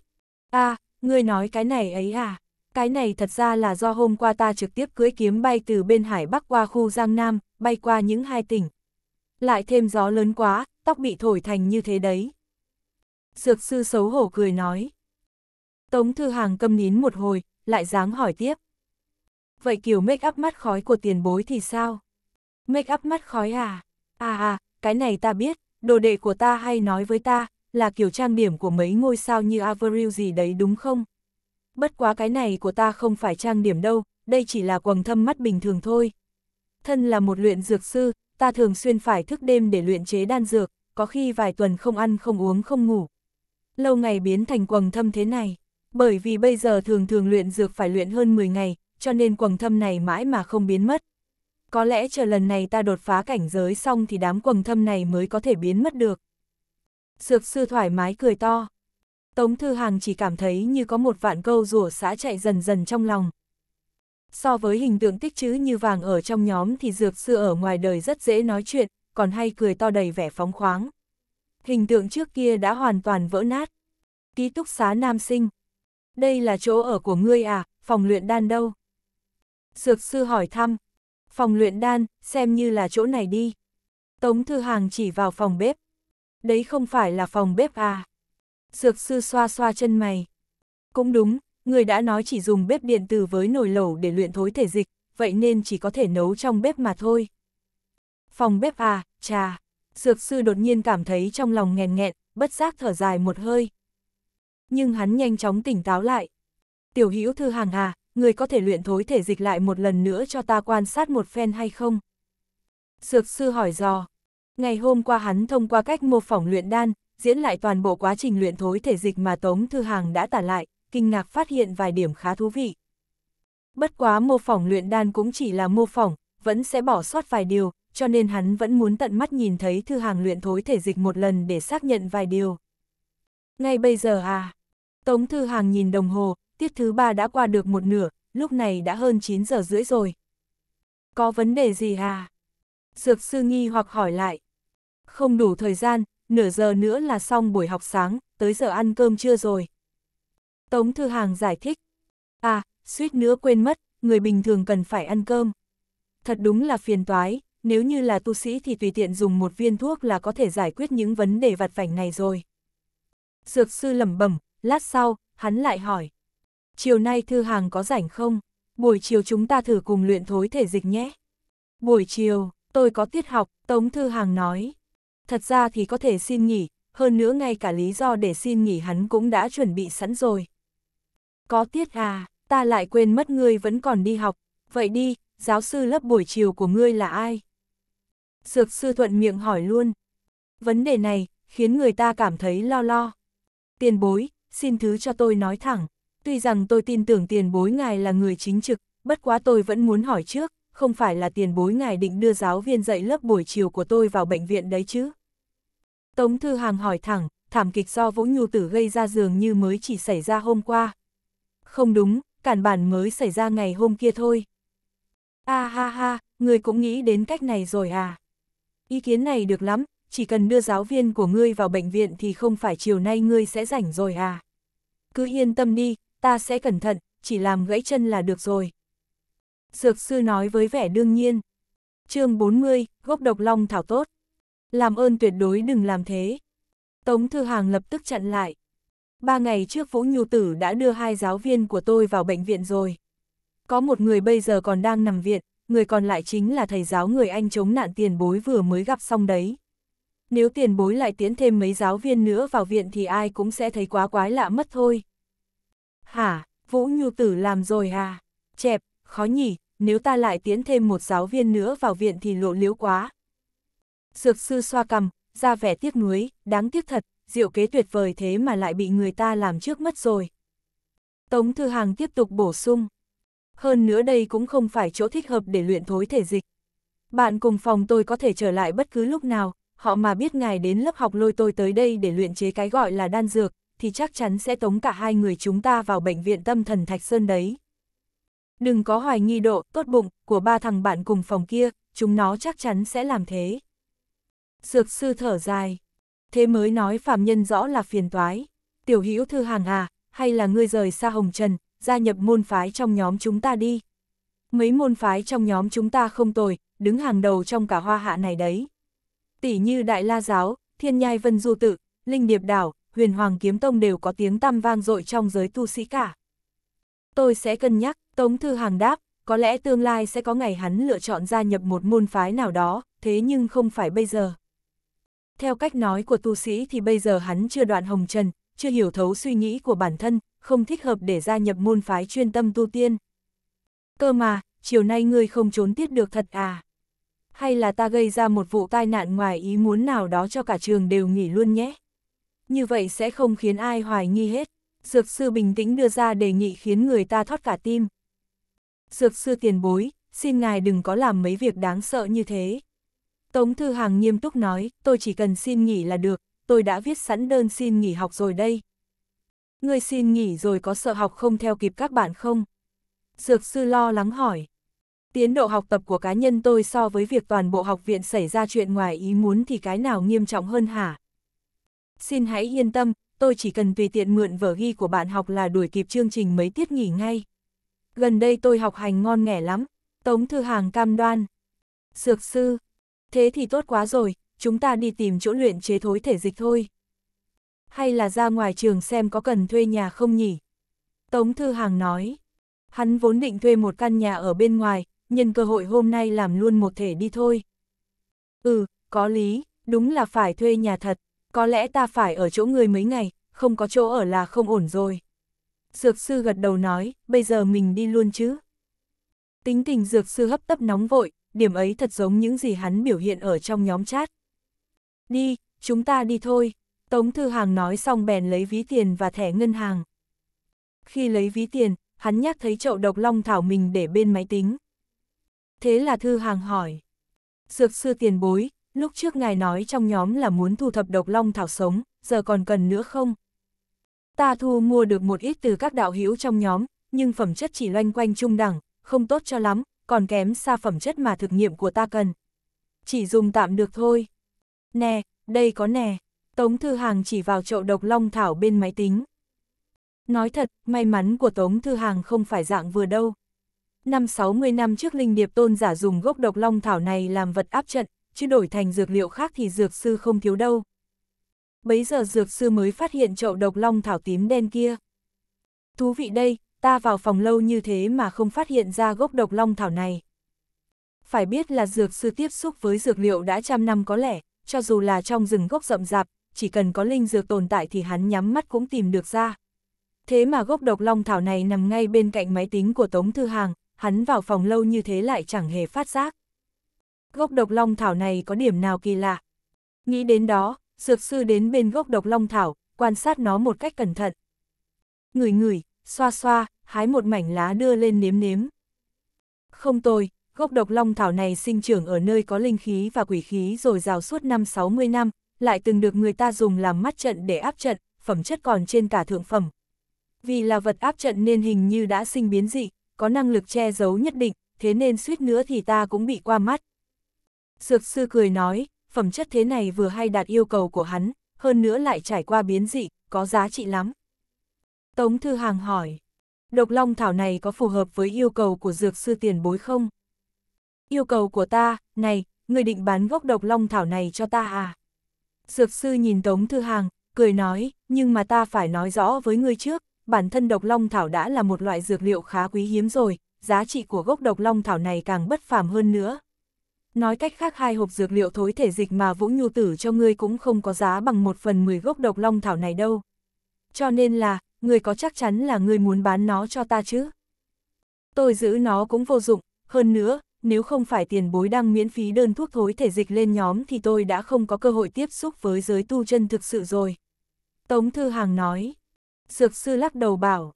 a à, ngươi nói cái này ấy à? Cái này thật ra là do hôm qua ta trực tiếp cưỡi kiếm bay từ bên hải bắc qua khu Giang Nam, bay qua những hai tỉnh. Lại thêm gió lớn quá, tóc bị thổi thành như thế đấy. Dược sư xấu hổ cười nói. Tống Thư Hàng câm nín một hồi, lại dáng hỏi tiếp. Vậy kiểu make up mắt khói của tiền bối thì sao? Make up mắt khói à? À à, cái này ta biết, đồ đệ của ta hay nói với ta, là kiểu trang điểm của mấy ngôi sao như Avril gì đấy đúng không? Bất quá cái này của ta không phải trang điểm đâu, đây chỉ là quầng thâm mắt bình thường thôi. Thân là một luyện dược sư, ta thường xuyên phải thức đêm để luyện chế đan dược, có khi vài tuần không ăn không uống không ngủ. Lâu ngày biến thành quầng thâm thế này, bởi vì bây giờ thường thường luyện dược phải luyện hơn 10 ngày, cho nên quầng thâm này mãi mà không biến mất, có lẽ chờ lần này ta đột phá cảnh giới xong thì đám quầng thâm này mới có thể biến mất được. Sược sư thoải mái cười to. Tống Thư Hàng chỉ cảm thấy như có một vạn câu rủa xã chạy dần dần trong lòng. So với hình tượng tích chữ như vàng ở trong nhóm thì dược sư ở ngoài đời rất dễ nói chuyện, còn hay cười to đầy vẻ phóng khoáng. Hình tượng trước kia đã hoàn toàn vỡ nát. Ký túc xá nam sinh. Đây là chỗ ở của ngươi à, phòng luyện đan đâu? Dược sư hỏi thăm, phòng luyện đan, xem như là chỗ này đi. Tống Thư Hàng chỉ vào phòng bếp. Đấy không phải là phòng bếp à? Dược sư xoa xoa chân mày. Cũng đúng, người đã nói chỉ dùng bếp điện tử với nồi lẩu để luyện thối thể dịch, vậy nên chỉ có thể nấu trong bếp mà thôi. Phòng bếp à, trà. Dược sư đột nhiên cảm thấy trong lòng nghèn nghẹn, bất giác thở dài một hơi. Nhưng hắn nhanh chóng tỉnh táo lại. Tiểu hữu thư hàng à, người có thể luyện thối thể dịch lại một lần nữa cho ta quan sát một phen hay không? Dược sư hỏi dò. Ngày hôm qua hắn thông qua cách mô phỏng luyện đan, diễn lại toàn bộ quá trình luyện thối thể dịch mà Tống Thư Hàng đã tả lại, kinh ngạc phát hiện vài điểm khá thú vị. Bất quá mô phỏng luyện đan cũng chỉ là mô phỏng, vẫn sẽ bỏ sót vài điều, cho nên hắn vẫn muốn tận mắt nhìn thấy Thư Hàng luyện thối thể dịch một lần để xác nhận vài điều. Ngay bây giờ à? Tống Thư Hàng nhìn đồng hồ, tiết thứ ba đã qua được một nửa, lúc này đã hơn 9 giờ rưỡi rồi. Có vấn đề gì à? Dược sư nghi hoặc hỏi lại. Không đủ thời gian, nửa giờ nữa là xong buổi học sáng, tới giờ ăn cơm trưa rồi. Tống Thư Hàng giải thích. À, suýt nữa quên mất, người bình thường cần phải ăn cơm. Thật đúng là phiền toái, nếu như là tu sĩ thì tùy tiện dùng một viên thuốc là có thể giải quyết những vấn đề vặt vảnh này rồi. Dược sư lẩm bẩm, lát sau, hắn lại hỏi chiều nay thư hàng có rảnh không? Buổi chiều chúng ta thử cùng luyện thối thể dịch nhé. Buổi chiều, tôi có tiết học, Tống Thư Hàng nói. Thật ra thì có thể xin nghỉ, hơn nữa ngay cả lý do để xin nghỉ hắn cũng đã chuẩn bị sẵn rồi. Có tiết à, ta lại quên mất ngươi vẫn còn đi học, vậy đi, giáo sư lớp buổi chiều của ngươi là ai? Dược sư thuận miệng hỏi luôn. Vấn đề này, khiến người ta cảm thấy lo lo. Tiền bối, xin thứ cho tôi nói thẳng. Tuy rằng tôi tin tưởng tiền bối ngài là người chính trực, bất quá tôi vẫn muốn hỏi trước, không phải là tiền bối ngài định đưa giáo viên dạy lớp buổi chiều của tôi vào bệnh viện đấy chứ? Tống Thư Hàng hỏi thẳng, thảm kịch do Vũ Nhu Tử gây ra dường như mới chỉ xảy ra hôm qua. Không đúng, cản bản mới xảy ra ngày hôm kia thôi. A ah, ha ha, người cũng nghĩ đến cách này rồi à? Ý kiến này được lắm, chỉ cần đưa giáo viên của ngươi vào bệnh viện thì không phải chiều nay ngươi sẽ rảnh rồi à? Cứ yên tâm đi, ta sẽ cẩn thận, chỉ làm gãy chân là được rồi. Dược sư nói với vẻ đương nhiên. chương 40, gốc độc long thảo tốt. Làm ơn tuyệt đối đừng làm thế. Tống Thư Hàng lập tức chặn lại. Ba ngày trước Vũ Nhu Tử đã đưa hai giáo viên của tôi vào bệnh viện rồi. Có một người bây giờ còn đang nằm viện, người còn lại chính là thầy giáo người anh chống nạn tiền bối vừa mới gặp xong đấy. Nếu tiền bối lại tiến thêm mấy giáo viên nữa vào viện thì ai cũng sẽ thấy quá quái lạ mất thôi. Hả, Vũ Nhu Tử làm rồi à? Chẹp, khó nhỉ, nếu ta lại tiến thêm một giáo viên nữa vào viện thì lộ liễu quá. Dược sư xoa cầm, ra vẻ tiếc nuối, đáng tiếc thật, diệu kế tuyệt vời thế mà lại bị người ta làm trước mất rồi. Tống Thư Hàng tiếp tục bổ sung. Hơn nữa đây cũng không phải chỗ thích hợp để luyện thối thể dịch. Bạn cùng phòng tôi có thể trở lại bất cứ lúc nào, họ mà biết ngài đến lớp học lôi tôi tới đây để luyện chế cái gọi là đan dược, thì chắc chắn sẽ tống cả hai người chúng ta vào bệnh viện tâm thần Thạch Sơn đấy. Đừng có hoài nghi độ, tốt bụng, của ba thằng bạn cùng phòng kia, chúng nó chắc chắn sẽ làm thế. Dược sư thở dài. Thế mới nói Phạm nhân rõ là phiền toái. Tiểu hữu thư hàng à, hay là ngươi rời xa hồng trần, gia nhập môn phái trong nhóm chúng ta đi. Mấy môn phái trong nhóm chúng ta không tồi, đứng hàng đầu trong cả hoa hạ này đấy. Tỷ như Đại La Giáo, Thiên Nhai Vân Du Tự, Linh Điệp Đảo, huyền hoàng kiếm tông đều có tiếng tăm vang dội trong giới tu sĩ cả. Tôi sẽ cân nhắc, Tống Thư Hàng đáp, có lẽ tương lai sẽ có ngày hắn lựa chọn gia nhập một môn phái nào đó, thế nhưng không phải bây giờ. Theo cách nói của tu sĩ thì bây giờ hắn chưa đoạn hồng trần, chưa hiểu thấu suy nghĩ của bản thân, không thích hợp để gia nhập môn phái chuyên tâm tu tiên. Cơ mà, chiều nay ngươi không trốn tiết được thật à? Hay là ta gây ra một vụ tai nạn ngoài ý muốn nào đó cho cả trường đều nghỉ luôn nhé? như vậy sẽ không khiến ai hoài nghi hết. Dược sư bình tĩnh đưa ra đề nghị khiến người ta thoát cả tim. Dược sư tiền bối, xin ngài đừng có làm mấy việc đáng sợ như thế. Tống Thư Hàng nghiêm túc nói, tôi chỉ cần xin nghỉ là được, tôi đã viết sẵn đơn xin nghỉ học rồi đây. Người xin nghỉ rồi có sợ học không theo kịp các bạn không? Dược sư lo lắng hỏi. Tiến độ học tập của cá nhân tôi so với việc toàn bộ học viện xảy ra chuyện ngoài ý muốn thì cái nào nghiêm trọng hơn hả? Xin hãy yên tâm, tôi chỉ cần tùy tiện mượn vở ghi của bạn học là đuổi kịp chương trình mấy tiết nghỉ ngay. Gần đây tôi học hành ngon nghẻ lắm, Tống Thư Hàng cam đoan. Sược sư, thế thì tốt quá rồi, chúng ta đi tìm chỗ luyện chế thối thể dịch thôi. Hay là ra ngoài trường xem có cần thuê nhà không nhỉ? Tống Thư Hàng nói. Hắn vốn định thuê một căn nhà ở bên ngoài, nhân cơ hội hôm nay làm luôn một thể đi thôi. Ừ, có lý, đúng là phải thuê nhà thật có lẽ ta phải ở chỗ người mấy ngày, không có chỗ ở là không ổn rồi. Dược sư gật đầu nói, bây giờ mình đi luôn chứ. Tính tình dược sư hấp tấp nóng vội, điểm ấy thật giống những gì hắn biểu hiện ở trong nhóm chat. Đi, chúng ta đi thôi, Tống Thư Hàng nói xong bèn lấy ví tiền và thẻ ngân hàng. Khi lấy ví tiền, hắn nhắc thấy chậu độc long thảo mình để bên máy tính. Thế là Thư Hàng hỏi. Dược sư tiền bối, lúc trước ngài nói trong nhóm là muốn thu thập độc long thảo sống, giờ còn cần nữa không? Ta thu mua được một ít từ các đạo hữu trong nhóm, nhưng phẩm chất chỉ loanh quanh trung đẳng, không tốt cho lắm, còn kém xa phẩm chất mà thực nghiệm của ta cần. Chỉ dùng tạm được thôi. Nè, đây có nè. Tống Thư Hàng chỉ vào chậu độc long thảo bên máy tính. Nói thật, may mắn của Tống Thư Hàng không phải dạng vừa đâu. Năm 60 năm trước Linh Điệp Tôn giả dùng gốc độc long thảo này làm vật áp trận, chứ đổi thành dược liệu khác thì dược sư không thiếu đâu. Bấy giờ dược sư mới phát hiện chậu độc long thảo tím đen kia. Thú vị đây, ta vào phòng lâu như thế mà không phát hiện ra gốc độc long thảo này. Phải biết là dược sư tiếp xúc với dược liệu đã trăm năm có lẽ, cho dù là trong rừng gốc rậm rạp, chỉ cần có linh dược tồn tại thì hắn nhắm mắt cũng tìm được ra. Thế mà gốc độc long thảo này nằm ngay bên cạnh máy tính của Tống Thư Hàng, hắn vào phòng lâu như thế lại chẳng hề phát giác gốc độc long thảo này có điểm nào kỳ lạ. Nghĩ đến đó, dược sư đến bên gốc độc long thảo, quan sát nó một cách cẩn thận. Ngửi ngửi, xoa xoa, hái một mảnh lá đưa lên nếm nếm. Không tồi, gốc độc long thảo này sinh trưởng ở nơi có linh khí và quỷ khí rồi rào suốt năm 60 năm, lại từng được người ta dùng làm mắt trận để áp trận, phẩm chất còn trên cả thượng phẩm. Vì là vật áp trận nên hình như đã sinh biến dị, có năng lực che giấu nhất định, thế nên suýt nữa thì ta cũng bị qua mắt, Dược sư cười nói, phẩm chất thế này vừa hay đạt yêu cầu của hắn, hơn nữa lại trải qua biến dị, có giá trị lắm. Tống Thư Hàng hỏi, độc long thảo này có phù hợp với yêu cầu của dược sư tiền bối không? Yêu cầu của ta, này, người định bán gốc độc long thảo này cho ta à? Dược sư nhìn Tống Thư Hàng, cười nói, nhưng mà ta phải nói rõ với người trước, bản thân độc long thảo đã là một loại dược liệu khá quý hiếm rồi, giá trị của gốc độc long thảo này càng bất phàm hơn nữa. Nói cách khác hai hộp dược liệu thối thể dịch mà Vũ Nhu Tử cho ngươi cũng không có giá bằng một phần mười gốc độc long thảo này đâu. Cho nên là, ngươi có chắc chắn là ngươi muốn bán nó cho ta chứ? Tôi giữ nó cũng vô dụng, hơn nữa, nếu không phải tiền bối đang miễn phí đơn thuốc thối thể dịch lên nhóm thì tôi đã không có cơ hội tiếp xúc với giới tu chân thực sự rồi. Tống Thư Hàng nói. Dược sư lắc đầu bảo.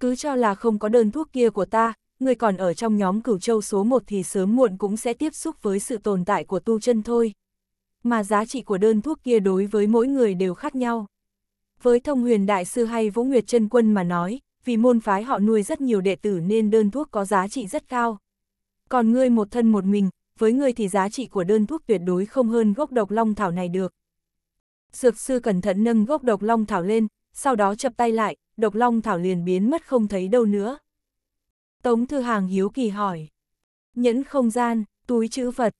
Cứ cho là không có đơn thuốc kia của ta, người còn ở trong nhóm cửu châu số 1 thì sớm muộn cũng sẽ tiếp xúc với sự tồn tại của tu chân thôi. Mà giá trị của đơn thuốc kia đối với mỗi người đều khác nhau. Với thông huyền đại sư hay Vũ Nguyệt chân Quân mà nói, vì môn phái họ nuôi rất nhiều đệ tử nên đơn thuốc có giá trị rất cao. Còn ngươi một thân một mình, với ngươi thì giá trị của đơn thuốc tuyệt đối không hơn gốc độc long thảo này được. Dược sư cẩn thận nâng gốc độc long thảo lên, sau đó chập tay lại, độc long thảo liền biến mất không thấy đâu nữa. Tống Thư Hàng hiếu kỳ hỏi. Nhẫn không gian, túi chữ vật.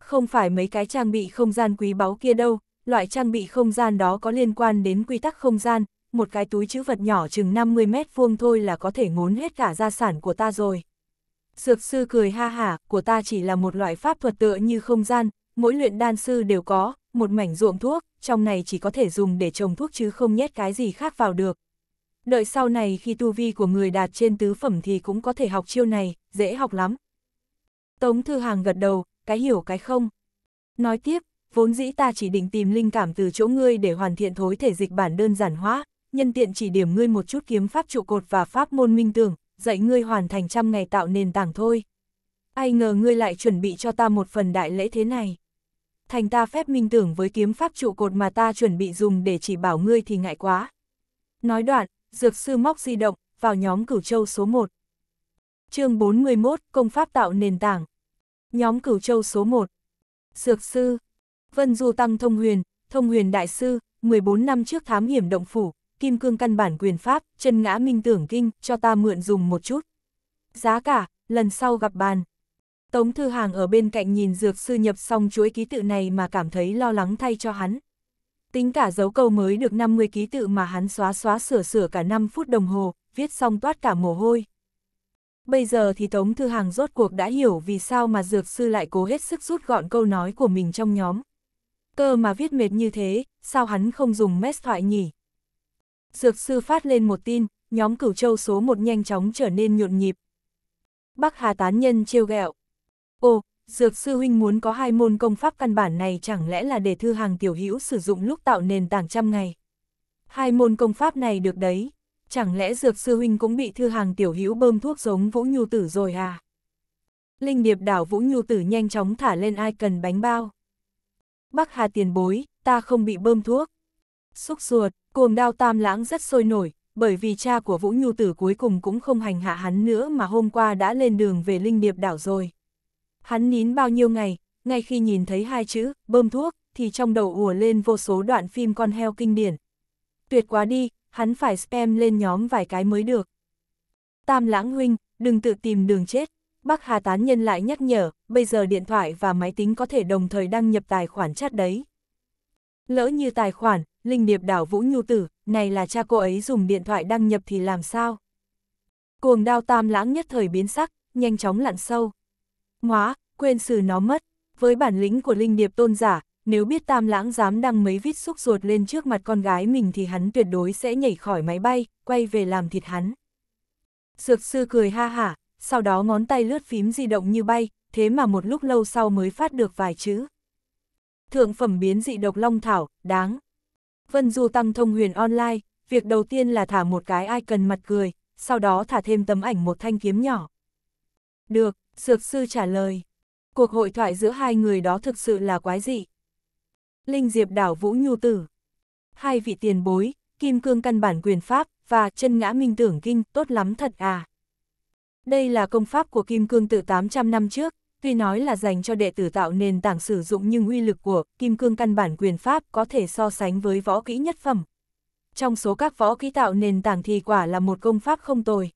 Không phải mấy cái trang bị không gian quý báu kia đâu, loại trang bị không gian đó có liên quan đến quy tắc không gian, một cái túi chữ vật nhỏ chừng 50 mét vuông thôi là có thể ngốn hết cả gia sản của ta rồi. Dược sư cười ha hả, của ta chỉ là một loại pháp thuật tựa như không gian, mỗi luyện đan sư đều có, một mảnh ruộng thuốc, trong này chỉ có thể dùng để trồng thuốc chứ không nhét cái gì khác vào được, đợi sau này khi tu vi của người đạt trên tứ phẩm thì cũng có thể học chiêu này, dễ học lắm. Tống Thư Hàng gật đầu, cái hiểu cái không. Nói tiếp, vốn dĩ ta chỉ định tìm linh cảm từ chỗ ngươi để hoàn thiện thối thể dịch bản đơn giản hóa, nhân tiện chỉ điểm ngươi một chút kiếm pháp trụ cột và pháp môn minh tưởng, dạy ngươi hoàn thành trăm ngày tạo nền tảng thôi. Ai ngờ ngươi lại chuẩn bị cho ta một phần đại lễ thế này. Thành ta phép minh tưởng với kiếm pháp trụ cột mà ta chuẩn bị dùng để chỉ bảo ngươi thì ngại quá. Nói đoạn, Dược sư móc di động, vào nhóm cửu châu số 1. chương 41, công pháp tạo nền tảng. Nhóm cửu châu số 1. Dược sư. Vân Du Tăng Thông Huyền, Thông Huyền Đại Sư, 14 năm trước thám hiểm động phủ, kim cương căn bản quyền pháp, chân ngã minh tưởng kinh, cho ta mượn dùng một chút. Giá cả, lần sau gặp bàn. Tống Thư Hàng ở bên cạnh nhìn dược sư nhập xong chuỗi ký tự này mà cảm thấy lo lắng thay cho hắn. Tính cả dấu câu mới được 50 ký tự mà hắn xóa xóa sửa sửa cả 5 phút đồng hồ, viết xong toát cả mồ hôi. Bây giờ thì Tống Thư Hàng rốt cuộc đã hiểu vì sao mà Dược Sư lại cố hết sức rút gọn câu nói của mình trong nhóm. Cơ mà viết mệt như thế, sao hắn không dùng mess thoại nhỉ? Dược Sư phát lên một tin, nhóm cửu châu số một nhanh chóng trở nên nhộn nhịp. Bắc Hà tán nhân trêu ghẹo. Ồ, Dược sư huynh muốn có hai môn công pháp căn bản này chẳng lẽ là để thư hàng tiểu hữu sử dụng lúc tạo nền tảng trăm ngày. Hai môn công pháp này được đấy, chẳng lẽ dược sư huynh cũng bị thư hàng tiểu hữu bơm thuốc giống Vũ Nhu Tử rồi à? Linh điệp đảo Vũ Nhu Tử nhanh chóng thả lên ai cần bánh bao. Bắc Hà tiền bối, ta không bị bơm thuốc. Xúc ruột, cuồng đao tam lãng rất sôi nổi, bởi vì cha của Vũ Nhu Tử cuối cùng cũng không hành hạ hắn nữa mà hôm qua đã lên đường về Linh điệp đảo rồi. Hắn nín bao nhiêu ngày, ngay khi nhìn thấy hai chữ, bơm thuốc, thì trong đầu ùa lên vô số đoạn phim con heo kinh điển. Tuyệt quá đi, hắn phải spam lên nhóm vài cái mới được. Tam lãng huynh, đừng tự tìm đường chết. Bác Hà Tán Nhân lại nhắc nhở, bây giờ điện thoại và máy tính có thể đồng thời đăng nhập tài khoản chat đấy. Lỡ như tài khoản, linh điệp đảo Vũ Nhu Tử, này là cha cô ấy dùng điện thoại đăng nhập thì làm sao? Cuồng đao tam lãng nhất thời biến sắc, nhanh chóng lặn sâu. Ngoá, quên xử nó mất. Với bản lĩnh của linh điệp tôn giả, nếu biết tam lãng dám đăng mấy vít xúc ruột lên trước mặt con gái mình thì hắn tuyệt đối sẽ nhảy khỏi máy bay, quay về làm thịt hắn. sược sư cười ha hả, sau đó ngón tay lướt phím di động như bay, thế mà một lúc lâu sau mới phát được vài chữ. Thượng phẩm biến dị độc long thảo, đáng. Vân Du tăng thông huyền online, việc đầu tiên là thả một cái ai cần mặt cười, sau đó thả thêm tấm ảnh một thanh kiếm nhỏ. Được, Dược sư trả lời. Cuộc hội thoại giữa hai người đó thực sự là quái dị. Linh Diệp đảo Vũ Nhu Tử. Hai vị tiền bối, Kim Cương căn bản quyền pháp, và chân ngã minh tưởng kinh, tốt lắm thật à. Đây là công pháp của Kim Cương tự 800 năm trước, tuy nói là dành cho đệ tử tạo nền tảng sử dụng nhưng uy lực của Kim Cương căn bản quyền pháp có thể so sánh với võ kỹ nhất phẩm. Trong số các võ kỹ tạo nền tảng thì quả là một công pháp không tồi.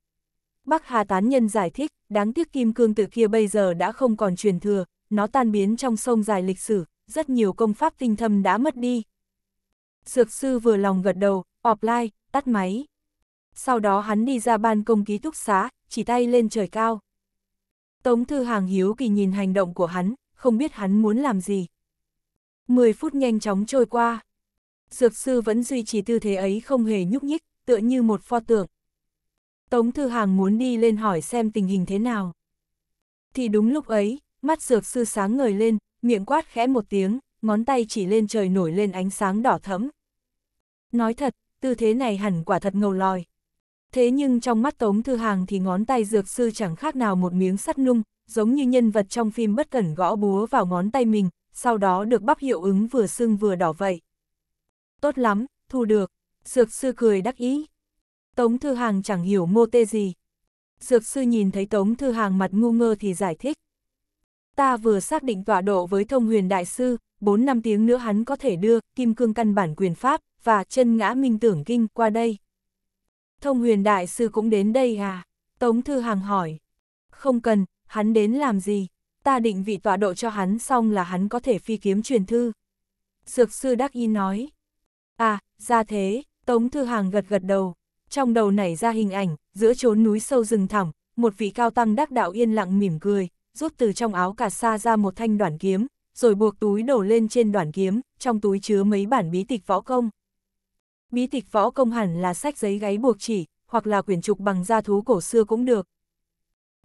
Bắc Hà Tán Nhân giải thích, đáng tiếc kim cương tự kia bây giờ đã không còn truyền thừa, nó tan biến trong sông dài lịch sử, rất nhiều công pháp tinh thâm đã mất đi. Dược sư vừa lòng gật đầu, offline, tắt máy. Sau đó hắn đi ra ban công ký túc xá, chỉ tay lên trời cao. Tống Thư Hàng hiếu kỳ nhìn hành động của hắn, không biết hắn muốn làm gì. Mười phút nhanh chóng trôi qua. Dược sư vẫn duy trì tư thế ấy không hề nhúc nhích, tựa như một pho tượng. Tống Thư Hàng muốn đi lên hỏi xem tình hình thế nào. Thì đúng lúc ấy, mắt dược sư sáng ngời lên, miệng quát khẽ một tiếng, ngón tay chỉ lên trời nổi lên ánh sáng đỏ thẫm. Nói thật, tư thế này hẳn quả thật ngầu lòi. Thế nhưng trong mắt Tống Thư Hàng thì ngón tay dược sư chẳng khác nào một miếng sắt nung, giống như nhân vật trong phim bất cẩn gõ búa vào ngón tay mình, sau đó được bắp hiệu ứng vừa sưng vừa đỏ vậy. Tốt lắm, thu được, dược sư cười đắc ý. Tống Thư Hàng chẳng hiểu mô tê gì. Dược sư nhìn thấy Tống Thư Hàng mặt ngu ngơ thì giải thích. Ta vừa xác định tọa độ với thông huyền đại sư, 4 năm tiếng nữa hắn có thể đưa kim cương căn bản quyền pháp và chân ngã minh tưởng kinh qua đây. Thông huyền đại sư cũng đến đây à? Tống Thư Hàng hỏi. Không cần, hắn đến làm gì? Ta định vị tọa độ cho hắn xong là hắn có thể phi kiếm truyền thư. Dược sư Đắc Y nói. À, ra thế, Tống Thư Hàng gật gật đầu trong đầu nảy ra hình ảnh, giữa chốn núi sâu rừng thẳm, một vị cao tăng đắc đạo yên lặng mỉm cười, rút từ trong áo cà sa ra một thanh đoạn kiếm, rồi buộc túi đổ lên trên đoạn kiếm, trong túi chứa mấy bản bí tịch võ công. Bí tịch võ công hẳn là sách giấy gáy buộc chỉ, hoặc là quyển trục bằng da thú cổ xưa cũng được.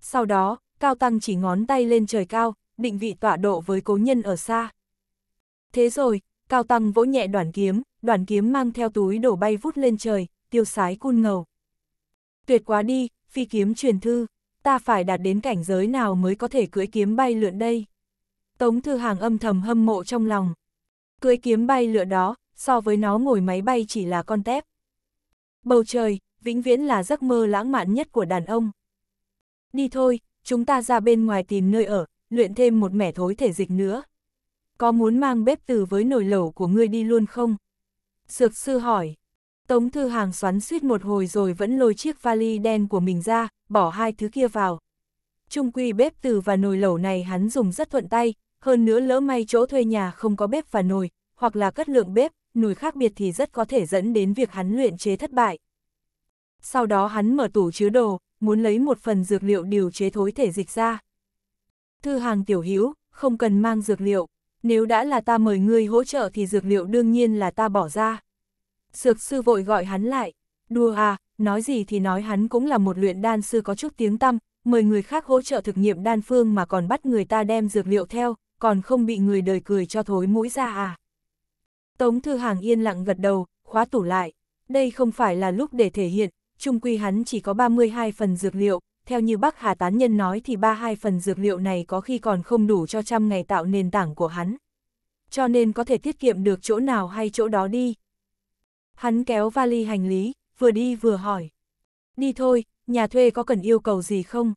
Sau đó, cao tăng chỉ ngón tay lên trời cao, định vị tọa độ với cố nhân ở xa. Thế rồi, cao tăng vỗ nhẹ đoàn kiếm, đoàn kiếm mang theo túi đổ bay vút lên trời, tiêu sái cun ngầu. Tuyệt quá đi, phi kiếm truyền thư, ta phải đạt đến cảnh giới nào mới có thể cưỡi kiếm bay lượn đây. Tống Thư Hàng âm thầm hâm mộ trong lòng. Cưỡi kiếm bay lượn đó, so với nó ngồi máy bay chỉ là con tép. Bầu trời, vĩnh viễn là giấc mơ lãng mạn nhất của đàn ông. Đi thôi, chúng ta ra bên ngoài tìm nơi ở, luyện thêm một mẻ thối thể dịch nữa. Có muốn mang bếp từ với nồi lẩu của ngươi đi luôn không? Sược sư hỏi. Tống Thư Hàng xoắn suýt một hồi rồi vẫn lôi chiếc vali đen của mình ra, bỏ hai thứ kia vào. Trung quy bếp từ và nồi lẩu này hắn dùng rất thuận tay, hơn nữa lỡ may chỗ thuê nhà không có bếp và nồi, hoặc là cất lượng bếp, nồi khác biệt thì rất có thể dẫn đến việc hắn luyện chế thất bại. Sau đó hắn mở tủ chứa đồ, muốn lấy một phần dược liệu điều chế thối thể dịch ra. Thư hàng tiểu hữu không cần mang dược liệu, nếu đã là ta mời ngươi hỗ trợ thì dược liệu đương nhiên là ta bỏ ra. Dược sư vội gọi hắn lại, đùa à, nói gì thì nói hắn cũng là một luyện đan sư có chút tiếng tăm, mời người khác hỗ trợ thực nghiệm đan phương mà còn bắt người ta đem dược liệu theo, còn không bị người đời cười cho thối mũi ra à. Tống Thư Hàng yên lặng gật đầu, khóa tủ lại, đây không phải là lúc để thể hiện, trung quy hắn chỉ có 32 phần dược liệu, theo như bác Hà Tán Nhân nói thì 32 phần dược liệu này có khi còn không đủ cho trăm ngày tạo nền tảng của hắn. Cho nên có thể tiết kiệm được chỗ nào hay chỗ đó đi, Hắn kéo vali hành lý, vừa đi vừa hỏi. Đi thôi, nhà thuê có cần yêu cầu gì không?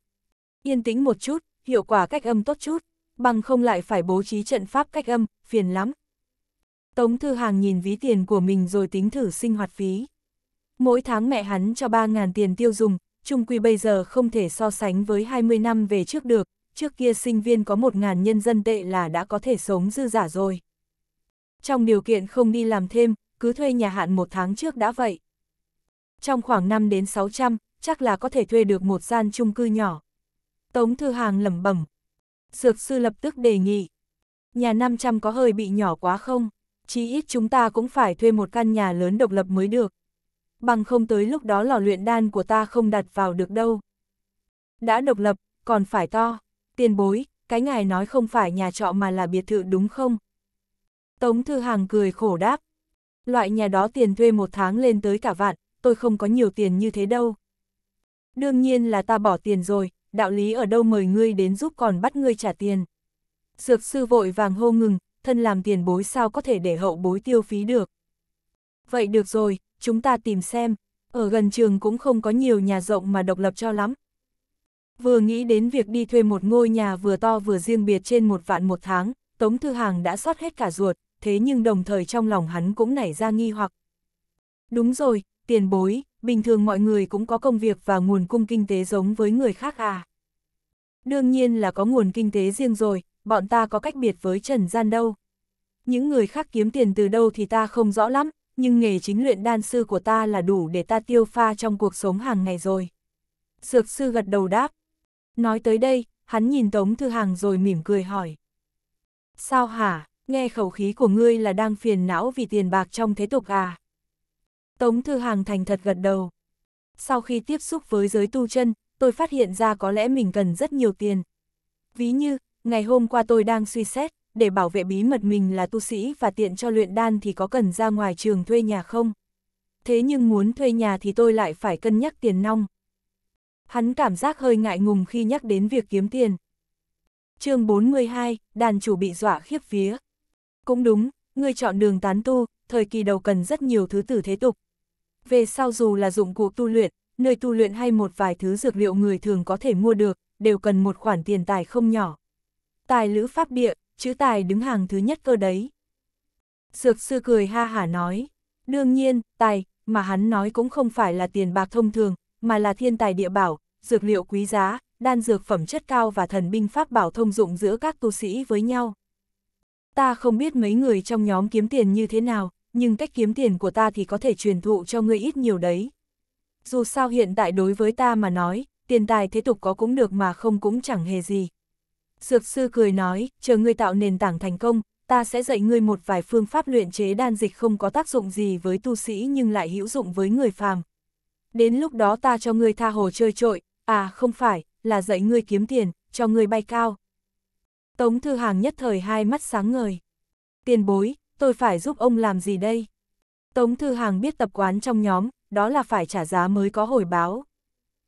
Yên tĩnh một chút, hiệu quả cách âm tốt chút, bằng không lại phải bố trí trận pháp cách âm, phiền lắm. Tống Thư Hàng nhìn ví tiền của mình rồi tính thử sinh hoạt phí. Mỗi tháng mẹ hắn cho 3.000 tiền tiêu dùng, chung quy bây giờ không thể so sánh với 20 năm về trước được, trước kia sinh viên có 1.000 nhân dân tệ là đã có thể sống dư giả rồi. Trong điều kiện không đi làm thêm, cứ thuê nhà hạn một tháng trước đã vậy. Trong khoảng 5 đến 600, chắc là có thể thuê được một gian chung cư nhỏ. Tống Thư Hàng lẩm bẩm. Dược sư lập tức đề nghị. Nhà 500 có hơi bị nhỏ quá không? Chí ít chúng ta cũng phải thuê một căn nhà lớn độc lập mới được. Bằng không tới lúc đó lò luyện đan của ta không đặt vào được đâu. Đã độc lập, còn phải to. Tiền bối, cái ngài nói không phải nhà trọ mà là biệt thự đúng không? Tống Thư Hàng cười khổ đáp loại nhà đó tiền thuê một tháng lên tới cả vạn, tôi không có nhiều tiền như thế đâu. Đương nhiên là ta bỏ tiền rồi, đạo lý ở đâu mời ngươi đến giúp còn bắt ngươi trả tiền. Dược sư vội vàng hô ngừng, thân làm tiền bối sao có thể để hậu bối tiêu phí được. Vậy được rồi, chúng ta tìm xem, ở gần trường cũng không có nhiều nhà rộng mà độc lập cho lắm. Vừa nghĩ đến việc đi thuê một ngôi nhà vừa to vừa riêng biệt trên một vạn một tháng, Tống Thư Hàng đã sót hết cả ruột, thế nhưng đồng thời trong lòng hắn cũng nảy ra nghi hoặc. Đúng rồi, tiền bối, bình thường mọi người cũng có công việc và nguồn cung kinh tế giống với người khác à. Đương nhiên là có nguồn kinh tế riêng rồi, bọn ta có cách biệt với trần gian đâu. Những người khác kiếm tiền từ đâu thì ta không rõ lắm, nhưng nghề chính luyện đan sư của ta là đủ để ta tiêu pha trong cuộc sống hàng ngày rồi. sược sư gật đầu đáp. Nói tới đây, hắn nhìn Tống Thư Hàng rồi mỉm cười hỏi. Sao hả? nghe khẩu khí của ngươi là đang phiền não vì tiền bạc trong thế tục à. Tống Thư Hàng thành thật gật đầu. Sau khi tiếp xúc với giới tu chân, tôi phát hiện ra có lẽ mình cần rất nhiều tiền. Ví như, ngày hôm qua tôi đang suy xét, để bảo vệ bí mật mình là tu sĩ và tiện cho luyện đan thì có cần ra ngoài trường thuê nhà không? Thế nhưng muốn thuê nhà thì tôi lại phải cân nhắc tiền nong. Hắn cảm giác hơi ngại ngùng khi nhắc đến việc kiếm tiền. chương 42, đàn chủ bị dọa khiếp vía. Cũng đúng, người chọn đường tán tu, thời kỳ đầu cần rất nhiều thứ tử thế tục. Về sau dù là dụng cụ tu luyện, nơi tu luyện hay một vài thứ dược liệu người thường có thể mua được, đều cần một khoản tiền tài không nhỏ. Tài lữ pháp địa, chữ tài đứng hàng thứ nhất cơ đấy. Dược sư cười ha hả nói, đương nhiên, tài, mà hắn nói cũng không phải là tiền bạc thông thường, mà là thiên tài địa bảo, dược liệu quý giá, đan dược phẩm chất cao và thần binh pháp bảo thông dụng giữa các tu sĩ với nhau ta không biết mấy người trong nhóm kiếm tiền như thế nào, nhưng cách kiếm tiền của ta thì có thể truyền thụ cho ngươi ít nhiều đấy. Dù sao hiện tại đối với ta mà nói, tiền tài thế tục có cũng được mà không cũng chẳng hề gì. Dược sư cười nói, chờ ngươi tạo nền tảng thành công, ta sẽ dạy ngươi một vài phương pháp luyện chế đan dịch không có tác dụng gì với tu sĩ nhưng lại hữu dụng với người phàm. Đến lúc đó ta cho ngươi tha hồ chơi trội, à không phải, là dạy ngươi kiếm tiền, cho ngươi bay cao. Tống Thư Hàng nhất thời hai mắt sáng ngời. Tiền bối, tôi phải giúp ông làm gì đây? Tống Thư Hàng biết tập quán trong nhóm, đó là phải trả giá mới có hồi báo.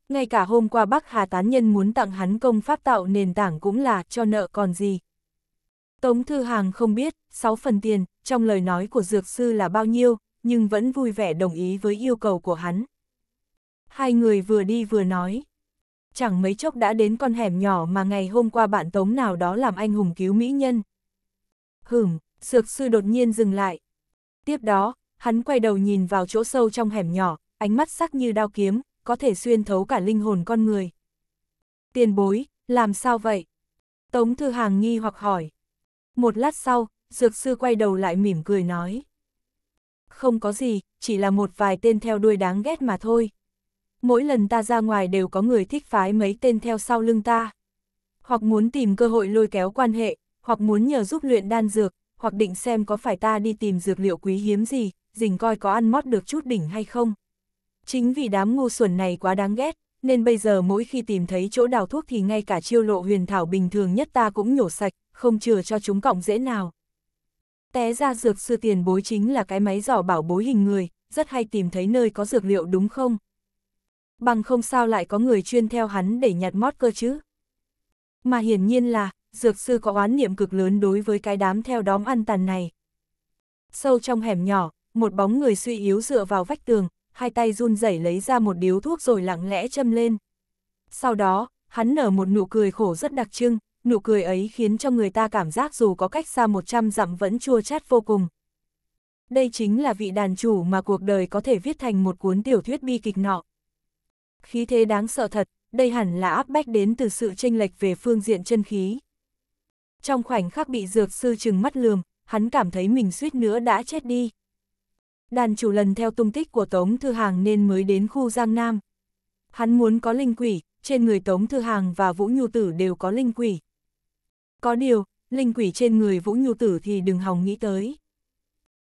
Ngay cả hôm qua Bắc Hà Tán Nhân muốn tặng hắn công pháp tạo nền tảng cũng là cho nợ còn gì. Tống Thư Hàng không biết, 6 phần tiền, trong lời nói của Dược Sư là bao nhiêu, nhưng vẫn vui vẻ đồng ý với yêu cầu của hắn. Hai người vừa đi vừa nói chẳng mấy chốc đã đến con hẻm nhỏ mà ngày hôm qua bạn tống nào đó làm anh hùng cứu mỹ nhân. Hửm, sược sư đột nhiên dừng lại. Tiếp đó, hắn quay đầu nhìn vào chỗ sâu trong hẻm nhỏ, ánh mắt sắc như đao kiếm, có thể xuyên thấu cả linh hồn con người. Tiền bối, làm sao vậy? Tống Thư Hàng nghi hoặc hỏi. Một lát sau, dược sư quay đầu lại mỉm cười nói. Không có gì, chỉ là một vài tên theo đuôi đáng ghét mà thôi mỗi lần ta ra ngoài đều có người thích phái mấy tên theo sau lưng ta. Hoặc muốn tìm cơ hội lôi kéo quan hệ, hoặc muốn nhờ giúp luyện đan dược, hoặc định xem có phải ta đi tìm dược liệu quý hiếm gì, dình coi có ăn mót được chút đỉnh hay không. Chính vì đám ngu xuẩn này quá đáng ghét, nên bây giờ mỗi khi tìm thấy chỗ đào thuốc thì ngay cả chiêu lộ huyền thảo bình thường nhất ta cũng nhổ sạch, không chừa cho chúng cọng dễ nào. Té ra dược sư tiền bối chính là cái máy giỏ bảo bối hình người, rất hay tìm thấy nơi có dược liệu đúng không? bằng không sao lại có người chuyên theo hắn để nhặt mót cơ chứ. Mà hiển nhiên là, dược sư có oán niệm cực lớn đối với cái đám theo đóm ăn tàn này. Sâu trong hẻm nhỏ, một bóng người suy yếu dựa vào vách tường, hai tay run rẩy lấy ra một điếu thuốc rồi lặng lẽ châm lên. Sau đó, hắn nở một nụ cười khổ rất đặc trưng, nụ cười ấy khiến cho người ta cảm giác dù có cách xa 100 dặm vẫn chua chát vô cùng. Đây chính là vị đàn chủ mà cuộc đời có thể viết thành một cuốn tiểu thuyết bi kịch nọ. Khí thế đáng sợ thật, đây hẳn là áp bách đến từ sự tranh lệch về phương diện chân khí. Trong khoảnh khắc bị dược sư chừng mắt lườm, hắn cảm thấy mình suýt nữa đã chết đi. Đàn chủ lần theo tung tích của Tống Thư Hàng nên mới đến khu Giang Nam. Hắn muốn có linh quỷ, trên người Tống Thư Hàng và Vũ Nhu Tử đều có linh quỷ. Có điều, linh quỷ trên người Vũ Nhu Tử thì đừng hòng nghĩ tới.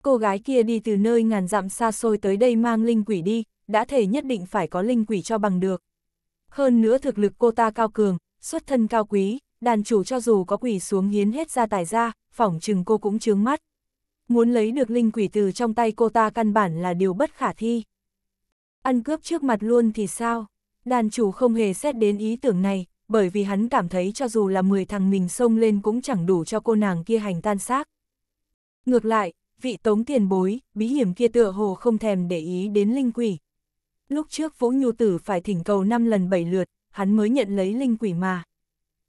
Cô gái kia đi từ nơi ngàn dặm xa xôi tới đây mang linh quỷ đi, đã thể nhất định phải có linh quỷ cho bằng được. Hơn nữa thực lực cô ta cao cường, xuất thân cao quý, đàn chủ cho dù có quỷ xuống hiến hết ra tài ra, phỏng chừng cô cũng chướng mắt. Muốn lấy được linh quỷ từ trong tay cô ta căn bản là điều bất khả thi. Ăn cướp trước mặt luôn thì sao? Đàn chủ không hề xét đến ý tưởng này, bởi vì hắn cảm thấy cho dù là 10 thằng mình xông lên cũng chẳng đủ cho cô nàng kia hành tan xác. Ngược lại, vị tống tiền bối, bí hiểm kia tựa hồ không thèm để ý đến linh quỷ, Lúc trước Vũ Nhu Tử phải thỉnh cầu 5 lần 7 lượt, hắn mới nhận lấy linh quỷ mà.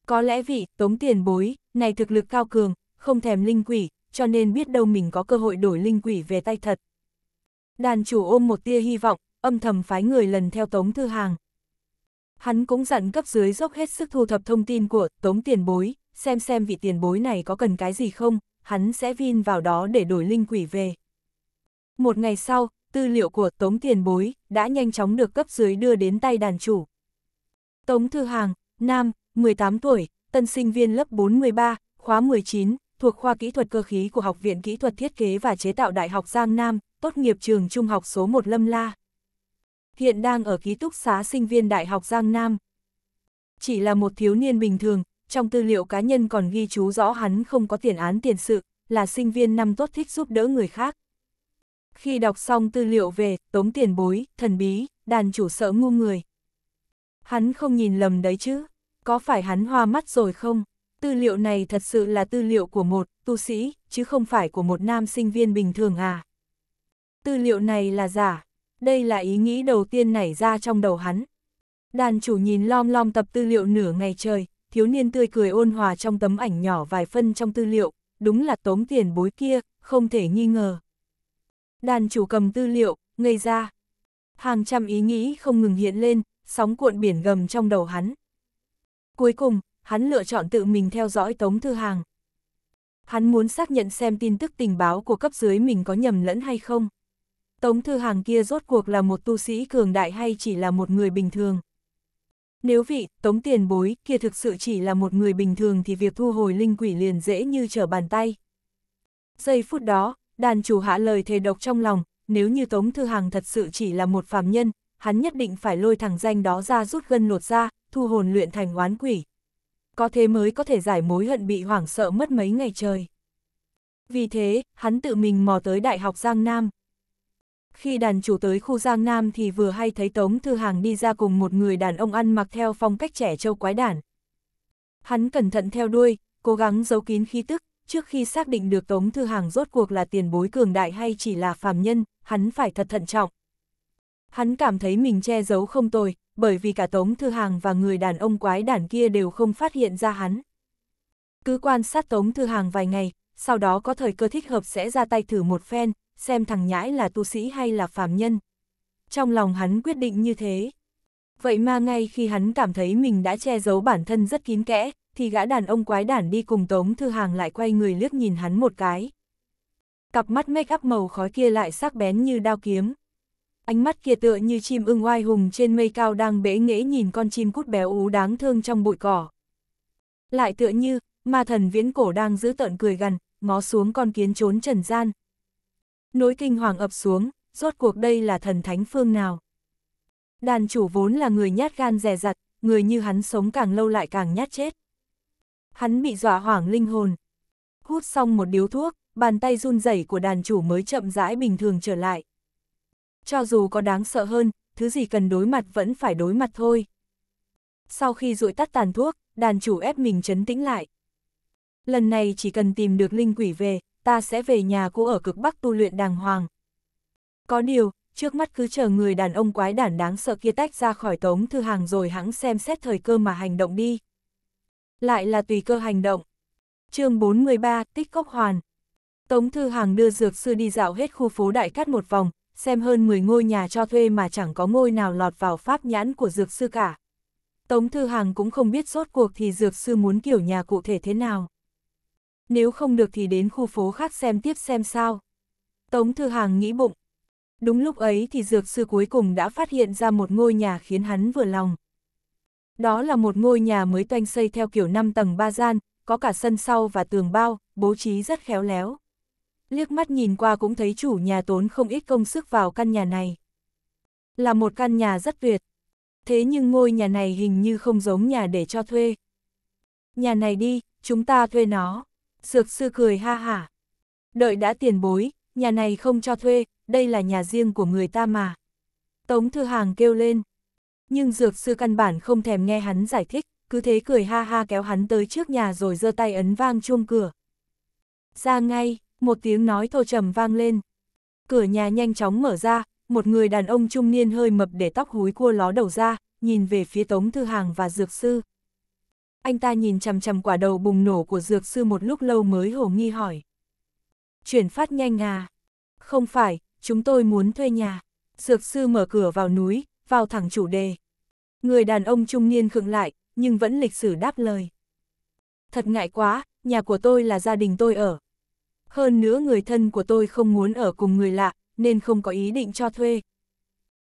Có lẽ vị tống tiền bối, này thực lực cao cường, không thèm linh quỷ, cho nên biết đâu mình có cơ hội đổi linh quỷ về tay thật. Đàn chủ ôm một tia hy vọng, âm thầm phái người lần theo tống thư hàng. Hắn cũng dặn cấp dưới dốc hết sức thu thập thông tin của tống tiền bối, xem xem vị tiền bối này có cần cái gì không, hắn sẽ vin vào đó để đổi linh quỷ về. Một ngày sau, tư liệu của Tống Tiền Bối đã nhanh chóng được cấp dưới đưa đến tay đàn chủ. Tống Thư Hàng, Nam, 18 tuổi, tân sinh viên lớp 43, khóa 19, thuộc khoa kỹ thuật cơ khí của Học viện Kỹ thuật Thiết kế và Chế tạo Đại học Giang Nam, tốt nghiệp trường trung học số 1 Lâm La. Hiện đang ở ký túc xá sinh viên Đại học Giang Nam. Chỉ là một thiếu niên bình thường, trong tư liệu cá nhân còn ghi chú rõ hắn không có tiền án tiền sự, là sinh viên năm tốt thích giúp đỡ người khác. Khi đọc xong tư liệu về tống tiền bối, thần bí, đàn chủ sợ ngu người. Hắn không nhìn lầm đấy chứ, có phải hắn hoa mắt rồi không? Tư liệu này thật sự là tư liệu của một tu sĩ, chứ không phải của một nam sinh viên bình thường à. Tư liệu này là giả, đây là ý nghĩ đầu tiên nảy ra trong đầu hắn. Đàn chủ nhìn lom lom tập tư liệu nửa ngày trời, thiếu niên tươi cười ôn hòa trong tấm ảnh nhỏ vài phân trong tư liệu, đúng là tống tiền bối kia, không thể nghi ngờ. Đàn chủ cầm tư liệu, ngây ra. Hàng trăm ý nghĩ không ngừng hiện lên, sóng cuộn biển gầm trong đầu hắn. Cuối cùng, hắn lựa chọn tự mình theo dõi Tống Thư Hàng. Hắn muốn xác nhận xem tin tức tình báo của cấp dưới mình có nhầm lẫn hay không. Tống Thư Hàng kia rốt cuộc là một tu sĩ cường đại hay chỉ là một người bình thường. Nếu vị Tống Tiền Bối kia thực sự chỉ là một người bình thường thì việc thu hồi linh quỷ liền dễ như trở bàn tay. Giây phút đó, đàn chủ hạ lời thề độc trong lòng, nếu như Tống Thư Hàng thật sự chỉ là một phàm nhân, hắn nhất định phải lôi thằng danh đó ra rút gân lột ra, thu hồn luyện thành oán quỷ. Có thế mới có thể giải mối hận bị hoảng sợ mất mấy ngày trời. Vì thế, hắn tự mình mò tới Đại học Giang Nam. Khi đàn chủ tới khu Giang Nam thì vừa hay thấy Tống Thư Hàng đi ra cùng một người đàn ông ăn mặc theo phong cách trẻ trâu quái đản. Hắn cẩn thận theo đuôi, cố gắng giấu kín khí tức, trước khi xác định được Tống Thư Hàng rốt cuộc là tiền bối cường đại hay chỉ là phàm nhân, hắn phải thật thận trọng. Hắn cảm thấy mình che giấu không tồi, bởi vì cả Tống Thư Hàng và người đàn ông quái đản kia đều không phát hiện ra hắn. Cứ quan sát Tống Thư Hàng vài ngày, sau đó có thời cơ thích hợp sẽ ra tay thử một phen, xem thằng nhãi là tu sĩ hay là phàm nhân. Trong lòng hắn quyết định như thế. Vậy mà ngay khi hắn cảm thấy mình đã che giấu bản thân rất kín kẽ, thì gã đàn ông quái đản đi cùng Tống Thư Hàng lại quay người liếc nhìn hắn một cái. Cặp mắt make up màu khói kia lại sắc bén như đao kiếm. Ánh mắt kia tựa như chim ưng oai hùng trên mây cao đang bẽ nghễ nhìn con chim cút béo ú đáng thương trong bụi cỏ. Lại tựa như, ma thần viễn cổ đang giữ tợn cười gần, ngó xuống con kiến trốn trần gian. Nỗi kinh hoàng ập xuống, rốt cuộc đây là thần thánh phương nào. Đàn chủ vốn là người nhát gan rẻ rặt, người như hắn sống càng lâu lại càng nhát chết hắn bị dọa hoảng linh hồn. Hút xong một điếu thuốc, bàn tay run rẩy của đàn chủ mới chậm rãi bình thường trở lại. Cho dù có đáng sợ hơn, thứ gì cần đối mặt vẫn phải đối mặt thôi. Sau khi rụi tắt tàn thuốc, đàn chủ ép mình chấn tĩnh lại. Lần này chỉ cần tìm được linh quỷ về, ta sẽ về nhà cô ở cực bắc tu luyện đàng hoàng. Có điều, trước mắt cứ chờ người đàn ông quái đản đáng sợ kia tách ra khỏi tống thư hàng rồi hãng xem xét thời cơ mà hành động đi lại là tùy cơ hành động. chương 43, Tích Cốc Hoàn Tống Thư Hàng đưa Dược Sư đi dạo hết khu phố Đại Cát một vòng, xem hơn 10 ngôi nhà cho thuê mà chẳng có ngôi nào lọt vào pháp nhãn của Dược Sư cả. Tống Thư Hàng cũng không biết rốt cuộc thì Dược Sư muốn kiểu nhà cụ thể thế nào. Nếu không được thì đến khu phố khác xem tiếp xem sao. Tống Thư Hàng nghĩ bụng. Đúng lúc ấy thì Dược Sư cuối cùng đã phát hiện ra một ngôi nhà khiến hắn vừa lòng. Đó là một ngôi nhà mới toanh xây theo kiểu 5 tầng 3 gian, có cả sân sau và tường bao, bố trí rất khéo léo. Liếc mắt nhìn qua cũng thấy chủ nhà tốn không ít công sức vào căn nhà này. Là một căn nhà rất tuyệt. Thế nhưng ngôi nhà này hình như không giống nhà để cho thuê. Nhà này đi, chúng ta thuê nó. Sược sư cười ha hả. Đợi đã tiền bối, nhà này không cho thuê, đây là nhà riêng của người ta mà. Tống Thư Hàng kêu lên. Nhưng dược sư căn bản không thèm nghe hắn giải thích, cứ thế cười ha ha kéo hắn tới trước nhà rồi giơ tay ấn vang chuông cửa. Ra ngay, một tiếng nói thô trầm vang lên. Cửa nhà nhanh chóng mở ra, một người đàn ông trung niên hơi mập để tóc húi cua ló đầu ra, nhìn về phía Tống Thư Hàng và Dược Sư. Anh ta nhìn chằm chằm quả đầu bùng nổ của Dược Sư một lúc lâu mới hổ nghi hỏi. Chuyển phát nhanh à? Không phải, chúng tôi muốn thuê nhà. Dược Sư mở cửa vào núi, vào thẳng chủ đề. Người đàn ông trung niên khựng lại, nhưng vẫn lịch sử đáp lời. Thật ngại quá, nhà của tôi là gia đình tôi ở. Hơn nữa người thân của tôi không muốn ở cùng người lạ, nên không có ý định cho thuê.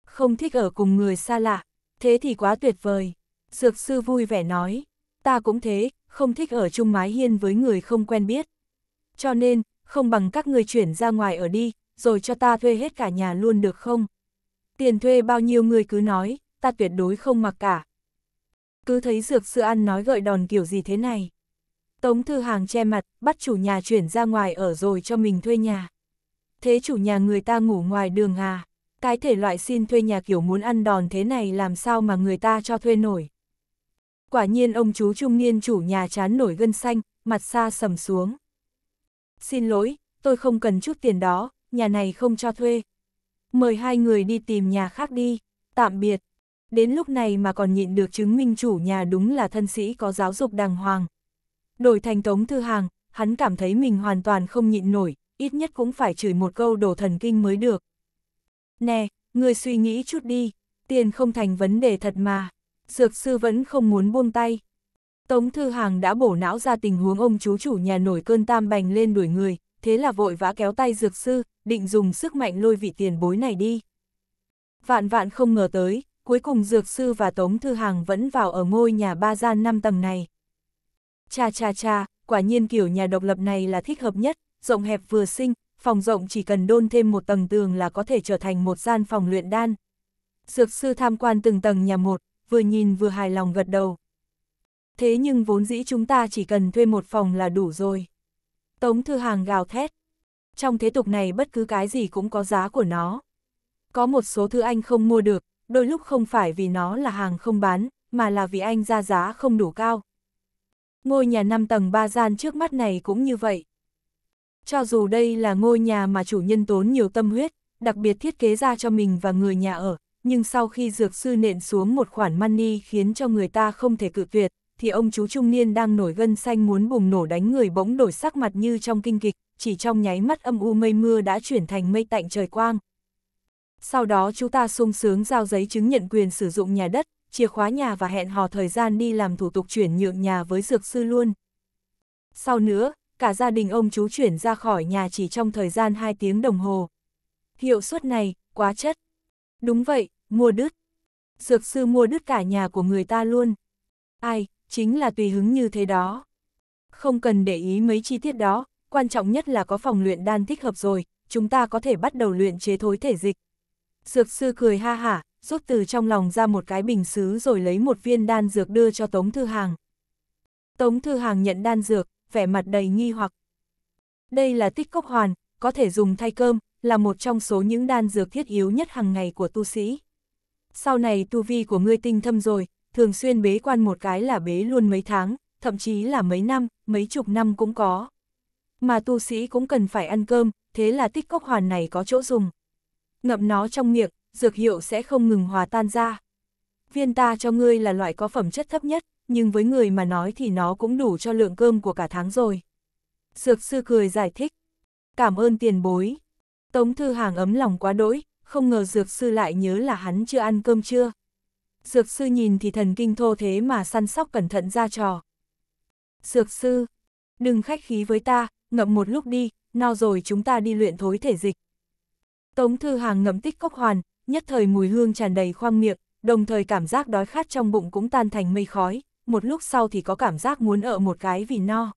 Không thích ở cùng người xa lạ, thế thì quá tuyệt vời. Dược sư vui vẻ nói, ta cũng thế, không thích ở chung mái hiên với người không quen biết. Cho nên, không bằng các người chuyển ra ngoài ở đi, rồi cho ta thuê hết cả nhà luôn được không? tiền thuê bao nhiêu người cứ nói, ta tuyệt đối không mặc cả. Cứ thấy dược sư ăn nói gợi đòn kiểu gì thế này. Tống Thư Hàng che mặt, bắt chủ nhà chuyển ra ngoài ở rồi cho mình thuê nhà. Thế chủ nhà người ta ngủ ngoài đường à? Cái thể loại xin thuê nhà kiểu muốn ăn đòn thế này làm sao mà người ta cho thuê nổi. Quả nhiên ông chú trung niên chủ nhà chán nổi gân xanh, mặt xa sầm xuống. Xin lỗi, tôi không cần chút tiền đó, nhà này không cho thuê, mời hai người đi tìm nhà khác đi, tạm biệt. Đến lúc này mà còn nhịn được chứng minh chủ nhà đúng là thân sĩ có giáo dục đàng hoàng. Đổi thành Tống Thư Hàng, hắn cảm thấy mình hoàn toàn không nhịn nổi, ít nhất cũng phải chửi một câu đổ thần kinh mới được. Nè, người suy nghĩ chút đi, tiền không thành vấn đề thật mà, dược sư vẫn không muốn buông tay. Tống Thư Hàng đã bổ não ra tình huống ông chú chủ nhà nổi cơn tam bành lên đuổi người, thế là vội vã kéo tay dược sư, định dùng sức mạnh lôi vị tiền bối này đi. Vạn vạn không ngờ tới, cuối cùng dược sư và Tống Thư Hàng vẫn vào ở ngôi nhà ba gian năm tầng này. Cha cha cha, quả nhiên kiểu nhà độc lập này là thích hợp nhất, rộng hẹp vừa xinh, phòng rộng chỉ cần đôn thêm một tầng tường là có thể trở thành một gian phòng luyện đan. Dược sư tham quan từng tầng nhà một, vừa nhìn vừa hài lòng gật đầu. Thế nhưng vốn dĩ chúng ta chỉ cần thuê một phòng là đủ rồi. Tống Thư Hàng gào thét. Trong thế tục này bất cứ cái gì cũng có giá của nó. Có một số thứ anh không mua được, đôi lúc không phải vì nó là hàng không bán, mà là vì anh ra giá không đủ cao. Ngôi nhà 5 tầng 3 gian trước mắt này cũng như vậy. Cho dù đây là ngôi nhà mà chủ nhân tốn nhiều tâm huyết, đặc biệt thiết kế ra cho mình và người nhà ở, nhưng sau khi dược sư nện xuống một khoản money khiến cho người ta không thể cự tuyệt, thì ông chú trung niên đang nổi gân xanh muốn bùng nổ đánh người bỗng đổi sắc mặt như trong kinh kịch, chỉ trong nháy mắt âm u mây mưa đã chuyển thành mây tạnh trời quang. Sau đó chú ta sung sướng giao giấy chứng nhận quyền sử dụng nhà đất, chìa khóa nhà và hẹn hò thời gian đi làm thủ tục chuyển nhượng nhà với dược sư luôn. Sau nữa, cả gia đình ông chú chuyển ra khỏi nhà chỉ trong thời gian 2 tiếng đồng hồ. Hiệu suất này, quá chất. Đúng vậy, mua đứt. Dược sư mua đứt cả nhà của người ta luôn. Ai, chính là tùy hứng như thế đó. Không cần để ý mấy chi tiết đó, quan trọng nhất là có phòng luyện đan thích hợp rồi, chúng ta có thể bắt đầu luyện chế thối thể dịch. Dược sư cười ha hả, rút từ trong lòng ra một cái bình xứ rồi lấy một viên đan dược đưa cho Tống Thư Hàng. Tống Thư Hàng nhận đan dược, vẻ mặt đầy nghi hoặc. Đây là tích cốc hoàn, có thể dùng thay cơm, là một trong số những đan dược thiết yếu nhất hàng ngày của tu sĩ. Sau này tu vi của ngươi tinh thâm rồi, thường xuyên bế quan một cái là bế luôn mấy tháng, thậm chí là mấy năm, mấy chục năm cũng có. Mà tu sĩ cũng cần phải ăn cơm, thế là tích cốc hoàn này có chỗ dùng. Ngậm nó trong miệng, dược hiệu sẽ không ngừng hòa tan ra. Viên ta cho ngươi là loại có phẩm chất thấp nhất, nhưng với người mà nói thì nó cũng đủ cho lượng cơm của cả tháng rồi. Dược sư cười giải thích. Cảm ơn tiền bối. Tống Thư Hàng ấm lòng quá đỗi, không ngờ dược sư lại nhớ là hắn chưa ăn cơm chưa. Dược sư nhìn thì thần kinh thô thế mà săn sóc cẩn thận ra trò. Dược sư, đừng khách khí với ta, ngậm một lúc đi, no rồi chúng ta đi luyện thối thể dịch. Tống Thư Hàng ngậm tích cốc hoàn, nhất thời mùi hương tràn đầy khoang miệng, đồng thời cảm giác đói khát trong bụng cũng tan thành mây khói, một lúc sau thì có cảm giác muốn ở một cái vì no.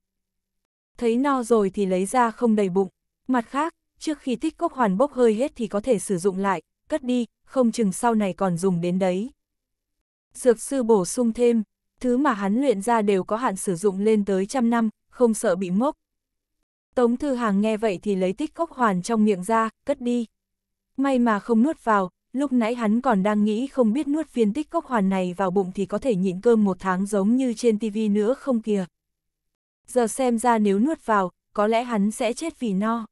Thấy no rồi thì lấy ra không đầy bụng. Mặt khác, trước khi tích cốc hoàn bốc hơi hết thì có thể sử dụng lại, cất đi, không chừng sau này còn dùng đến đấy. Dược sư bổ sung thêm, thứ mà hắn luyện ra đều có hạn sử dụng lên tới trăm năm, không sợ bị mốc. Tống Thư Hàng nghe vậy thì lấy tích cốc hoàn trong miệng ra, cất đi. May mà không nuốt vào, lúc nãy hắn còn đang nghĩ không biết nuốt viên tích cốc hoàn này vào bụng thì có thể nhịn cơm một tháng giống như trên tivi nữa không kìa. Giờ xem ra nếu nuốt vào, có lẽ hắn sẽ chết vì no.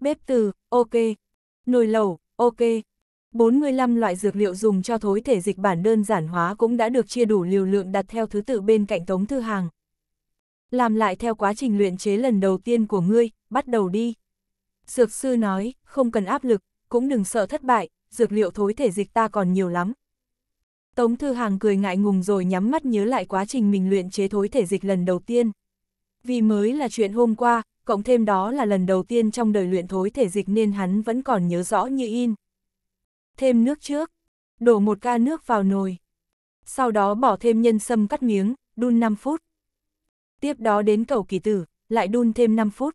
Bếp từ, ok. Nồi lẩu, ok. 45 loại dược liệu dùng cho thối thể dịch bản đơn giản hóa cũng đã được chia đủ liều lượng đặt theo thứ tự bên cạnh tống thư hàng. Làm lại theo quá trình luyện chế lần đầu tiên của ngươi, bắt đầu đi. Dược sư nói, không cần áp lực, cũng đừng sợ thất bại, dược liệu thối thể dịch ta còn nhiều lắm. Tống Thư Hàng cười ngại ngùng rồi nhắm mắt nhớ lại quá trình mình luyện chế thối thể dịch lần đầu tiên. Vì mới là chuyện hôm qua, cộng thêm đó là lần đầu tiên trong đời luyện thối thể dịch nên hắn vẫn còn nhớ rõ như in thêm nước trước, đổ một ca nước vào nồi. Sau đó bỏ thêm nhân sâm cắt miếng, đun 5 phút. Tiếp đó đến cầu kỳ tử, lại đun thêm 5 phút.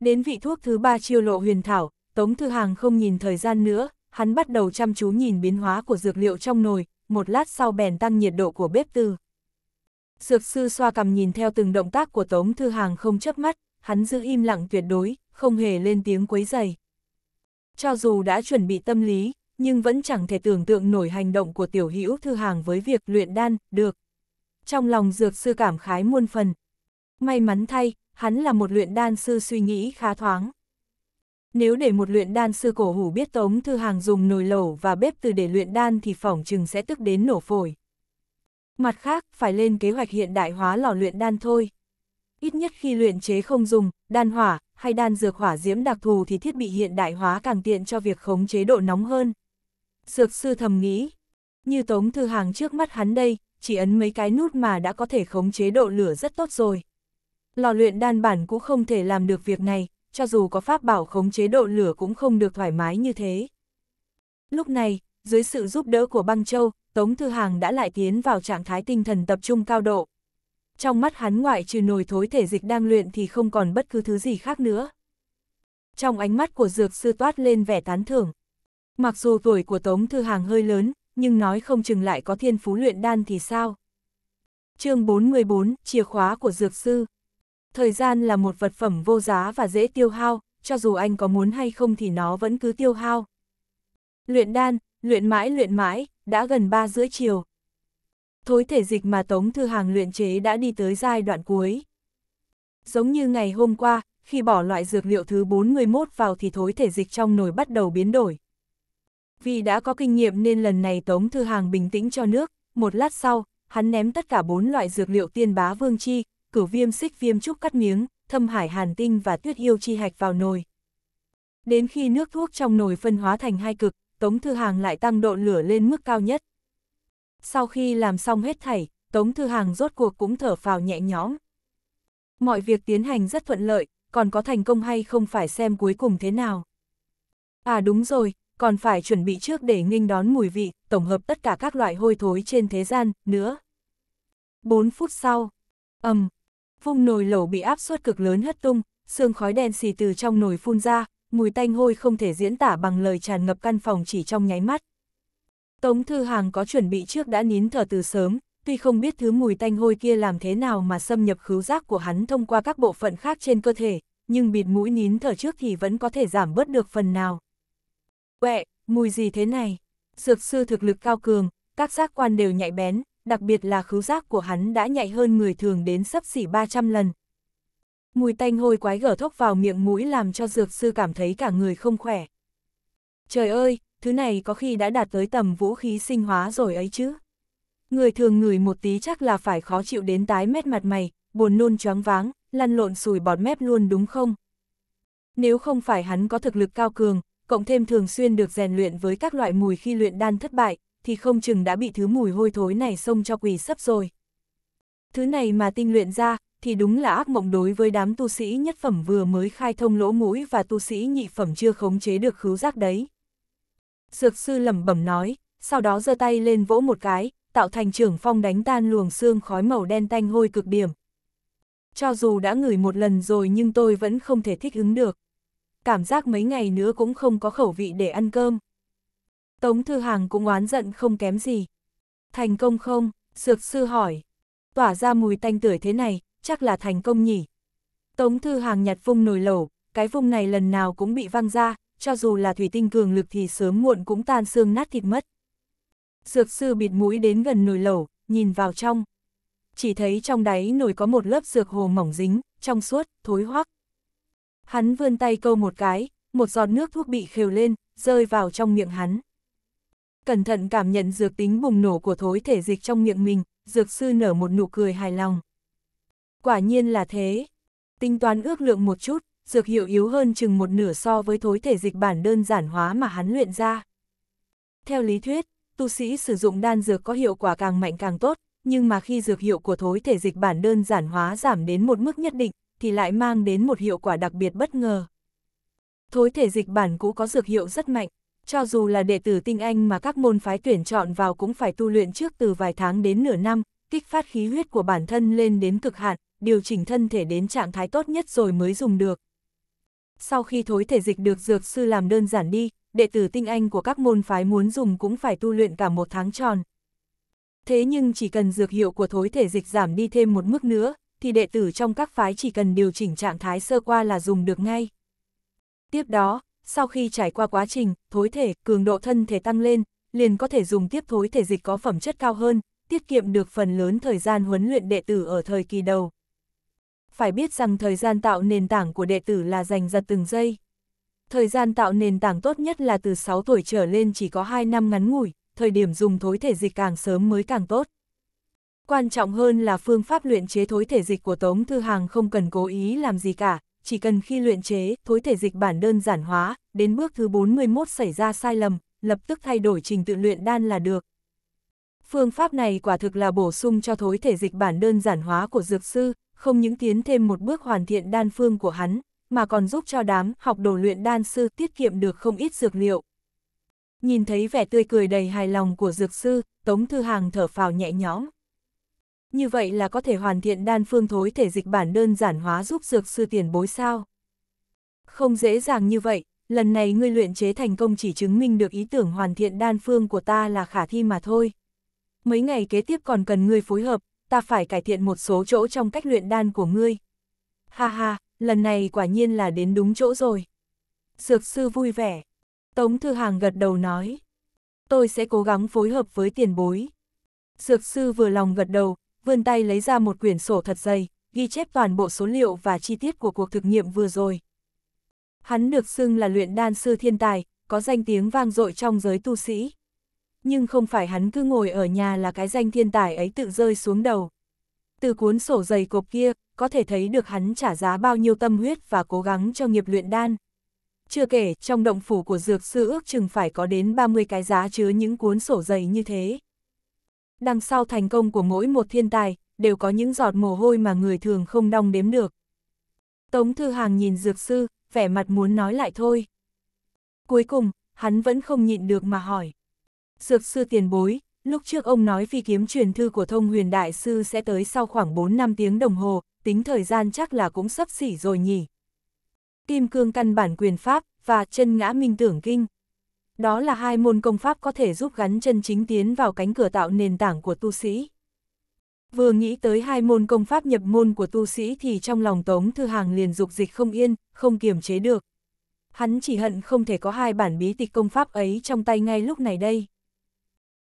Đến vị thuốc thứ ba chiêu lộ huyền thảo, Tống Thư Hàng không nhìn thời gian nữa, hắn bắt đầu chăm chú nhìn biến hóa của dược liệu trong nồi, một lát sau bèn tăng nhiệt độ của bếp tư. Dược sư xoa cầm nhìn theo từng động tác của Tống Thư Hàng không chớp mắt, hắn giữ im lặng tuyệt đối, không hề lên tiếng quấy dày. Cho dù đã chuẩn bị tâm lý, nhưng vẫn chẳng thể tưởng tượng nổi hành động của tiểu hữu thư hàng với việc luyện đan, được. Trong lòng dược sư cảm khái muôn phần. May mắn thay, hắn là một luyện đan sư suy nghĩ khá thoáng. Nếu để một luyện đan sư cổ hủ biết Tống Thư Hàng dùng nồi lẩu và bếp từ để luyện đan thì phỏng chừng sẽ tức đến nổ phổi. Mặt khác, phải lên kế hoạch hiện đại hóa lò luyện đan thôi. Ít nhất khi luyện chế không dùng, đan hỏa, hay đan dược hỏa diễm đặc thù thì thiết bị hiện đại hóa càng tiện cho việc khống chế độ nóng hơn. Dược sư thầm nghĩ, như tống thư hàng trước mắt hắn đây, chỉ ấn mấy cái nút mà đã có thể khống chế độ lửa rất tốt rồi. Lò luyện đan bản cũng không thể làm được việc này, cho dù có pháp bảo khống chế độ lửa cũng không được thoải mái như thế. Lúc này, dưới sự giúp đỡ của băng châu, Tống Thư Hàng đã lại tiến vào trạng thái tinh thần tập trung cao độ trong mắt hắn ngoại trừ nồi thối thể dịch đang luyện thì không còn bất cứ thứ gì khác nữa. Trong ánh mắt của dược sư toát lên vẻ tán thưởng. Mặc dù tuổi của Tống Thư Hàng hơi lớn, nhưng nói không chừng lại có thiên phú luyện đan thì sao? chương 414, chìa khóa của dược sư. Thời gian là một vật phẩm vô giá và dễ tiêu hao, cho dù anh có muốn hay không thì nó vẫn cứ tiêu hao. Luyện đan, luyện mãi luyện mãi, đã gần ba rưỡi chiều, thối thể dịch mà Tống Thư Hàng luyện chế đã đi tới giai đoạn cuối. Giống như ngày hôm qua, khi bỏ loại dược liệu thứ 41 vào thì thối thể dịch trong nồi bắt đầu biến đổi. Vì đã có kinh nghiệm nên lần này Tống Thư Hàng bình tĩnh cho nước, một lát sau, hắn ném tất cả bốn loại dược liệu tiên bá vương chi, cửu viêm xích viêm trúc cắt miếng, thâm hải hàn tinh và tuyết yêu chi hạch vào nồi. Đến khi nước thuốc trong nồi phân hóa thành hai cực, Tống Thư Hàng lại tăng độ lửa lên mức cao nhất sau khi làm xong hết thảy, Tống Thư Hàng rốt cuộc cũng thở phào nhẹ nhõm. Mọi việc tiến hành rất thuận lợi, còn có thành công hay không phải xem cuối cùng thế nào. À đúng rồi, còn phải chuẩn bị trước để nghênh đón mùi vị, tổng hợp tất cả các loại hôi thối trên thế gian, nữa. 4 phút sau, ầm, vung nồi lẩu bị áp suất cực lớn hất tung, sương khói đen xì từ trong nồi phun ra, mùi tanh hôi không thể diễn tả bằng lời tràn ngập căn phòng chỉ trong nháy mắt. Tống Thư Hàng có chuẩn bị trước đã nín thở từ sớm, tuy không biết thứ mùi tanh hôi kia làm thế nào mà xâm nhập khứu giác của hắn thông qua các bộ phận khác trên cơ thể, nhưng bịt mũi nín thở trước thì vẫn có thể giảm bớt được phần nào. Quẹ, mùi gì thế này? Dược sư thực lực cao cường, các giác quan đều nhạy bén, đặc biệt là khứu giác của hắn đã nhạy hơn người thường đến sấp xỉ 300 lần. Mùi tanh hôi quái gở thốc vào miệng mũi làm cho dược sư cảm thấy cả người không khỏe. Trời ơi, thứ này có khi đã đạt tới tầm vũ khí sinh hóa rồi ấy chứ. Người thường ngửi một tí chắc là phải khó chịu đến tái mét mặt mày, buồn nôn choáng váng, lăn lộn sùi bọt mép luôn đúng không? Nếu không phải hắn có thực lực cao cường, cộng thêm thường xuyên được rèn luyện với các loại mùi khi luyện đan thất bại, thì không chừng đã bị thứ mùi hôi thối này xông cho quỷ sấp rồi. Thứ này mà tinh luyện ra, thì đúng là ác mộng đối với đám tu sĩ nhất phẩm vừa mới khai thông lỗ mũi và tu sĩ nhị phẩm chưa khống chế được khứu giác đấy dược sư lẩm bẩm nói, sau đó giơ tay lên vỗ một cái, tạo thành trưởng phong đánh tan luồng xương khói màu đen tanh hôi cực điểm. Cho dù đã ngửi một lần rồi nhưng tôi vẫn không thể thích ứng được. Cảm giác mấy ngày nữa cũng không có khẩu vị để ăn cơm. Tống Thư Hàng cũng oán giận không kém gì. Thành công không? Dược sư hỏi. Tỏa ra mùi tanh tưởi thế này, chắc là thành công nhỉ. Tống Thư Hàng nhặt vung nồi lẩu, cái vung này lần nào cũng bị văng ra, cho dù là thủy tinh cường lực thì sớm muộn cũng tan xương nát thịt mất. Dược sư bịt mũi đến gần nồi lẩu, nhìn vào trong. Chỉ thấy trong đáy nồi có một lớp dược hồ mỏng dính, trong suốt, thối hoắc. Hắn vươn tay câu một cái, một giọt nước thuốc bị khều lên, rơi vào trong miệng hắn. Cẩn thận cảm nhận dược tính bùng nổ của thối thể dịch trong miệng mình, dược sư nở một nụ cười hài lòng. Quả nhiên là thế. Tính toán ước lượng một chút, dược hiệu yếu hơn chừng một nửa so với thối thể dịch bản đơn giản hóa mà hắn luyện ra. Theo lý thuyết, tu sĩ sử dụng đan dược có hiệu quả càng mạnh càng tốt, nhưng mà khi dược hiệu của thối thể dịch bản đơn giản hóa giảm đến một mức nhất định, thì lại mang đến một hiệu quả đặc biệt bất ngờ. Thối thể dịch bản cũ có dược hiệu rất mạnh, cho dù là đệ tử tinh anh mà các môn phái tuyển chọn vào cũng phải tu luyện trước từ vài tháng đến nửa năm, kích phát khí huyết của bản thân lên đến cực hạn, điều chỉnh thân thể đến trạng thái tốt nhất rồi mới dùng được sau khi thối thể dịch được dược sư làm đơn giản đi, đệ tử tinh anh của các môn phái muốn dùng cũng phải tu luyện cả một tháng tròn. Thế nhưng chỉ cần dược hiệu của thối thể dịch giảm đi thêm một mức nữa, thì đệ tử trong các phái chỉ cần điều chỉnh trạng thái sơ qua là dùng được ngay. Tiếp đó, sau khi trải qua quá trình, thối thể, cường độ thân thể tăng lên, liền có thể dùng tiếp thối thể dịch có phẩm chất cao hơn, tiết kiệm được phần lớn thời gian huấn luyện đệ tử ở thời kỳ đầu phải biết rằng thời gian tạo nền tảng của đệ tử là dành ra từng giây. Thời gian tạo nền tảng tốt nhất là từ 6 tuổi trở lên chỉ có 2 năm ngắn ngủi, thời điểm dùng thối thể dịch càng sớm mới càng tốt. Quan trọng hơn là phương pháp luyện chế thối thể dịch của Tống Thư Hàng không cần cố ý làm gì cả, chỉ cần khi luyện chế, thối thể dịch bản đơn giản hóa, đến bước thứ 41 xảy ra sai lầm, lập tức thay đổi trình tự luyện đan là được. Phương pháp này quả thực là bổ sung cho thối thể dịch bản đơn giản hóa của dược sư, không những tiến thêm một bước hoàn thiện đan phương của hắn, mà còn giúp cho đám học đồ luyện đan sư tiết kiệm được không ít dược liệu. Nhìn thấy vẻ tươi cười đầy hài lòng của dược sư, Tống Thư Hàng thở phào nhẹ nhõm. Như vậy là có thể hoàn thiện đan phương thối thể dịch bản đơn giản hóa giúp dược sư tiền bối sao. Không dễ dàng như vậy, lần này ngươi luyện chế thành công chỉ chứng minh được ý tưởng hoàn thiện đan phương của ta là khả thi mà thôi mấy ngày kế tiếp còn cần ngươi phối hợp, ta phải cải thiện một số chỗ trong cách luyện đan của ngươi. Ha ha, lần này quả nhiên là đến đúng chỗ rồi. Dược sư vui vẻ. Tống Thư Hàng gật đầu nói. Tôi sẽ cố gắng phối hợp với tiền bối. Dược sư vừa lòng gật đầu, vươn tay lấy ra một quyển sổ thật dày, ghi chép toàn bộ số liệu và chi tiết của cuộc thực nghiệm vừa rồi. Hắn được xưng là luyện đan sư thiên tài, có danh tiếng vang dội trong giới tu sĩ nhưng không phải hắn cứ ngồi ở nhà là cái danh thiên tài ấy tự rơi xuống đầu. Từ cuốn sổ dày cộp kia, có thể thấy được hắn trả giá bao nhiêu tâm huyết và cố gắng cho nghiệp luyện đan. Chưa kể, trong động phủ của dược sư ước chừng phải có đến 30 cái giá chứa những cuốn sổ dày như thế. Đằng sau thành công của mỗi một thiên tài, đều có những giọt mồ hôi mà người thường không đong đếm được. Tống Thư Hàng nhìn dược sư, vẻ mặt muốn nói lại thôi. Cuối cùng, hắn vẫn không nhịn được mà hỏi. Dược sư tiền bối, lúc trước ông nói phi kiếm truyền thư của thông huyền đại sư sẽ tới sau khoảng 4 năm tiếng đồng hồ, tính thời gian chắc là cũng sắp xỉ rồi nhỉ. Kim cương căn bản quyền pháp và chân ngã minh tưởng kinh. Đó là hai môn công pháp có thể giúp gắn chân chính tiến vào cánh cửa tạo nền tảng của tu sĩ. Vừa nghĩ tới hai môn công pháp nhập môn của tu sĩ thì trong lòng Tống Thư Hàng liền dục dịch không yên, không kiềm chế được. Hắn chỉ hận không thể có hai bản bí tịch công pháp ấy trong tay ngay lúc này đây.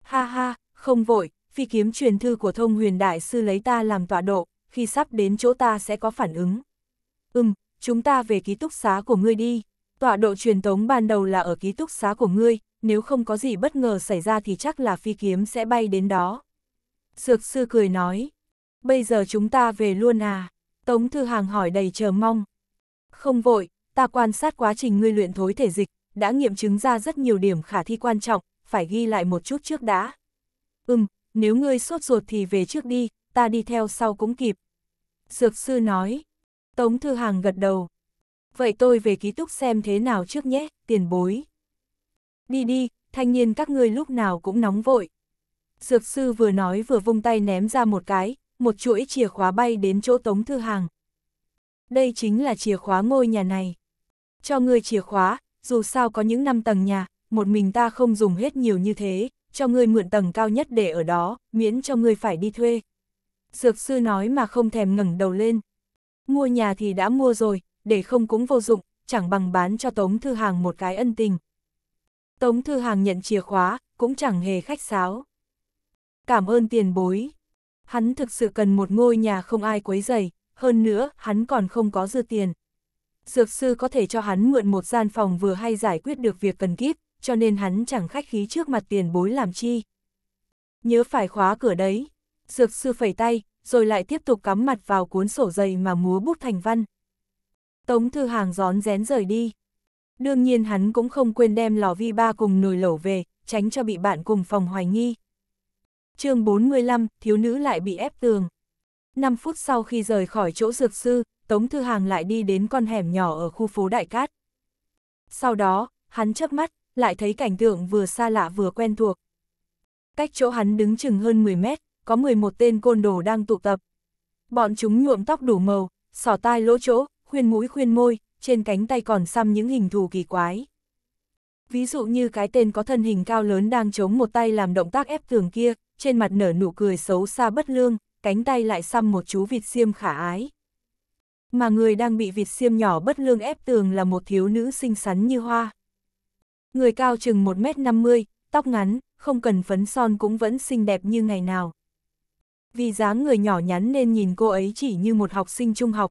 Ha ha, không vội, phi kiếm truyền thư của thông huyền đại sư lấy ta làm tọa độ, khi sắp đến chỗ ta sẽ có phản ứng. Ừm, chúng ta về ký túc xá của ngươi đi. Tọa độ truyền tống ban đầu là ở ký túc xá của ngươi, nếu không có gì bất ngờ xảy ra thì chắc là phi kiếm sẽ bay đến đó. Dược sư cười nói, bây giờ chúng ta về luôn à? Tống Thư Hàng hỏi đầy chờ mong. Không vội, ta quan sát quá trình ngươi luyện thối thể dịch, đã nghiệm chứng ra rất nhiều điểm khả thi quan trọng, phải ghi lại một chút trước đã. Ừm, nếu ngươi sốt ruột thì về trước đi, ta đi theo sau cũng kịp. Dược sư nói. Tống Thư Hàng gật đầu. Vậy tôi về ký túc xem thế nào trước nhé, tiền bối. Đi đi, thanh niên các ngươi lúc nào cũng nóng vội. Dược sư vừa nói vừa vung tay ném ra một cái, một chuỗi chìa khóa bay đến chỗ Tống Thư Hàng. Đây chính là chìa khóa ngôi nhà này. Cho ngươi chìa khóa, dù sao có những năm tầng nhà, một mình ta không dùng hết nhiều như thế, cho ngươi mượn tầng cao nhất để ở đó, miễn cho ngươi phải đi thuê. Dược sư nói mà không thèm ngẩng đầu lên. Mua nhà thì đã mua rồi, để không cũng vô dụng, chẳng bằng bán cho Tống Thư Hàng một cái ân tình. Tống Thư Hàng nhận chìa khóa, cũng chẳng hề khách sáo. Cảm ơn tiền bối. Hắn thực sự cần một ngôi nhà không ai quấy dày, hơn nữa, hắn còn không có dư tiền. Dược sư có thể cho hắn mượn một gian phòng vừa hay giải quyết được việc cần kíp, cho nên hắn chẳng khách khí trước mặt tiền bối làm chi. Nhớ phải khóa cửa đấy. Dược sư phẩy tay, rồi lại tiếp tục cắm mặt vào cuốn sổ dày mà múa bút thành văn. Tống thư hàng gión rén rời đi. Đương nhiên hắn cũng không quên đem lò vi ba cùng nồi lẩu về, tránh cho bị bạn cùng phòng hoài nghi. chương 45, thiếu nữ lại bị ép tường. 5 phút sau khi rời khỏi chỗ dược sư, Tống Thư Hàng lại đi đến con hẻm nhỏ ở khu phố Đại Cát. Sau đó, hắn chớp mắt, lại thấy cảnh tượng vừa xa lạ vừa quen thuộc. Cách chỗ hắn đứng chừng hơn 10 mét, có 11 tên côn đồ đang tụ tập. Bọn chúng nhuộm tóc đủ màu, sỏ tai lỗ chỗ, khuyên mũi khuyên môi, trên cánh tay còn xăm những hình thù kỳ quái. Ví dụ như cái tên có thân hình cao lớn đang chống một tay làm động tác ép tường kia, trên mặt nở nụ cười xấu xa bất lương, cánh tay lại xăm một chú vịt xiêm khả ái. Mà người đang bị vịt xiêm nhỏ bất lương ép tường là một thiếu nữ xinh xắn như hoa người cao chừng 1m50, tóc ngắn, không cần phấn son cũng vẫn xinh đẹp như ngày nào. Vì dáng người nhỏ nhắn nên nhìn cô ấy chỉ như một học sinh trung học.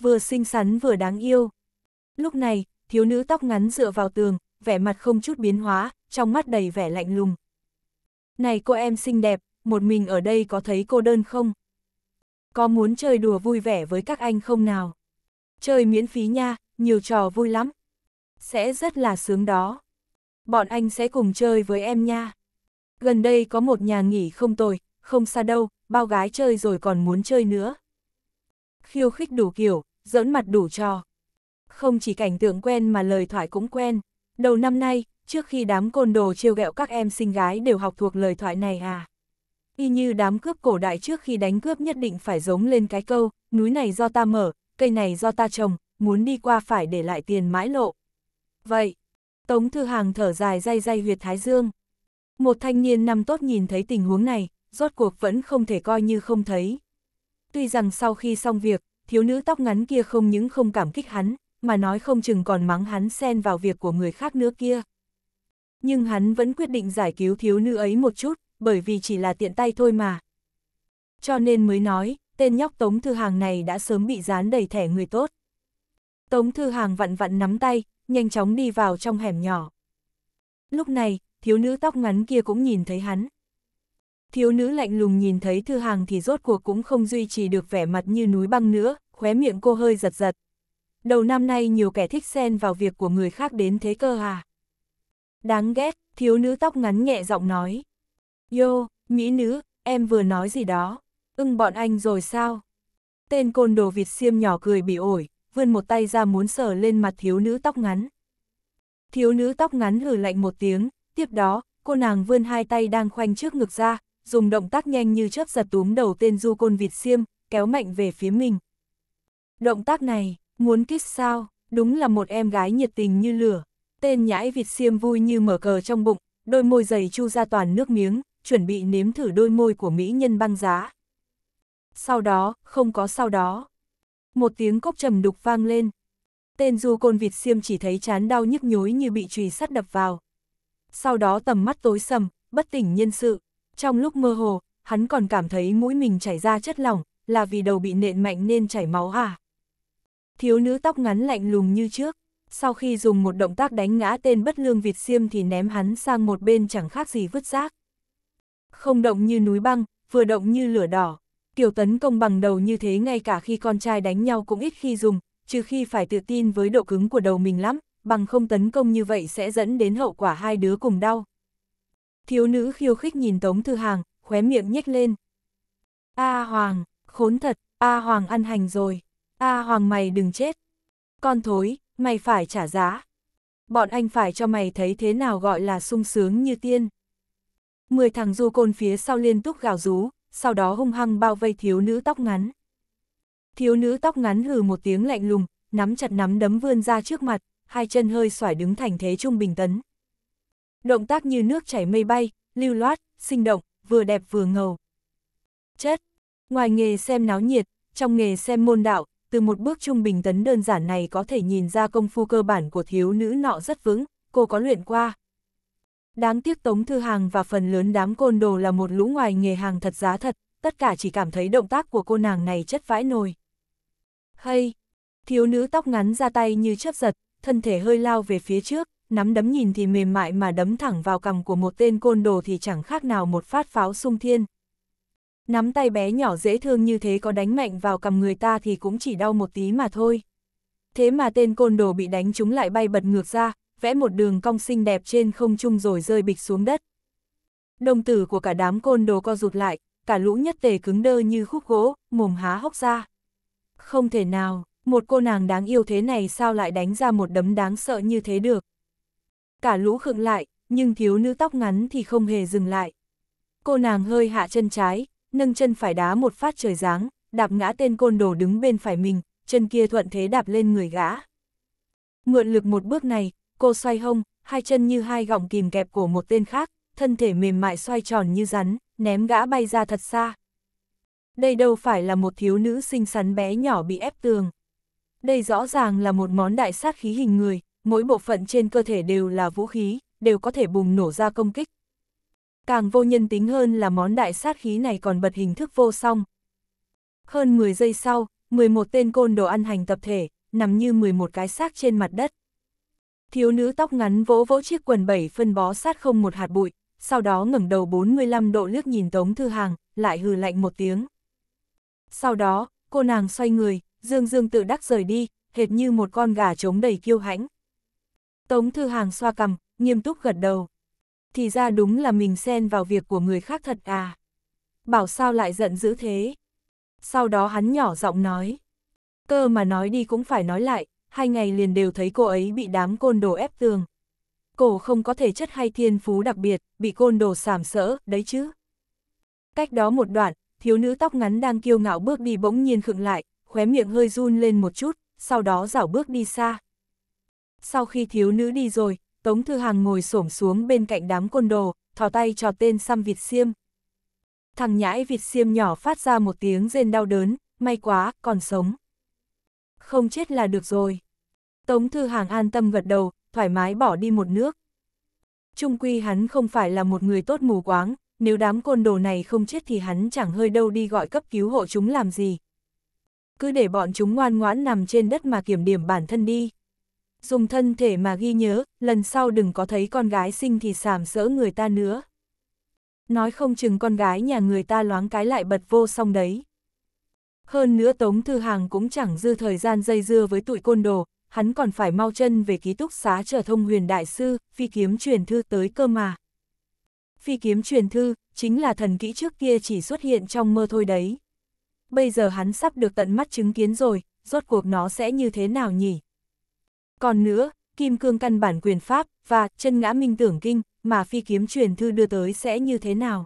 Vừa xinh xắn vừa đáng yêu. Lúc này, thiếu nữ tóc ngắn dựa vào tường, vẻ mặt không chút biến hóa, trong mắt đầy vẻ lạnh lùng. Này cô em xinh đẹp, một mình ở đây có thấy cô đơn không? Có muốn chơi đùa vui vẻ với các anh không nào? Chơi miễn phí nha, nhiều trò vui lắm sẽ rất là sướng đó. Bọn anh sẽ cùng chơi với em nha. Gần đây có một nhà nghỉ không tồi, không xa đâu, bao gái chơi rồi còn muốn chơi nữa. Khiêu khích đủ kiểu, giỡn mặt đủ trò. Không chỉ cảnh tượng quen mà lời thoại cũng quen. Đầu năm nay, trước khi đám côn đồ trêu ghẹo các em sinh gái đều học thuộc lời thoại này à. Y như đám cướp cổ đại trước khi đánh cướp nhất định phải giống lên cái câu, núi này do ta mở, cây này do ta trồng, muốn đi qua phải để lại tiền mãi lộ. Vậy, Tống Thư Hàng thở dài day day huyệt Thái Dương. Một thanh niên năm tốt nhìn thấy tình huống này, rốt cuộc vẫn không thể coi như không thấy. Tuy rằng sau khi xong việc, thiếu nữ tóc ngắn kia không những không cảm kích hắn, mà nói không chừng còn mắng hắn xen vào việc của người khác nữa kia. Nhưng hắn vẫn quyết định giải cứu thiếu nữ ấy một chút, bởi vì chỉ là tiện tay thôi mà. Cho nên mới nói, tên nhóc Tống Thư Hàng này đã sớm bị dán đầy thẻ người tốt. Tống Thư Hàng vặn vặn nắm tay, nhanh chóng đi vào trong hẻm nhỏ. Lúc này, thiếu nữ tóc ngắn kia cũng nhìn thấy hắn. Thiếu nữ lạnh lùng nhìn thấy thư hàng thì rốt cuộc cũng không duy trì được vẻ mặt như núi băng nữa, khóe miệng cô hơi giật giật. Đầu năm nay nhiều kẻ thích xen vào việc của người khác đến thế cơ à. Đáng ghét, thiếu nữ tóc ngắn nhẹ giọng nói. Yo, mỹ nữ, em vừa nói gì đó. Ưng bọn anh rồi sao? Tên côn đồ vịt xiêm nhỏ cười bị ổi vươn một tay ra muốn sờ lên mặt thiếu nữ tóc ngắn. Thiếu nữ tóc ngắn hử lạnh một tiếng, tiếp đó, cô nàng vươn hai tay đang khoanh trước ngực ra, dùng động tác nhanh như chớp giật túm đầu tên du côn vịt xiêm, kéo mạnh về phía mình. Động tác này, muốn kiss sao, đúng là một em gái nhiệt tình như lửa. Tên nhãi vịt xiêm vui như mở cờ trong bụng, đôi môi dày chu ra toàn nước miếng, chuẩn bị nếm thử đôi môi của mỹ nhân băng giá. Sau đó, không có sau đó một tiếng cốc trầm đục vang lên. Tên du côn vịt xiêm chỉ thấy chán đau nhức nhối như bị chùy sắt đập vào. Sau đó tầm mắt tối sầm, bất tỉnh nhân sự. Trong lúc mơ hồ, hắn còn cảm thấy mũi mình chảy ra chất lỏng, là vì đầu bị nện mạnh nên chảy máu à. Thiếu nữ tóc ngắn lạnh lùng như trước, sau khi dùng một động tác đánh ngã tên bất lương vịt xiêm thì ném hắn sang một bên chẳng khác gì vứt rác. Không động như núi băng, vừa động như lửa đỏ kiểu tấn công bằng đầu như thế ngay cả khi con trai đánh nhau cũng ít khi dùng, trừ khi phải tự tin với độ cứng của đầu mình lắm, bằng không tấn công như vậy sẽ dẫn đến hậu quả hai đứa cùng đau. Thiếu nữ khiêu khích nhìn Tống Thư Hàng, khóe miệng nhếch lên. A Hoàng, khốn thật, A Hoàng ăn hành rồi, A Hoàng mày đừng chết. Con thối, mày phải trả giá. Bọn anh phải cho mày thấy thế nào gọi là sung sướng như tiên. Mười thằng du côn phía sau liên tục gào rú, sau đó hung hăng bao vây thiếu nữ tóc ngắn. Thiếu nữ tóc ngắn hừ một tiếng lạnh lùng, nắm chặt nắm đấm vươn ra trước mặt, hai chân hơi xoải đứng thành thế trung bình tấn. Động tác như nước chảy mây bay, lưu loát, sinh động, vừa đẹp vừa ngầu. Chết, ngoài nghề xem náo nhiệt, trong nghề xem môn đạo, từ một bước trung bình tấn đơn giản này có thể nhìn ra công phu cơ bản của thiếu nữ nọ rất vững, cô có luyện qua. Đáng tiếc Tống Thư Hàng và phần lớn đám côn đồ là một lũ ngoài nghề hàng thật giá thật, tất cả chỉ cảm thấy động tác của cô nàng này chất vãi nồi. Hay! Thiếu nữ tóc ngắn ra tay như chớp giật, thân thể hơi lao về phía trước, nắm đấm nhìn thì mềm mại mà đấm thẳng vào cằm của một tên côn đồ thì chẳng khác nào một phát pháo sung thiên. Nắm tay bé nhỏ dễ thương như thế có đánh mạnh vào cằm người ta thì cũng chỉ đau một tí mà thôi. Thế mà tên côn đồ bị đánh chúng lại bay bật ngược ra, vẽ một đường cong xinh đẹp trên không trung rồi rơi bịch xuống đất. Đồng tử của cả đám côn đồ co rụt lại, cả lũ nhất tề cứng đơ như khúc gỗ, mồm há hốc ra. Không thể nào, một cô nàng đáng yêu thế này sao lại đánh ra một đấm đáng sợ như thế được. Cả lũ khựng lại, nhưng thiếu nữ tóc ngắn thì không hề dừng lại. Cô nàng hơi hạ chân trái, nâng chân phải đá một phát trời giáng, đạp ngã tên côn đồ đứng bên phải mình, chân kia thuận thế đạp lên người gã. Mượn lực một bước này, cô xoay hông, hai chân như hai gọng kìm kẹp của một tên khác, thân thể mềm mại xoay tròn như rắn, ném gã bay ra thật xa. Đây đâu phải là một thiếu nữ xinh xắn bé nhỏ bị ép tường. Đây rõ ràng là một món đại sát khí hình người, mỗi bộ phận trên cơ thể đều là vũ khí, đều có thể bùng nổ ra công kích. Càng vô nhân tính hơn là món đại sát khí này còn bật hình thức vô song. Hơn 10 giây sau, 11 tên côn đồ ăn hành tập thể, nằm như 11 cái xác trên mặt đất thiếu nữ tóc ngắn vỗ vỗ chiếc quần bảy phân bó sát không một hạt bụi, sau đó ngẩng đầu 45 độ liếc nhìn Tống Thư Hàng, lại hừ lạnh một tiếng. Sau đó, cô nàng xoay người, dương dương tự đắc rời đi, hệt như một con gà trống đầy kiêu hãnh. Tống Thư Hàng xoa cằm, nghiêm túc gật đầu. Thì ra đúng là mình xen vào việc của người khác thật à. Bảo sao lại giận dữ thế. Sau đó hắn nhỏ giọng nói. Cơ mà nói đi cũng phải nói lại, hai ngày liền đều thấy cô ấy bị đám côn đồ ép tường. Cổ không có thể chất hay thiên phú đặc biệt, bị côn đồ sảm sỡ, đấy chứ. Cách đó một đoạn, thiếu nữ tóc ngắn đang kiêu ngạo bước đi bỗng nhiên khựng lại, khóe miệng hơi run lên một chút, sau đó rảo bước đi xa. Sau khi thiếu nữ đi rồi, Tống Thư Hàng ngồi xổm xuống bên cạnh đám côn đồ, thò tay cho tên xăm vịt xiêm. Thằng nhãi vịt xiêm nhỏ phát ra một tiếng rên đau đớn, may quá, còn sống không chết là được rồi. Tống Thư Hàng an tâm gật đầu, thoải mái bỏ đi một nước. Trung quy hắn không phải là một người tốt mù quáng, nếu đám côn đồ này không chết thì hắn chẳng hơi đâu đi gọi cấp cứu hộ chúng làm gì. Cứ để bọn chúng ngoan ngoãn nằm trên đất mà kiểm điểm bản thân đi. Dùng thân thể mà ghi nhớ, lần sau đừng có thấy con gái sinh thì sàm sỡ người ta nữa. Nói không chừng con gái nhà người ta loáng cái lại bật vô xong đấy. Hơn nữa Tống Thư Hàng cũng chẳng dư thời gian dây dưa với tụi côn đồ, hắn còn phải mau chân về ký túc xá trở thông huyền đại sư, phi kiếm truyền thư tới cơ mà. Phi kiếm truyền thư, chính là thần kỹ trước kia chỉ xuất hiện trong mơ thôi đấy. Bây giờ hắn sắp được tận mắt chứng kiến rồi, rốt cuộc nó sẽ như thế nào nhỉ? Còn nữa, kim cương căn bản quyền pháp và chân ngã minh tưởng kinh mà phi kiếm truyền thư đưa tới sẽ như thế nào?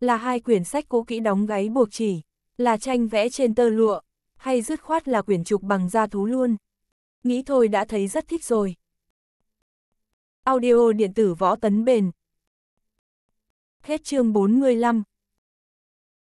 Là hai quyển sách cũ kỹ đóng gáy buộc chỉ. Là tranh vẽ trên tơ lụa, hay dứt khoát là quyển trục bằng da thú luôn. Nghĩ thôi đã thấy rất thích rồi. Audio điện tử võ tấn bền. Hết chương 45